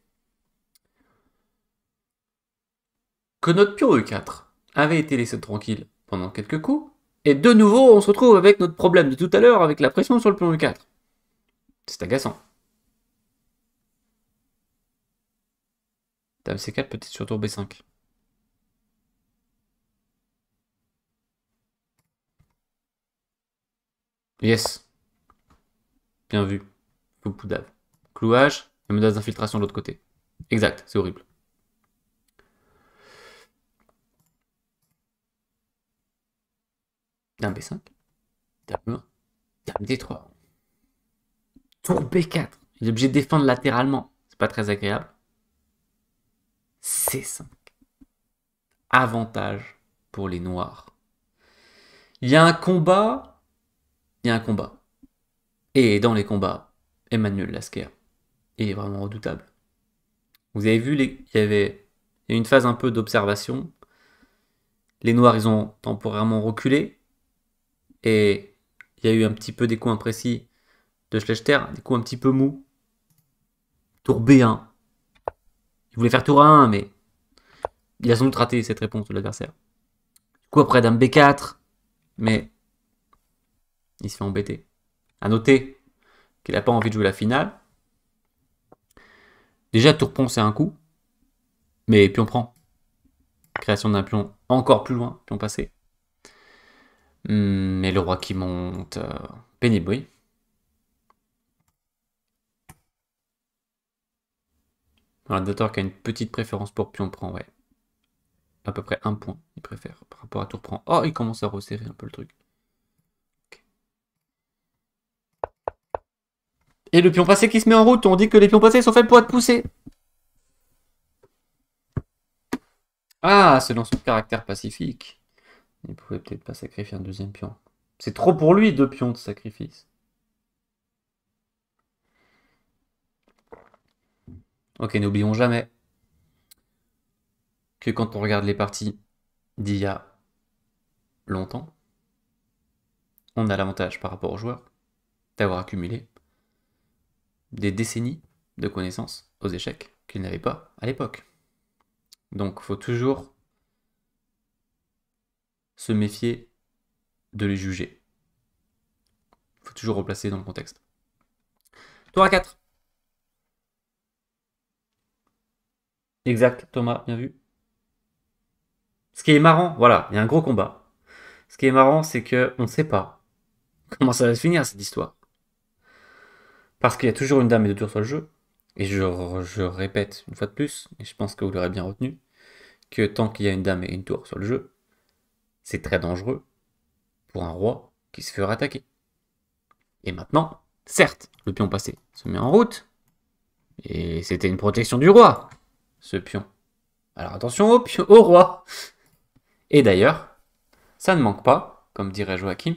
Que notre pion E4 avait été laissé tranquille pendant quelques coups, et de nouveau on se retrouve avec notre problème de tout à l'heure avec la pression sur le pion E4. C'est agaçant. Dame C4, peut-être sur tour B5. Yes. Bien vu. Poupoudave. Clouage la menace d'infiltration de l'autre côté. Exact, c'est horrible. Dame B5. Dame 1. Dame D3. Tour B4. Il est obligé de défendre latéralement. C'est pas très agréable c'est 5 Avantage pour les noirs. Il y a un combat. Il y a un combat. Et dans les combats, Emmanuel Lasquer est vraiment redoutable. Vous avez vu, il y avait une phase un peu d'observation. Les Noirs, ils ont temporairement reculé. Et il y a eu un petit peu des coups imprécis de Schlechter, des coups un petit peu mous. Tour B1, voulait faire tour 1, mais il a sans doute raté cette réponse de l'adversaire. Du coup, après, d'un B4, mais il se fait embêter. À noter qu'il n'a pas envie de jouer la finale. Déjà, tour c'est un coup, mais pion prend. Création d'un pion encore plus loin, pion passé. Hmm, mais le roi qui monte, euh, pénible, oui. un Dator qui a une petite préférence pour pion prend, ouais. À peu près un point, il préfère, par rapport à tour prend. Oh, il commence à resserrer un peu le truc. Et le pion passé qui se met en route, on dit que les pions passés sont faits pour être poussés. Ah, selon son caractère pacifique. Il pouvait peut-être pas sacrifier un deuxième pion. C'est trop pour lui, deux pions de sacrifice. Ok, n'oublions jamais que quand on regarde les parties d'il y a longtemps, on a l'avantage par rapport aux joueurs d'avoir accumulé des décennies de connaissances aux échecs qu'ils n'avaient pas à l'époque. Donc faut toujours se méfier de les juger. faut toujours replacer dans le contexte. Tour à 4. Exact, Thomas, bien vu. Ce qui est marrant, voilà, il y a un gros combat. Ce qui est marrant, c'est que on ne sait pas comment ça va se finir cette histoire. Parce qu'il y a toujours une dame et deux tours sur le jeu. Et je, je, répète une fois de plus, et je pense que vous l'aurez bien retenu, que tant qu'il y a une dame et une tour sur le jeu, c'est très dangereux pour un roi qui se fera attaquer. Et maintenant, certes, le pion passé se met en route, et c'était une protection du roi ce pion. Alors attention au, pion, au roi Et d'ailleurs, ça ne manque pas, comme dirait Joachim.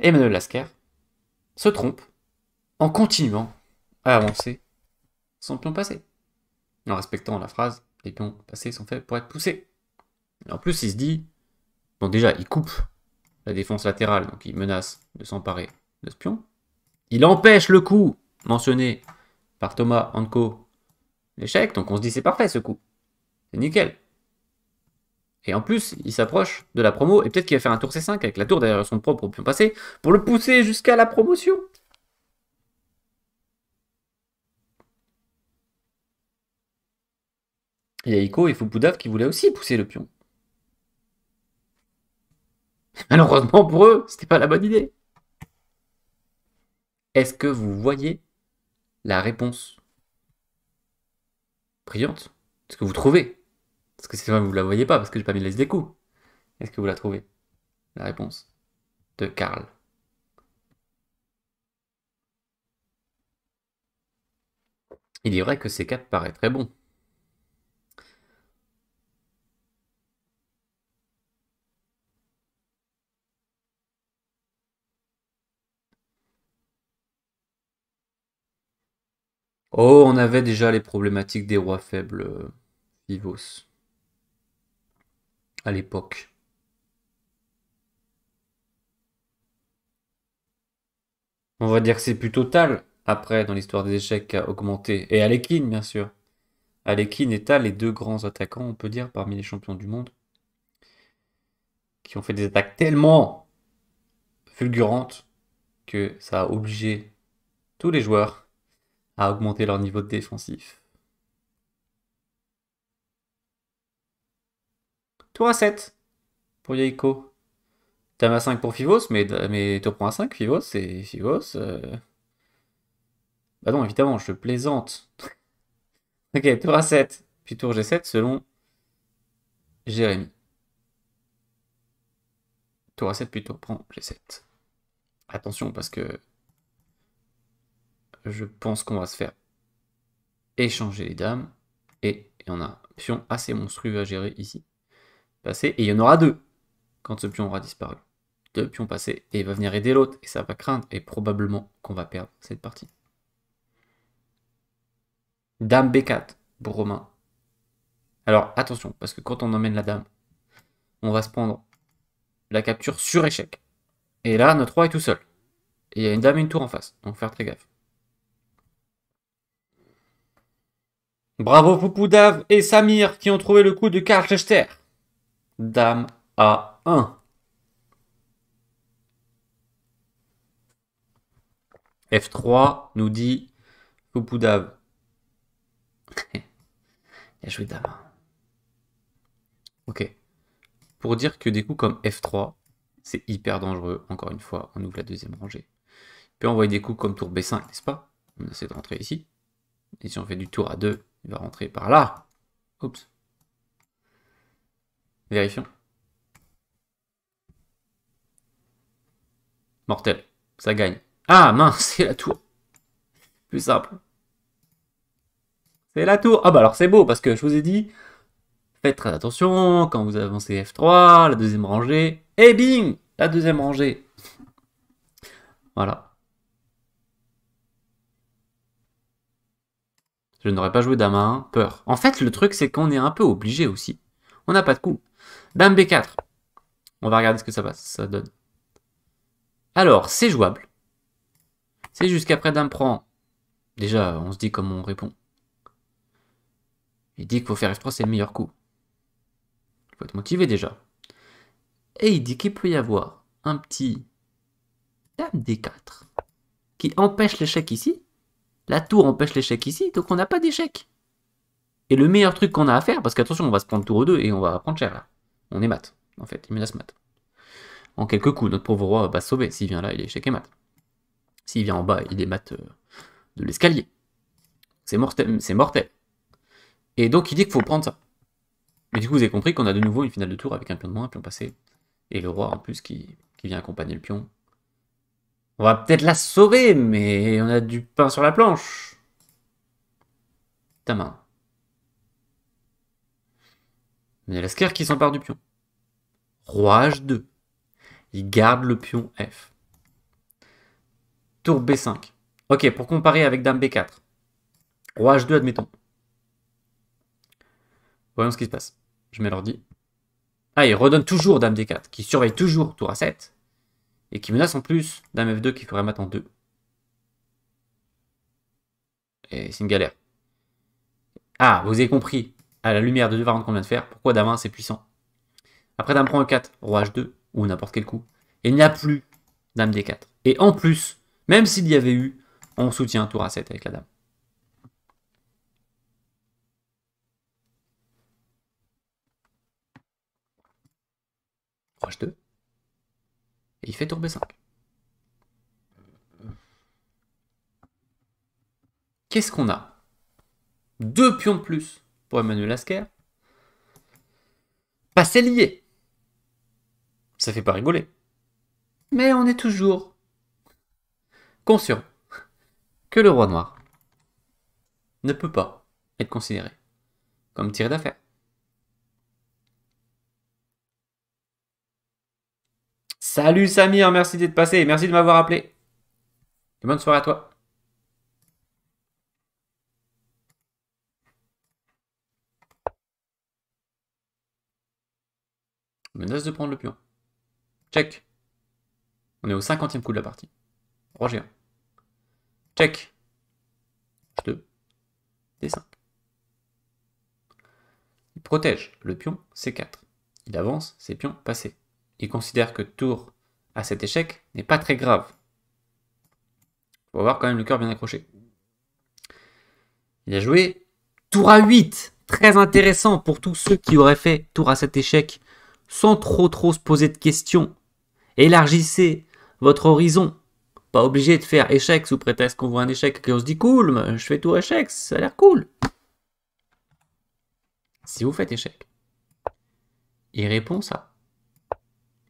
Emmanuel Lasker se trompe en continuant à avancer son pion passé, en respectant la phrase les pions passés sont faits pour être poussés. en plus, il se dit, bon déjà, il coupe la défense latérale, donc il menace de s'emparer de ce pion. Il empêche le coup mentionné par Thomas Anko donc on se dit c'est parfait ce coup. C'est nickel. Et en plus, il s'approche de la promo et peut-être qu'il va faire un tour C5 avec la tour derrière son propre pion passé pour le pousser jusqu'à la promotion. Il y a et qui voulaient aussi pousser le pion. Malheureusement pour eux, c'était pas la bonne idée. Est-ce que vous voyez la réponse est-ce que vous trouvez Parce que c'est sinon vous ne la voyez pas, parce que j'ai pas mis liste des coups. Est-ce que vous la trouvez La réponse de Karl. Il est vrai que ces quatre paraît très bon. Oh, on avait déjà les problématiques des rois faibles Vivos euh, à l'époque. On va dire que c'est plus total après dans l'histoire des échecs a augmenté. Et Alekhine, bien sûr. Alekhine et Tal, les deux grands attaquants, on peut dire, parmi les champions du monde, qui ont fait des attaques tellement fulgurantes que ça a obligé tous les joueurs à augmenter leur niveau de défensif. Tour à 7 pour Yaiko. T'as 5 pour Fivos, mais, mais tour à 5, Fivos, et Fivos. Bah non, évidemment, je plaisante. ok, tour A7, puis tour G7 selon Jérémy. Tour A7, puis tour prend G7. Attention, parce que je pense qu'on va se faire échanger les dames. Et, on a un pion assez monstrueux à gérer ici. Passé, et il y en aura deux quand ce pion aura disparu. Deux pions passés, et il va venir aider l'autre, et ça va craindre, et probablement qu'on va perdre cette partie. Dame B4 pour Romain. Alors attention, parce que quand on emmène la dame, on va se prendre la capture sur échec. Et là, notre roi est tout seul. Et il y a une dame et une tour en face, donc faire très gaffe. Bravo Poupoudave et Samir qui ont trouvé le coup de Schuster. Dame a 1. F3 nous dit Poupoudave. Il a joué dame. Ok. Pour dire que des coups comme F3, c'est hyper dangereux. Encore une fois, on ouvre la deuxième rangée. Puis on envoyer des coups comme tour B5, n'est-ce pas On essaie de rentrer ici. Et si on fait du tour à 2, il va rentrer par là. Oups. Vérifions. Mortel. Ça gagne. Ah mince, c'est la tour. Plus simple. C'est la tour. Ah bah alors c'est beau parce que je vous ai dit, faites très attention quand vous avancez F3, la deuxième rangée, et bing La deuxième rangée. Voilà. Je n'aurais pas joué dame 1, peur. En fait, le truc, c'est qu'on est un peu obligé aussi. On n'a pas de coup. Dame B4. On va regarder ce que ça passe, ça donne. Alors, c'est jouable. C'est jusqu'après dame prend. Déjà, on se dit comment on répond. Il dit qu'il faut faire F3, c'est le meilleur coup. Il faut être motivé déjà. Et il dit qu'il peut y avoir un petit dame D4 qui empêche l'échec ici la tour empêche l'échec ici, donc on n'a pas d'échec. Et le meilleur truc qu'on a à faire, parce qu'attention, on va se prendre tour 2 et on va prendre cher là. On est mat, en fait, il menace mat. En quelques coups, notre pauvre roi va se sauver. S'il vient là, il est échec et mat. S'il vient en bas, il est mat euh, de l'escalier. C'est mortel, c'est mortel. Et donc il dit qu'il faut prendre ça. Mais du coup, vous avez compris qu'on a de nouveau une finale de tour avec un pion de moins, un pion passé, et le roi en plus qui vient accompagner le pion on va peut-être la sauver, mais on a du pain sur la planche. Ta main. Mais scare qui s'empare du pion. Roi H2. Il garde le pion F. Tour B5. Ok, pour comparer avec Dame B4. Roi H2, admettons. Voyons ce qui se passe. Je mets l'ordi. Ah, il redonne toujours Dame D4, qui surveille toujours tour A7 et qui menace en plus dame F2 qui ferait mat en 2. Et c'est une galère. Ah, vous avez compris, à la lumière de 2 variantes qu'on vient de faire, pourquoi Dame 1 c'est puissant. Après Dame prend un 4 Roi H2, ou n'importe quel coup, et il n'y a plus Dame D4. Et en plus, même s'il y avait eu, on soutient tour A7 avec la Dame. Roi H2. Et il fait tour 5 Qu'est-ce qu'on a Deux pions de plus pour Emmanuel Asker. Passé lié. Ça fait pas rigoler. Mais on est toujours conscient que le roi noir ne peut pas être considéré comme tiré d'affaire. Salut Samir, hein, merci d'être passé et merci de m'avoir appelé. bonne soirée à toi. Menace de prendre le pion. Check. On est au cinquantième coup de la partie. Roi G1. Check. H2. D5. Il protège le pion C4. Il avance ses pions passés il considère que tour à cet échec n'est pas très grave. Il faut voir quand même le cœur bien accroché. Il a joué tour à 8. Très intéressant pour tous ceux qui auraient fait tour à cet échec sans trop trop se poser de questions. Élargissez votre horizon. Pas obligé de faire échec sous prétexte qu'on voit un échec et qu'on se dit cool, je fais tour échec, ça a l'air cool. Si vous faites échec, il répond ça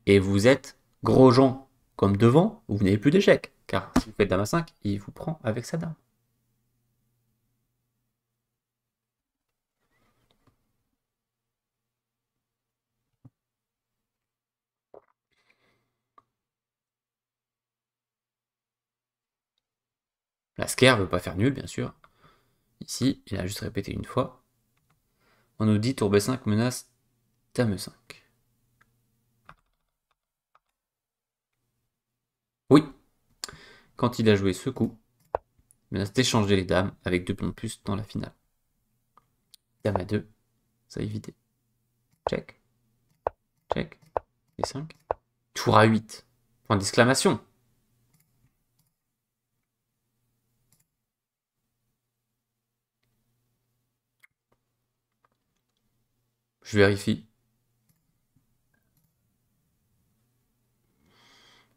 et vous êtes gros gens comme devant, vous n'avez plus d'échec. Car si vous faites dame 5, il vous prend avec sa dame. scare ne veut pas faire nul, bien sûr. Ici, il a juste répété une fois. On nous dit tour B5 menace dame 5 Oui. Quand il a joué ce coup, il menace d'échanger les dames avec deux points plus dans la finale. Dame à 2, ça a évité. Check. Check. Et 5. Tour à 8. Point d'exclamation. Je vérifie.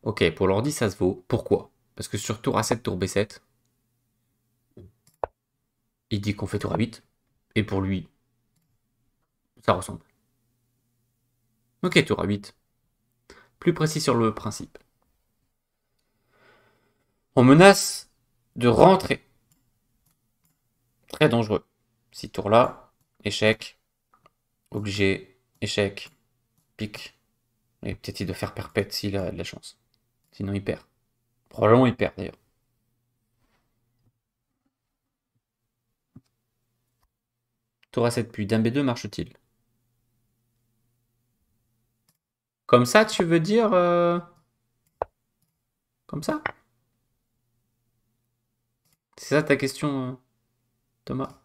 Ok, pour l'ordi, ça se vaut. Pourquoi Parce que sur tour A7, tour B7, il dit qu'on fait tour A8. Et pour lui, ça ressemble. Ok, tour A8. Plus précis sur le principe. On menace de rentrer. Très dangereux. Si tour là, échec, obligé, échec, pique. Et peut-être de faire perpète s'il a de la chance. Sinon, il perd. Probablement, il perd d'ailleurs. Tour A7 puis Dame B2 marche-t-il Comme ça, tu veux dire. Euh, comme ça C'est ça ta question, euh, Thomas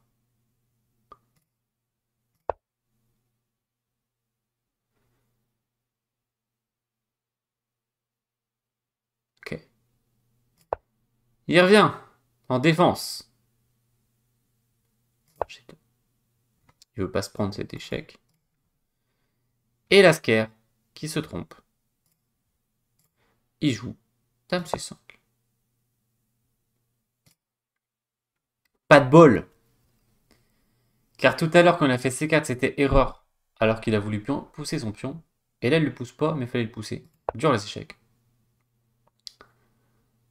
Il revient en défense. Il veut pas se prendre cet échec. Et Lasker qui se trompe. Il joue Dame C5. Pas de bol. Car tout à l'heure quand on a fait C4 c'était erreur. Alors qu'il a voulu pousser son pion. Et là il le pousse pas mais il fallait le pousser. Dur les échecs.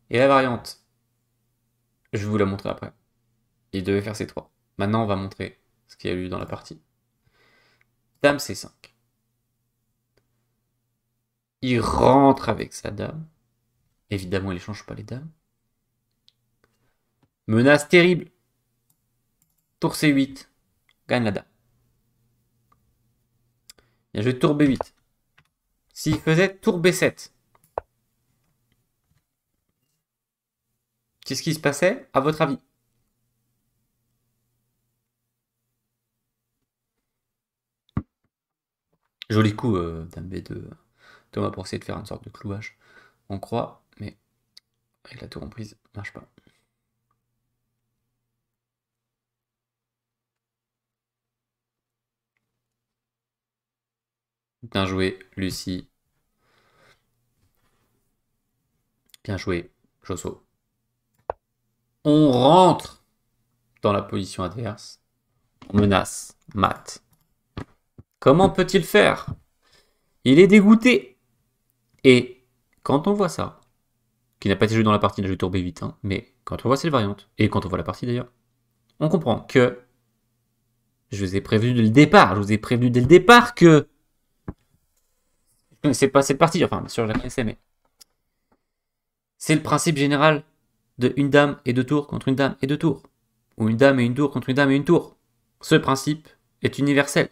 Et la variante je vais vous la montrer après. Il devait faire c3. Maintenant, on va montrer ce qu'il y a eu dans la partie. Dame C5. Il rentre avec sa dame. Évidemment, il change pas les dames. Menace terrible. Tour C8. Gagne la dame. Il a tour B8. S'il faisait tour B7, Qu'est-ce qui se passait, à votre avis Joli coup, euh, d'un B2. Thomas pour essayer de faire une sorte de clouage On croit, mais avec la tour en prise, marche pas. Bien joué, Lucie. Bien joué, Josso on rentre dans la position adverse, on menace, mat. Comment peut-il faire Il est dégoûté. Et quand on voit ça, qui n'a pas été joué dans la partie, il a joué tour B8, hein, mais quand on voit cette variante, et quand on voit la partie d'ailleurs, on comprend que je vous ai prévenu dès le départ, je vous ai prévenu dès le départ que je ne connaissais pas cette partie, enfin bien sûr je la connaissais, mais c'est le principe général de une dame et deux tours contre une dame et deux tours, ou une dame et une tour contre une dame et une tour. Ce principe est universel.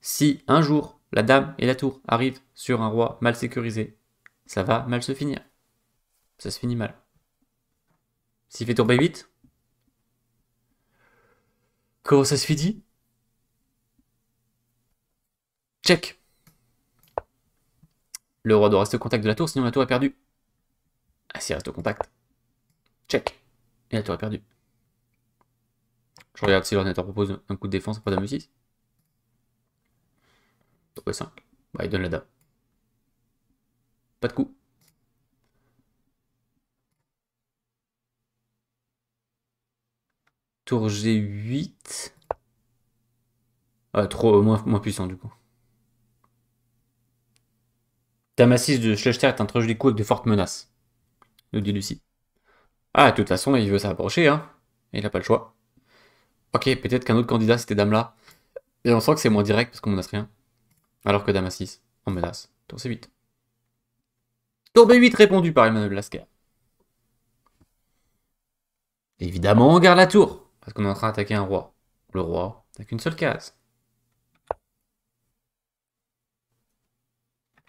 Si un jour la dame et la tour arrivent sur un roi mal sécurisé, ça va mal se finir. Ça se finit mal. S'il fait tomber 8, comment ça se finit Check Le roi doit rester au contact de la tour, sinon la tour est perdue. Ah, s'il reste au contact. Check. Et la tour est perdu. Je regarde si l'ordinateur propose un coup de défense après Dame 6. Tour e Bah, il donne la dame. Pas de coup. Tour G8. Ah, trop, euh, moins, moins puissant du coup. Dame 6 de Schlechter est un très joli coup avec de fortes menaces nous dit Lucie. Ah, de toute façon, il veut s'approcher, hein. Il n'a pas le choix. Ok, peut-être qu'un autre candidat, c'était Dame-là. Et on sent que c'est moins direct parce qu'on menace rien. Alors que Dame à 6, on menace. Tour C8. Tour B8 répondu par Emmanuel Lasker. Évidemment, on garde la tour, parce qu'on est en train d'attaquer un roi. Le roi n'a qu'une seule case.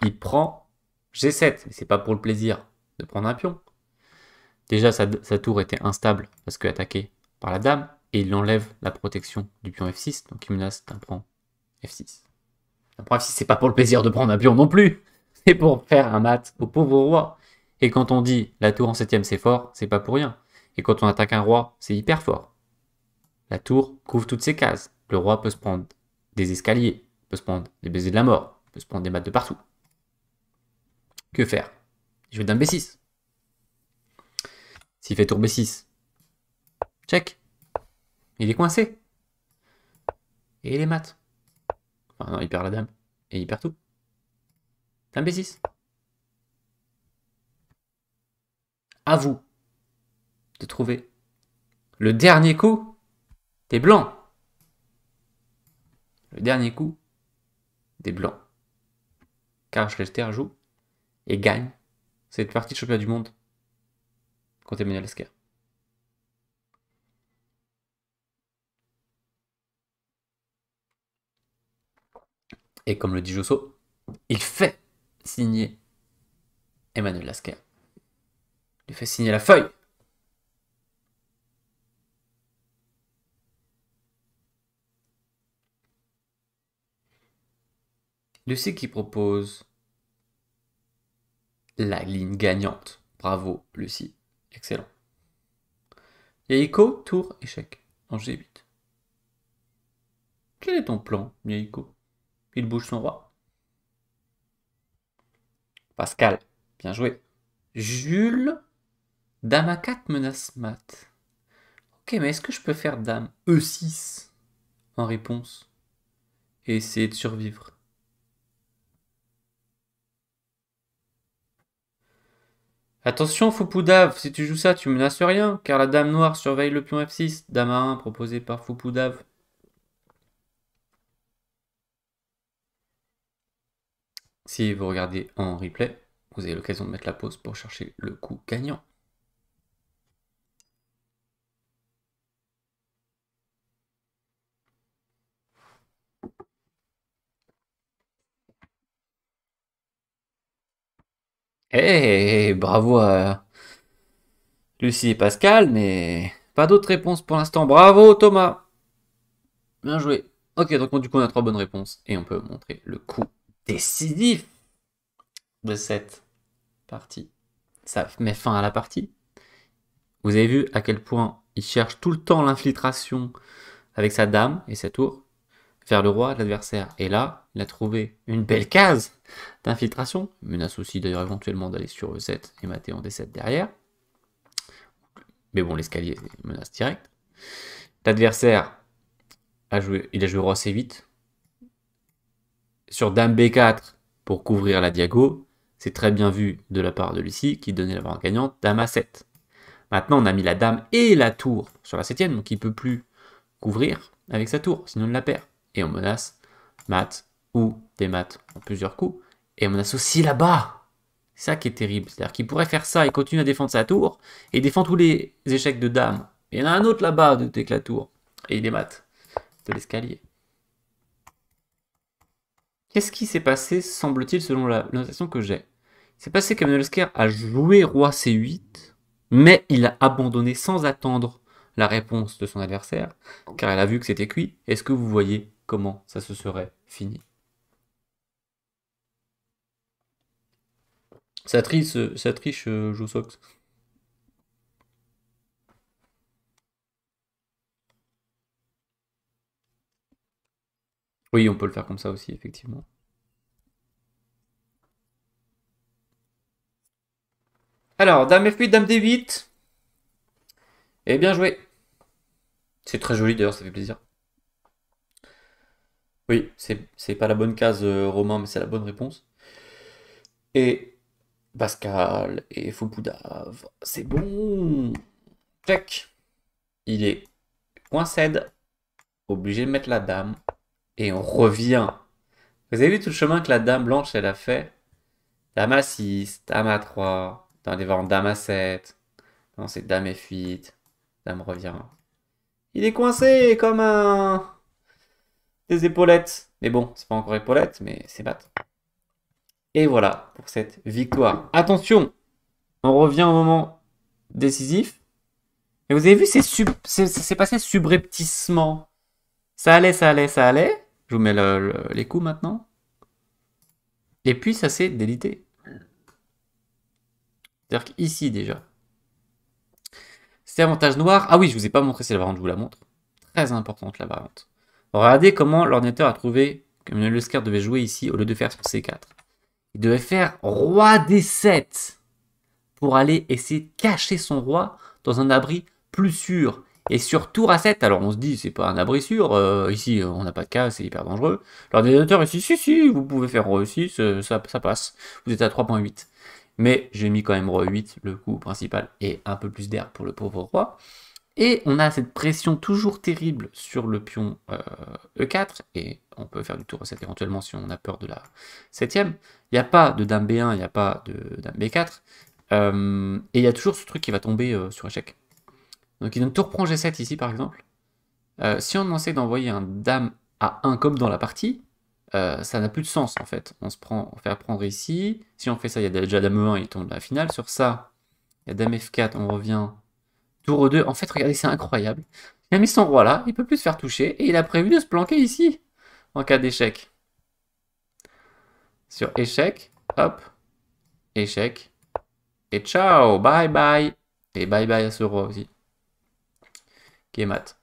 Il prend G7, mais c'est pas pour le plaisir de prendre un pion. Déjà, sa, tour était instable parce qu'attaquée par la dame, et il enlève la protection du pion F6, donc il menace d'un prend F6. Un prend F6, c'est pas pour le plaisir de prendre un pion non plus, c'est pour faire un mat au pauvre roi. Et quand on dit la tour en septième c'est fort, c'est pas pour rien. Et quand on attaque un roi, c'est hyper fort. La tour couvre toutes ses cases. Le roi peut se prendre des escaliers, peut se prendre des baisers de la mort, peut se prendre des maths de partout. Que faire Je vais d'un B6. S'il fait tour B6. Check. Il est coincé. Et il est mat. Enfin non, il perd la dame. Et il perd tout. Dame B6. À vous de trouver le dernier coup des blancs. Le dernier coup des blancs. Car Schlechter joue et gagne cette partie de championnat du monde. Emmanuel Et comme le dit Josso, il fait signer Emmanuel Lasker. Il fait signer la feuille. Lucie qui propose la ligne gagnante. Bravo, Lucie. Excellent. Yaiko, tour, échec, en G8. Quel est ton plan, Yaiko Il bouge son roi. Pascal, bien joué. Jules, dame A4 menace mat. Ok, mais est-ce que je peux faire dame E6 en réponse et essayer de survivre Attention, Foupoudave, si tu joues ça, tu menaces rien, car la dame noire surveille le pion F6, dame à 1 proposée par Foupoudave. Si vous regardez en replay, vous avez l'occasion de mettre la pause pour chercher le coup gagnant. Eh, eh, bravo à Lucie et Pascal, mais pas d'autres réponses pour l'instant. Bravo Thomas Bien joué. Ok, donc du coup on a trois bonnes réponses et on peut montrer le coup décisif de cette partie. Ça met fin à la partie. Vous avez vu à quel point il cherche tout le temps l'infiltration avec sa dame et sa tour faire le roi de l'adversaire. Et là, il a trouvé une belle case d'infiltration. Menace aussi d'ailleurs éventuellement d'aller sur E7 et mater en D7 derrière. Mais bon, l'escalier, menace directe. L'adversaire, a joué, il a joué roi C8. Sur dame B4 pour couvrir la diago, c'est très bien vu de la part de Lucie qui donnait la en gagnante, dame A7. Maintenant, on a mis la dame et la tour sur la septième, donc il ne peut plus couvrir avec sa tour, sinon il la perd et on menace mat ou des maths en plusieurs coups, et on menace aussi là-bas. C'est ça qui est terrible, c'est-à-dire qu'il pourrait faire ça et continuer à défendre sa tour, et défend tous les échecs de dame. Il y en a un autre là-bas de la tour, et il est Matt. de l'escalier. Qu'est-ce qui s'est passé, semble-t-il, selon la notation que j'ai C'est passé qu'Emmanuel skier a joué roi c8, mais il a abandonné sans attendre la réponse de son adversaire, car elle a vu que c'était cuit. Est-ce que vous voyez comment ça se serait fini. Ça triche, ça triche euh, Oui, on peut le faire comme ça aussi, effectivement. Alors, dame F8, dame D8. Et eh bien joué. C'est très joli d'ailleurs, ça fait plaisir. Oui, c'est pas la bonne case, euh, Romain, mais c'est la bonne réponse. Et Pascal et Foupoudave, c'est bon. Check. Il est coincé. obligé de mettre la dame, et on revient. Vous avez vu tout le chemin que la dame blanche, elle a fait Dame à 6, dame à 3, dans ventes, dame à 7. Non, c'est dame et fuite, dame revient. Il est coincé comme un des épaulettes. Mais bon, c'est pas encore épaulettes, mais c'est battre. Et voilà pour cette victoire. Attention, on revient au moment décisif. Et vous avez vu, c'est s'est passé subrepticement. Ça allait, ça allait, ça allait. Je vous mets les coups maintenant. Et puis ça s'est délité. C'est-à-dire qu'ici déjà. C'est avantage noir. Ah oui, je vous ai pas montré cette variante, je vous la montre. Très importante la variante. Regardez comment l'ordinateur a trouvé que le Scar devait jouer ici au lieu de faire sur C4. Il devait faire roi D7 pour aller essayer de cacher son roi dans un abri plus sûr. Et sur tour A7, alors on se dit, c'est pas un abri sûr, euh, ici on n'a pas de cas, c'est hyper dangereux. L'ordinateur ici, si, si, vous pouvez faire roi 6, euh, ça, ça passe, vous êtes à 3.8. Mais j'ai mis quand même roi 8, le coup principal, et un peu plus d'air pour le pauvre roi. Et on a cette pression toujours terrible sur le pion E4, euh, e et on peut faire du tour E7 éventuellement si on a peur de la septième. Il n'y a pas de dame B1, il n'y a pas de dame B4, euh, et il y a toujours ce truc qui va tomber euh, sur échec. Donc il donne tour prend G7 ici par exemple. si on essaie d'envoyer un dame A1 comme dans la partie, ça n'a plus de sens en fait. On se prend, on fait reprendre ici. Si on fait ça, il y a déjà dame E1, il tombe la finale. Sur ça, il y a dame F4, on revient en fait, regardez, c'est incroyable. Il a mis son roi là, il peut plus se faire toucher, et il a prévu de se planquer ici, en cas d'échec. Sur échec, hop, échec, et ciao, bye bye. Et bye bye à ce roi aussi, qui est mat.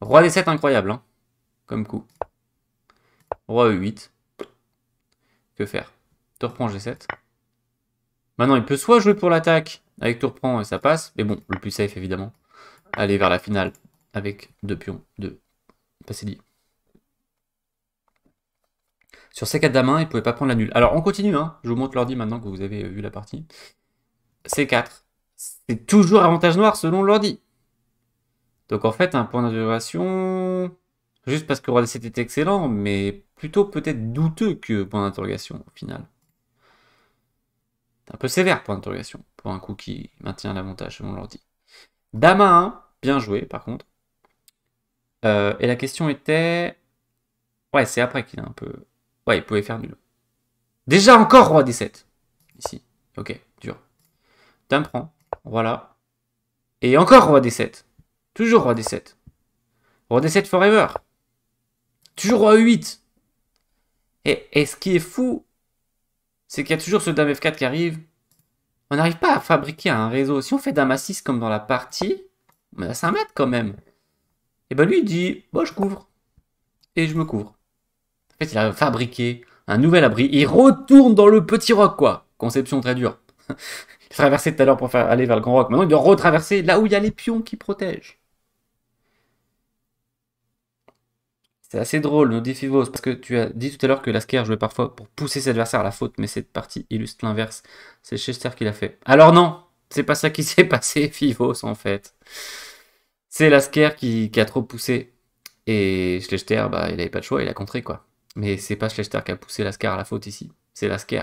Roi D7 incroyable, hein, comme coup. Roi E8. Que faire Te reprends G7. Maintenant, il peut soit jouer pour l'attaque avec tour prend, ça passe. Mais bon, le plus safe, évidemment. Aller vers la finale avec deux pions de dit. Sur C4 da il ne pouvait pas prendre la nulle. Alors, on continue. Hein. Je vous montre l'ordi maintenant que vous avez vu la partie. C4. C'est toujours avantage noir selon l'ordi. Donc, en fait, un point d'interrogation... Juste parce que Roi c'était excellent, mais plutôt peut-être douteux que point d'interrogation, au final. C'est un peu sévère pour l'interrogation, pour un coup qui maintient l'avantage selon l'ordi. Dame 1, bien joué par contre. Euh, et la question était... Ouais, c'est après qu'il a un peu... Ouais, il pouvait faire nul. Déjà encore roi d7. Ici. Ok, dur. Dame prend. voilà. Et encore roi d7. Toujours roi d7. Roi d7 forever. Toujours roi 8. Et, et ce qui est fou, c'est qu'il y a toujours ce Dame F4 qui arrive. On n'arrive pas à fabriquer un réseau. Si on fait Dame A6 comme dans la partie, on a 5 mètres quand même. Et ben lui, il dit, moi bah, je couvre. Et je me couvre. En fait, il a fabriqué un nouvel abri. Il retourne dans le petit rock quoi. Conception très dure. il a traversé tout à l'heure pour faire aller vers le grand roc. Maintenant, il doit retraverser là où il y a les pions qui protègent. C'est assez drôle, nous dit Fivos, parce que tu as dit tout à l'heure que Lasker jouait parfois pour pousser ses adversaires à la faute, mais cette partie illustre l'inverse. C'est Chester qui l'a fait. Alors non, c'est pas ça qui s'est passé, Fivos, en fait. C'est Lasker qui, a trop poussé. Et Schlechter, bah, il avait pas de choix, il a contré, quoi. Mais c'est pas Schlechter qui a poussé Lasker à la faute ici. C'est Lasker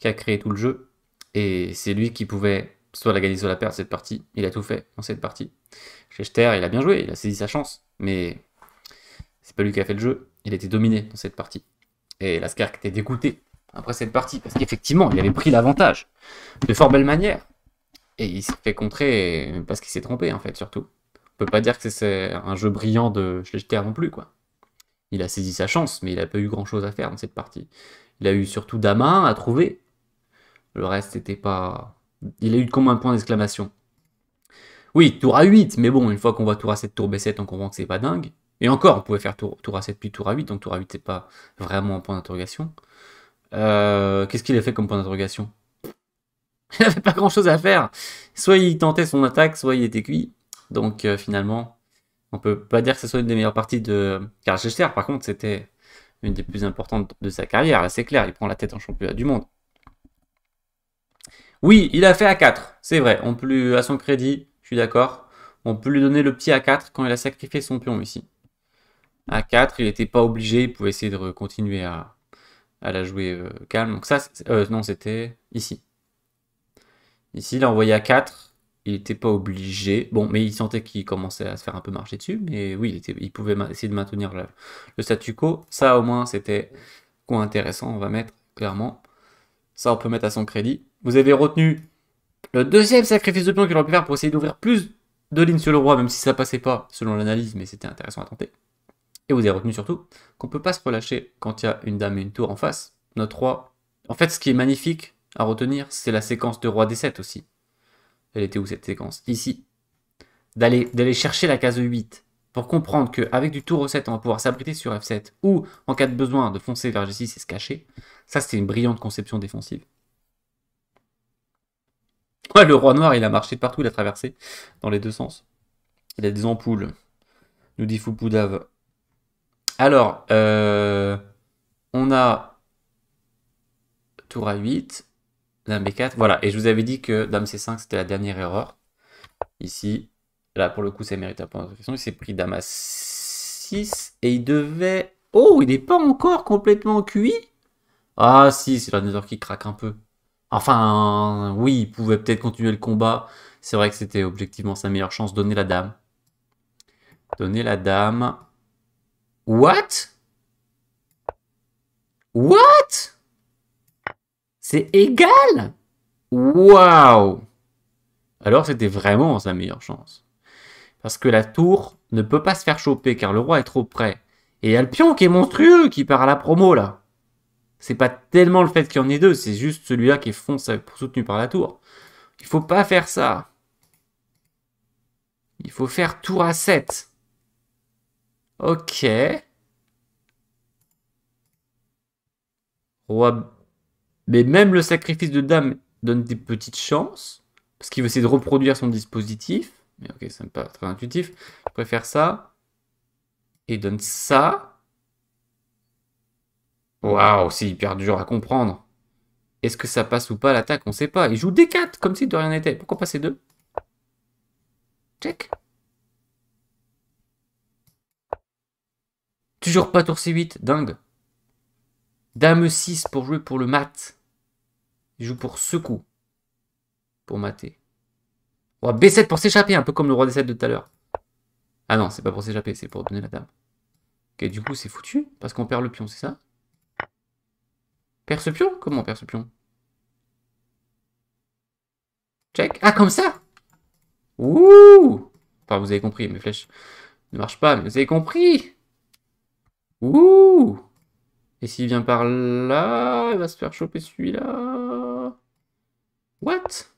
qui a créé tout le jeu. Et c'est lui qui pouvait soit la gagner, soit la perdre cette partie. Il a tout fait dans cette partie. Schlechter, il a bien joué, il a saisi sa chance. Mais c'est pas lui qui a fait le jeu, il était dominé dans cette partie. Et Lascar était dégoûté après cette partie, parce qu'effectivement, il avait pris l'avantage de fort belle manière. Et il s'est fait contrer parce qu'il s'est trompé, en fait, surtout. On peut pas dire que c'est un jeu brillant de Schlechter non plus, quoi. Il a saisi sa chance, mais il a pas eu grand chose à faire dans cette partie. Il a eu surtout Dama à trouver. Le reste était pas. Il a eu combien un point d'exclamation. Oui, tour à 8, mais bon, une fois qu'on voit tour à 7, tour B7, on comprend que c'est pas dingue. Et encore, on pouvait faire tour, tour à 7 puis tour à 8, donc tour à 8 c'est pas vraiment un point d'interrogation. Euh, qu'est-ce qu'il a fait comme point d'interrogation Il n'avait pas grand chose à faire. Soit il tentait son attaque, soit il était cuit. Donc euh, finalement, on peut pas dire que ce soit une des meilleures parties de Car Schlechter. Par contre, c'était une des plus importantes de sa carrière. c'est clair, il prend la tête en championnat du monde. Oui, il a fait A4, c'est vrai. On peut à son crédit, je suis d'accord. On peut lui donner le petit A4 quand il a sacrifié son pion ici a 4, il n'était pas obligé, il pouvait essayer de continuer à, la jouer euh, calme. Donc ça, euh, non, c'était ici. Ici, il a envoyé à 4, il n'était pas obligé. Bon, mais il sentait qu'il commençait à se faire un peu marcher dessus, mais oui, il, pouvait essayer de maintenir le, statu quo. Ça, au moins, c'était quoi intéressant, on va mettre clairement. Ça, on peut mettre à son crédit. Vous avez retenu le deuxième sacrifice de pion qu'il aurait pu faire pour essayer d'ouvrir plus de lignes sur le roi, même si ça passait pas, selon l'analyse, mais c'était intéressant à tenter. Et vous avez retenu surtout qu'on peut pas se relâcher quand il y a une dame et une tour en face. Notre roi. En fait, ce qui est magnifique à retenir, c'est la séquence de roi d7 aussi. Elle était où cette séquence Ici. D'aller chercher la case 8 pour comprendre qu'avec du tour au 7 on va pouvoir s'abriter sur F7 ou, en cas de besoin, de foncer vers G6 et se cacher. Ça, c'était une brillante conception défensive. Ouais, le roi noir, il a marché de partout, il a traversé dans les deux sens. Il a des ampoules, nous dit Foupoudave alors, euh, on a tour à 8, dame b4. Voilà, et je vous avais dit que dame c5, c'était la dernière erreur. Ici, là, pour le coup, ça mérite un point de Il s'est pris dame a 6 et il devait... Oh, il n'est pas encore complètement cuit Ah si, c'est l'ordinateur qui craque un peu. Enfin, oui, il pouvait peut-être continuer le combat. C'est vrai que c'était objectivement sa meilleure chance. Donner la dame. Donner la dame. What What C'est égal Waouh Alors c'était vraiment sa meilleure chance. Parce que la tour ne peut pas se faire choper car le roi est trop près. Et il y a le pion qui est monstrueux qui part à la promo là. C'est pas tellement le fait qu'il y en ait deux, c'est juste celui-là qui est soutenu par la tour. Il faut pas faire ça. Il faut faire tour à 7. Ok. Roi... Mais même le sacrifice de dame donne des petites chances. Parce qu'il veut essayer de reproduire son dispositif. Mais ok, c'est pas très intuitif. Je préfère ça. Et donne ça. Waouh, c'est hyper dur à comprendre. Est-ce que ça passe ou pas l'attaque On sait pas. Il joue D4 comme si de rien n'était. Pourquoi pas passer 2 Check. Toujours pas tour C8, dingue. Dame 6 pour jouer pour le mat. Il joue pour ce coup. Pour mater. Oh, B7 pour s'échapper, un peu comme le roi D7 de tout à l'heure. Ah non, c'est pas pour s'échapper, c'est pour donner la dame. Ok, du coup, c'est foutu, parce qu'on perd le pion, c'est ça Perd ce pion Comment on perd ce pion Check. Ah, comme ça Ouh Enfin, vous avez compris, mes flèches ne marchent pas, mais vous avez compris Ouh Et s'il vient par là, il va se faire choper celui-là. What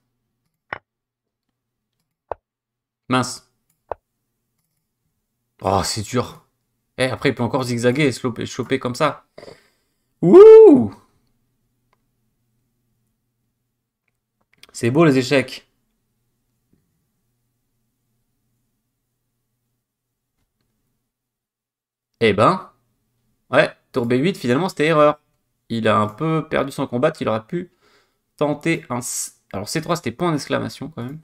Mince. Oh, c'est dur. Et eh, après, il peut encore zigzaguer et se choper comme ça. Ouh C'est beau les échecs. Eh ben, Tour B8, finalement, c'était erreur. Il a un peu perdu son combat, il aurait pu tenter un... Alors C3, c'était point d'exclamation quand même.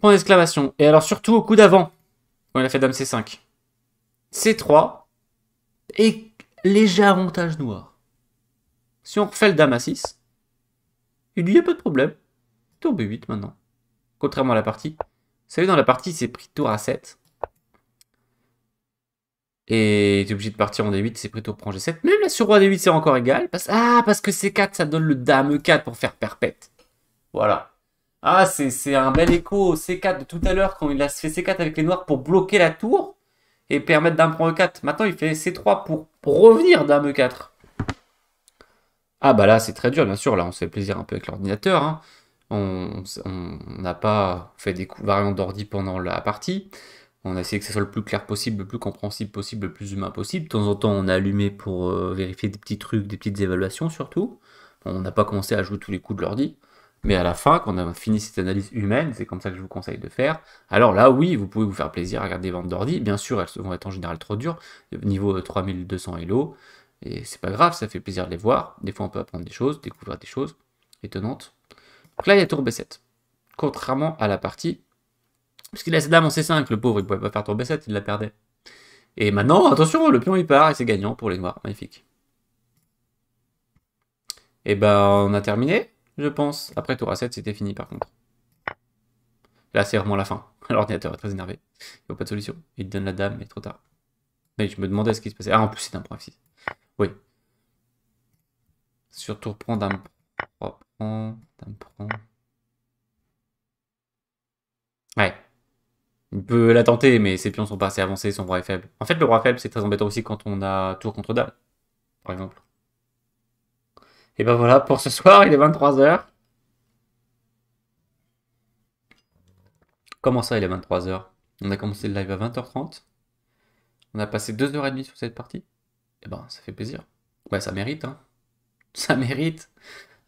Point d'exclamation. Et alors surtout au coup d'avant, quand il a fait Dame C5. C3 et léger avantage noir. Si on refait le Dame A6, il n'y a pas de problème. Tour B8 maintenant. Contrairement à la partie. Vous savez, dans la partie, il s'est pris tour A7. Et tu es obligé de partir en D8, c'est prêt au prend G7. Même là sur roi D8, c'est encore égal. Ah, parce que C4, ça donne le dame 4 pour faire perpète. Voilà. Ah, c'est un bel écho C4 de tout à l'heure quand il a fait C4 avec les noirs pour bloquer la tour et permettre dame prendre E4. Maintenant, il fait C3 pour, revenir dame E4. Ah bah là, c'est très dur, bien sûr. Là, on se fait plaisir un peu avec l'ordinateur. Hein. On n'a pas fait des variantes d'ordi pendant la partie. On a essayé que ce soit le plus clair possible, le plus compréhensible possible, le plus humain possible. De temps en temps, on a allumé pour euh, vérifier des petits trucs, des petites évaluations surtout. On n'a pas commencé à jouer tous les coups de l'ordi. Mais à la fin, quand on a fini cette analyse humaine, c'est comme ça que je vous conseille de faire. Alors là, oui, vous pouvez vous faire plaisir à regarder des ventes d'ordi. Bien sûr, elles vont être en général trop dures, niveau 3200 euh, Elo. Et c'est pas grave, ça fait plaisir de les voir. Des fois, on peut apprendre des choses, découvrir des choses étonnantes. Donc là, il y a tour B7. Contrairement à la partie parce qu'il a cette dame en C5, le pauvre, il pouvait pas faire tour B7, il la perdait. Et maintenant, attention, le pion il part et c'est gagnant pour les noirs, magnifique. Et eh ben on a terminé, je pense. Après tour A7, c'était fini par contre. Là, c'est vraiment la fin. L'ordinateur est très énervé. Il n'y a pas de solution. Il donne la dame, mais trop tard. Mais je me demandais ce qui se passait. Ah, en plus, c'est un proxy. 6. Oui. Sur tour prend, dame dame prend. Ouais. On peut la tenter, mais ses pions sont pas assez avancés, son roi est faible. En fait, le roi faible, c'est très embêtant aussi quand on a tour contre dame, par exemple. Et ben voilà, pour ce soir, il est 23h. Comment ça, il est 23h On a commencé le live à 20h30. On a passé 2h30 sur cette partie. Et eh ben, ça fait plaisir. Ouais, bah, ça mérite, hein. Ça mérite.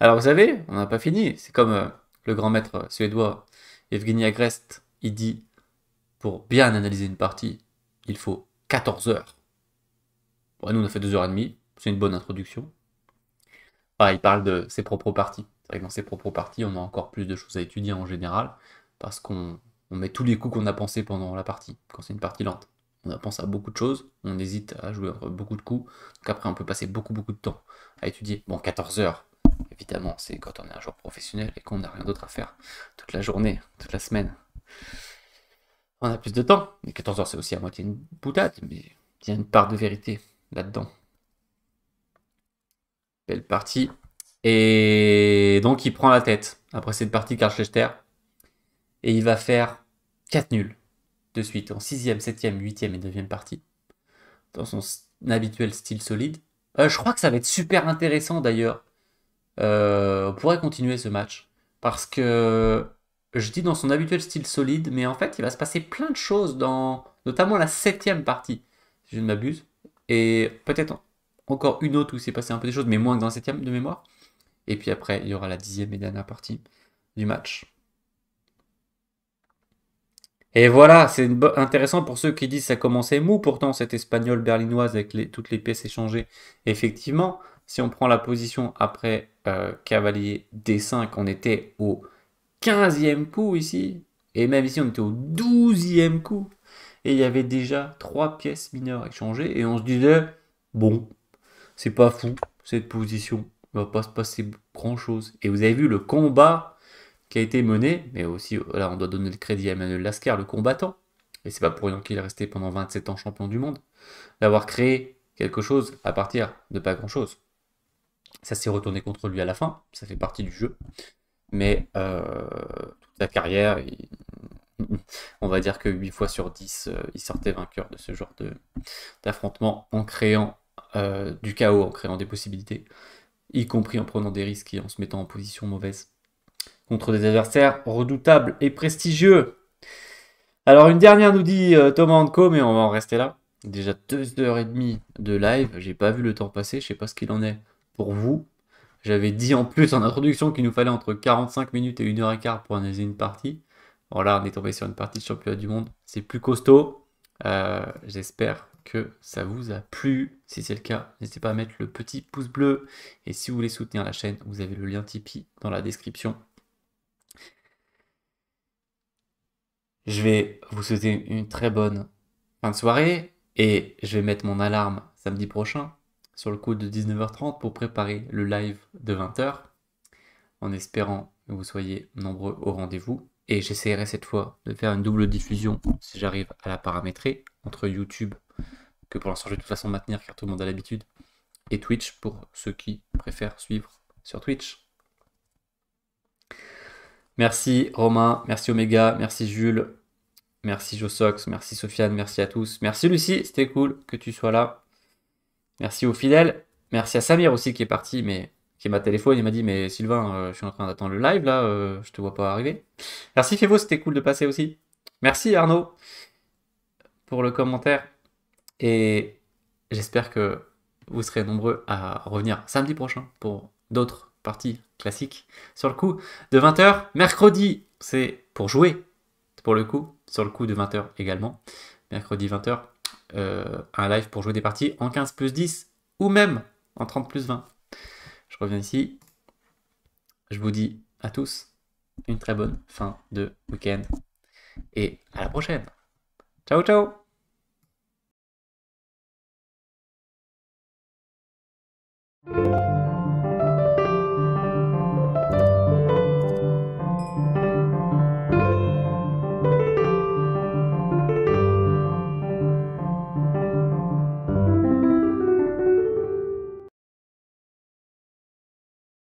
Alors, vous savez, on n'a pas fini. C'est comme euh, le grand maître suédois Evgeny Agrest, il dit pour bien analyser une partie, il faut 14 heures. Bon, nous, on a fait 2h30, c'est une bonne introduction. il parle de ses propres parties. C'est vrai que dans ses propres parties, on a encore plus de choses à étudier en général, parce qu'on met tous les coups qu'on a pensé pendant la partie, quand c'est une partie lente. On a pensé à beaucoup de choses, on hésite à jouer beaucoup de coups, donc après on peut passer beaucoup beaucoup de temps à étudier. Bon, 14 heures, évidemment, c'est quand on est un joueur professionnel et qu'on n'a rien d'autre à faire toute la journée, toute la semaine on a plus de temps. Mais 14 heures, c'est aussi à moitié une boutade, mais il y a une part de vérité là-dedans. Belle partie. Et donc, il prend la tête après cette partie Schlechter. Et il va faire 4 nuls de suite en 6 e 7 e 8 e et 9 e partie. Dans son habituel style solide. Euh, je crois que ça va être super intéressant d'ailleurs. Euh, on pourrait continuer ce match. Parce que je dis dans son habituel style solide, mais en fait, il va se passer plein de choses dans notamment la septième partie, si je ne m'abuse, et peut-être encore une autre où s'est passé un peu des choses, mais moins que dans la septième de mémoire. Et puis après, il y aura la dixième et dernière partie du match. Et voilà, c'est intéressant pour ceux qui disent que ça commençait mou, pourtant cette espagnole berlinoise avec toutes les pièces échangées. Effectivement, si on prend la position après euh, cavalier D5, on était au 15e coup ici. Et même ici, on était au 12e coup. Et il y avait déjà trois pièces mineures échangées. Et on se disait, bon, c'est pas fou cette position. Il va pas se passer grand chose. Et vous avez vu le combat qui a été mené. Mais aussi, là, on doit donner le crédit à Emmanuel Lascar, le combattant. Et c'est pas pour rien qu'il est resté pendant 27 ans champion du monde. D'avoir créé quelque chose à partir de pas grand chose. Ça s'est retourné contre lui à la fin. Ça fait partie du jeu mais euh, toute sa carrière, on va dire que 8 fois sur 10, euh, il sortait vainqueur de ce genre d'affrontement en créant euh, du chaos, en créant des possibilités, y compris en prenant des risques et en se mettant en position mauvaise contre des adversaires redoutables et prestigieux. Alors une dernière nous dit Thomas Anko, mais on va en rester là. Déjà deux heures et demie de live, j'ai pas vu le temps passer, je sais pas ce qu'il en est pour vous. J'avais dit en plus en introduction qu'il nous fallait entre 45 minutes et 1h15 pour analyser une partie. Bon là, on est tombé sur une partie de championnat du monde. C'est plus costaud. Euh, j'espère que ça vous a plu. Si c'est le cas, n'hésitez pas à mettre le petit pouce bleu. Et si vous voulez soutenir la chaîne, vous avez le lien Tipeee dans la description. Je vais vous souhaiter une très bonne fin de soirée et je vais mettre mon alarme samedi prochain sur le coup de 19h30 pour préparer le live de 20h, en espérant que vous soyez nombreux au rendez-vous. Et j'essaierai cette fois de faire une double diffusion si j'arrive à la paramétrer entre YouTube, que pour l'instant je vais de toute façon maintenir car tout le monde a l'habitude, et Twitch pour ceux qui préfèrent suivre sur Twitch. Merci Romain, merci Omega, merci Jules, merci Josox, merci Sofiane, merci à tous, merci Lucie, c'était cool que tu sois là. Merci aux fidèles. Merci à Samir aussi qui est parti, mais qui m'a téléphoné il m'a dit Mais Sylvain, euh, je suis en train d'attendre le live là, euh, je te vois pas arriver. Merci Févo, c'était cool de passer aussi. Merci Arnaud pour le commentaire. Et j'espère que vous serez nombreux à revenir samedi prochain pour d'autres parties classiques sur le coup de 20h. Mercredi, c'est pour jouer, pour le coup, sur le coup de 20h également. Mercredi 20h. Euh, un live pour jouer des parties en 15 plus 10 ou même en 30 plus 20. Je reviens ici. Je vous dis à tous une très bonne fin de week-end et à la prochaine. Ciao ciao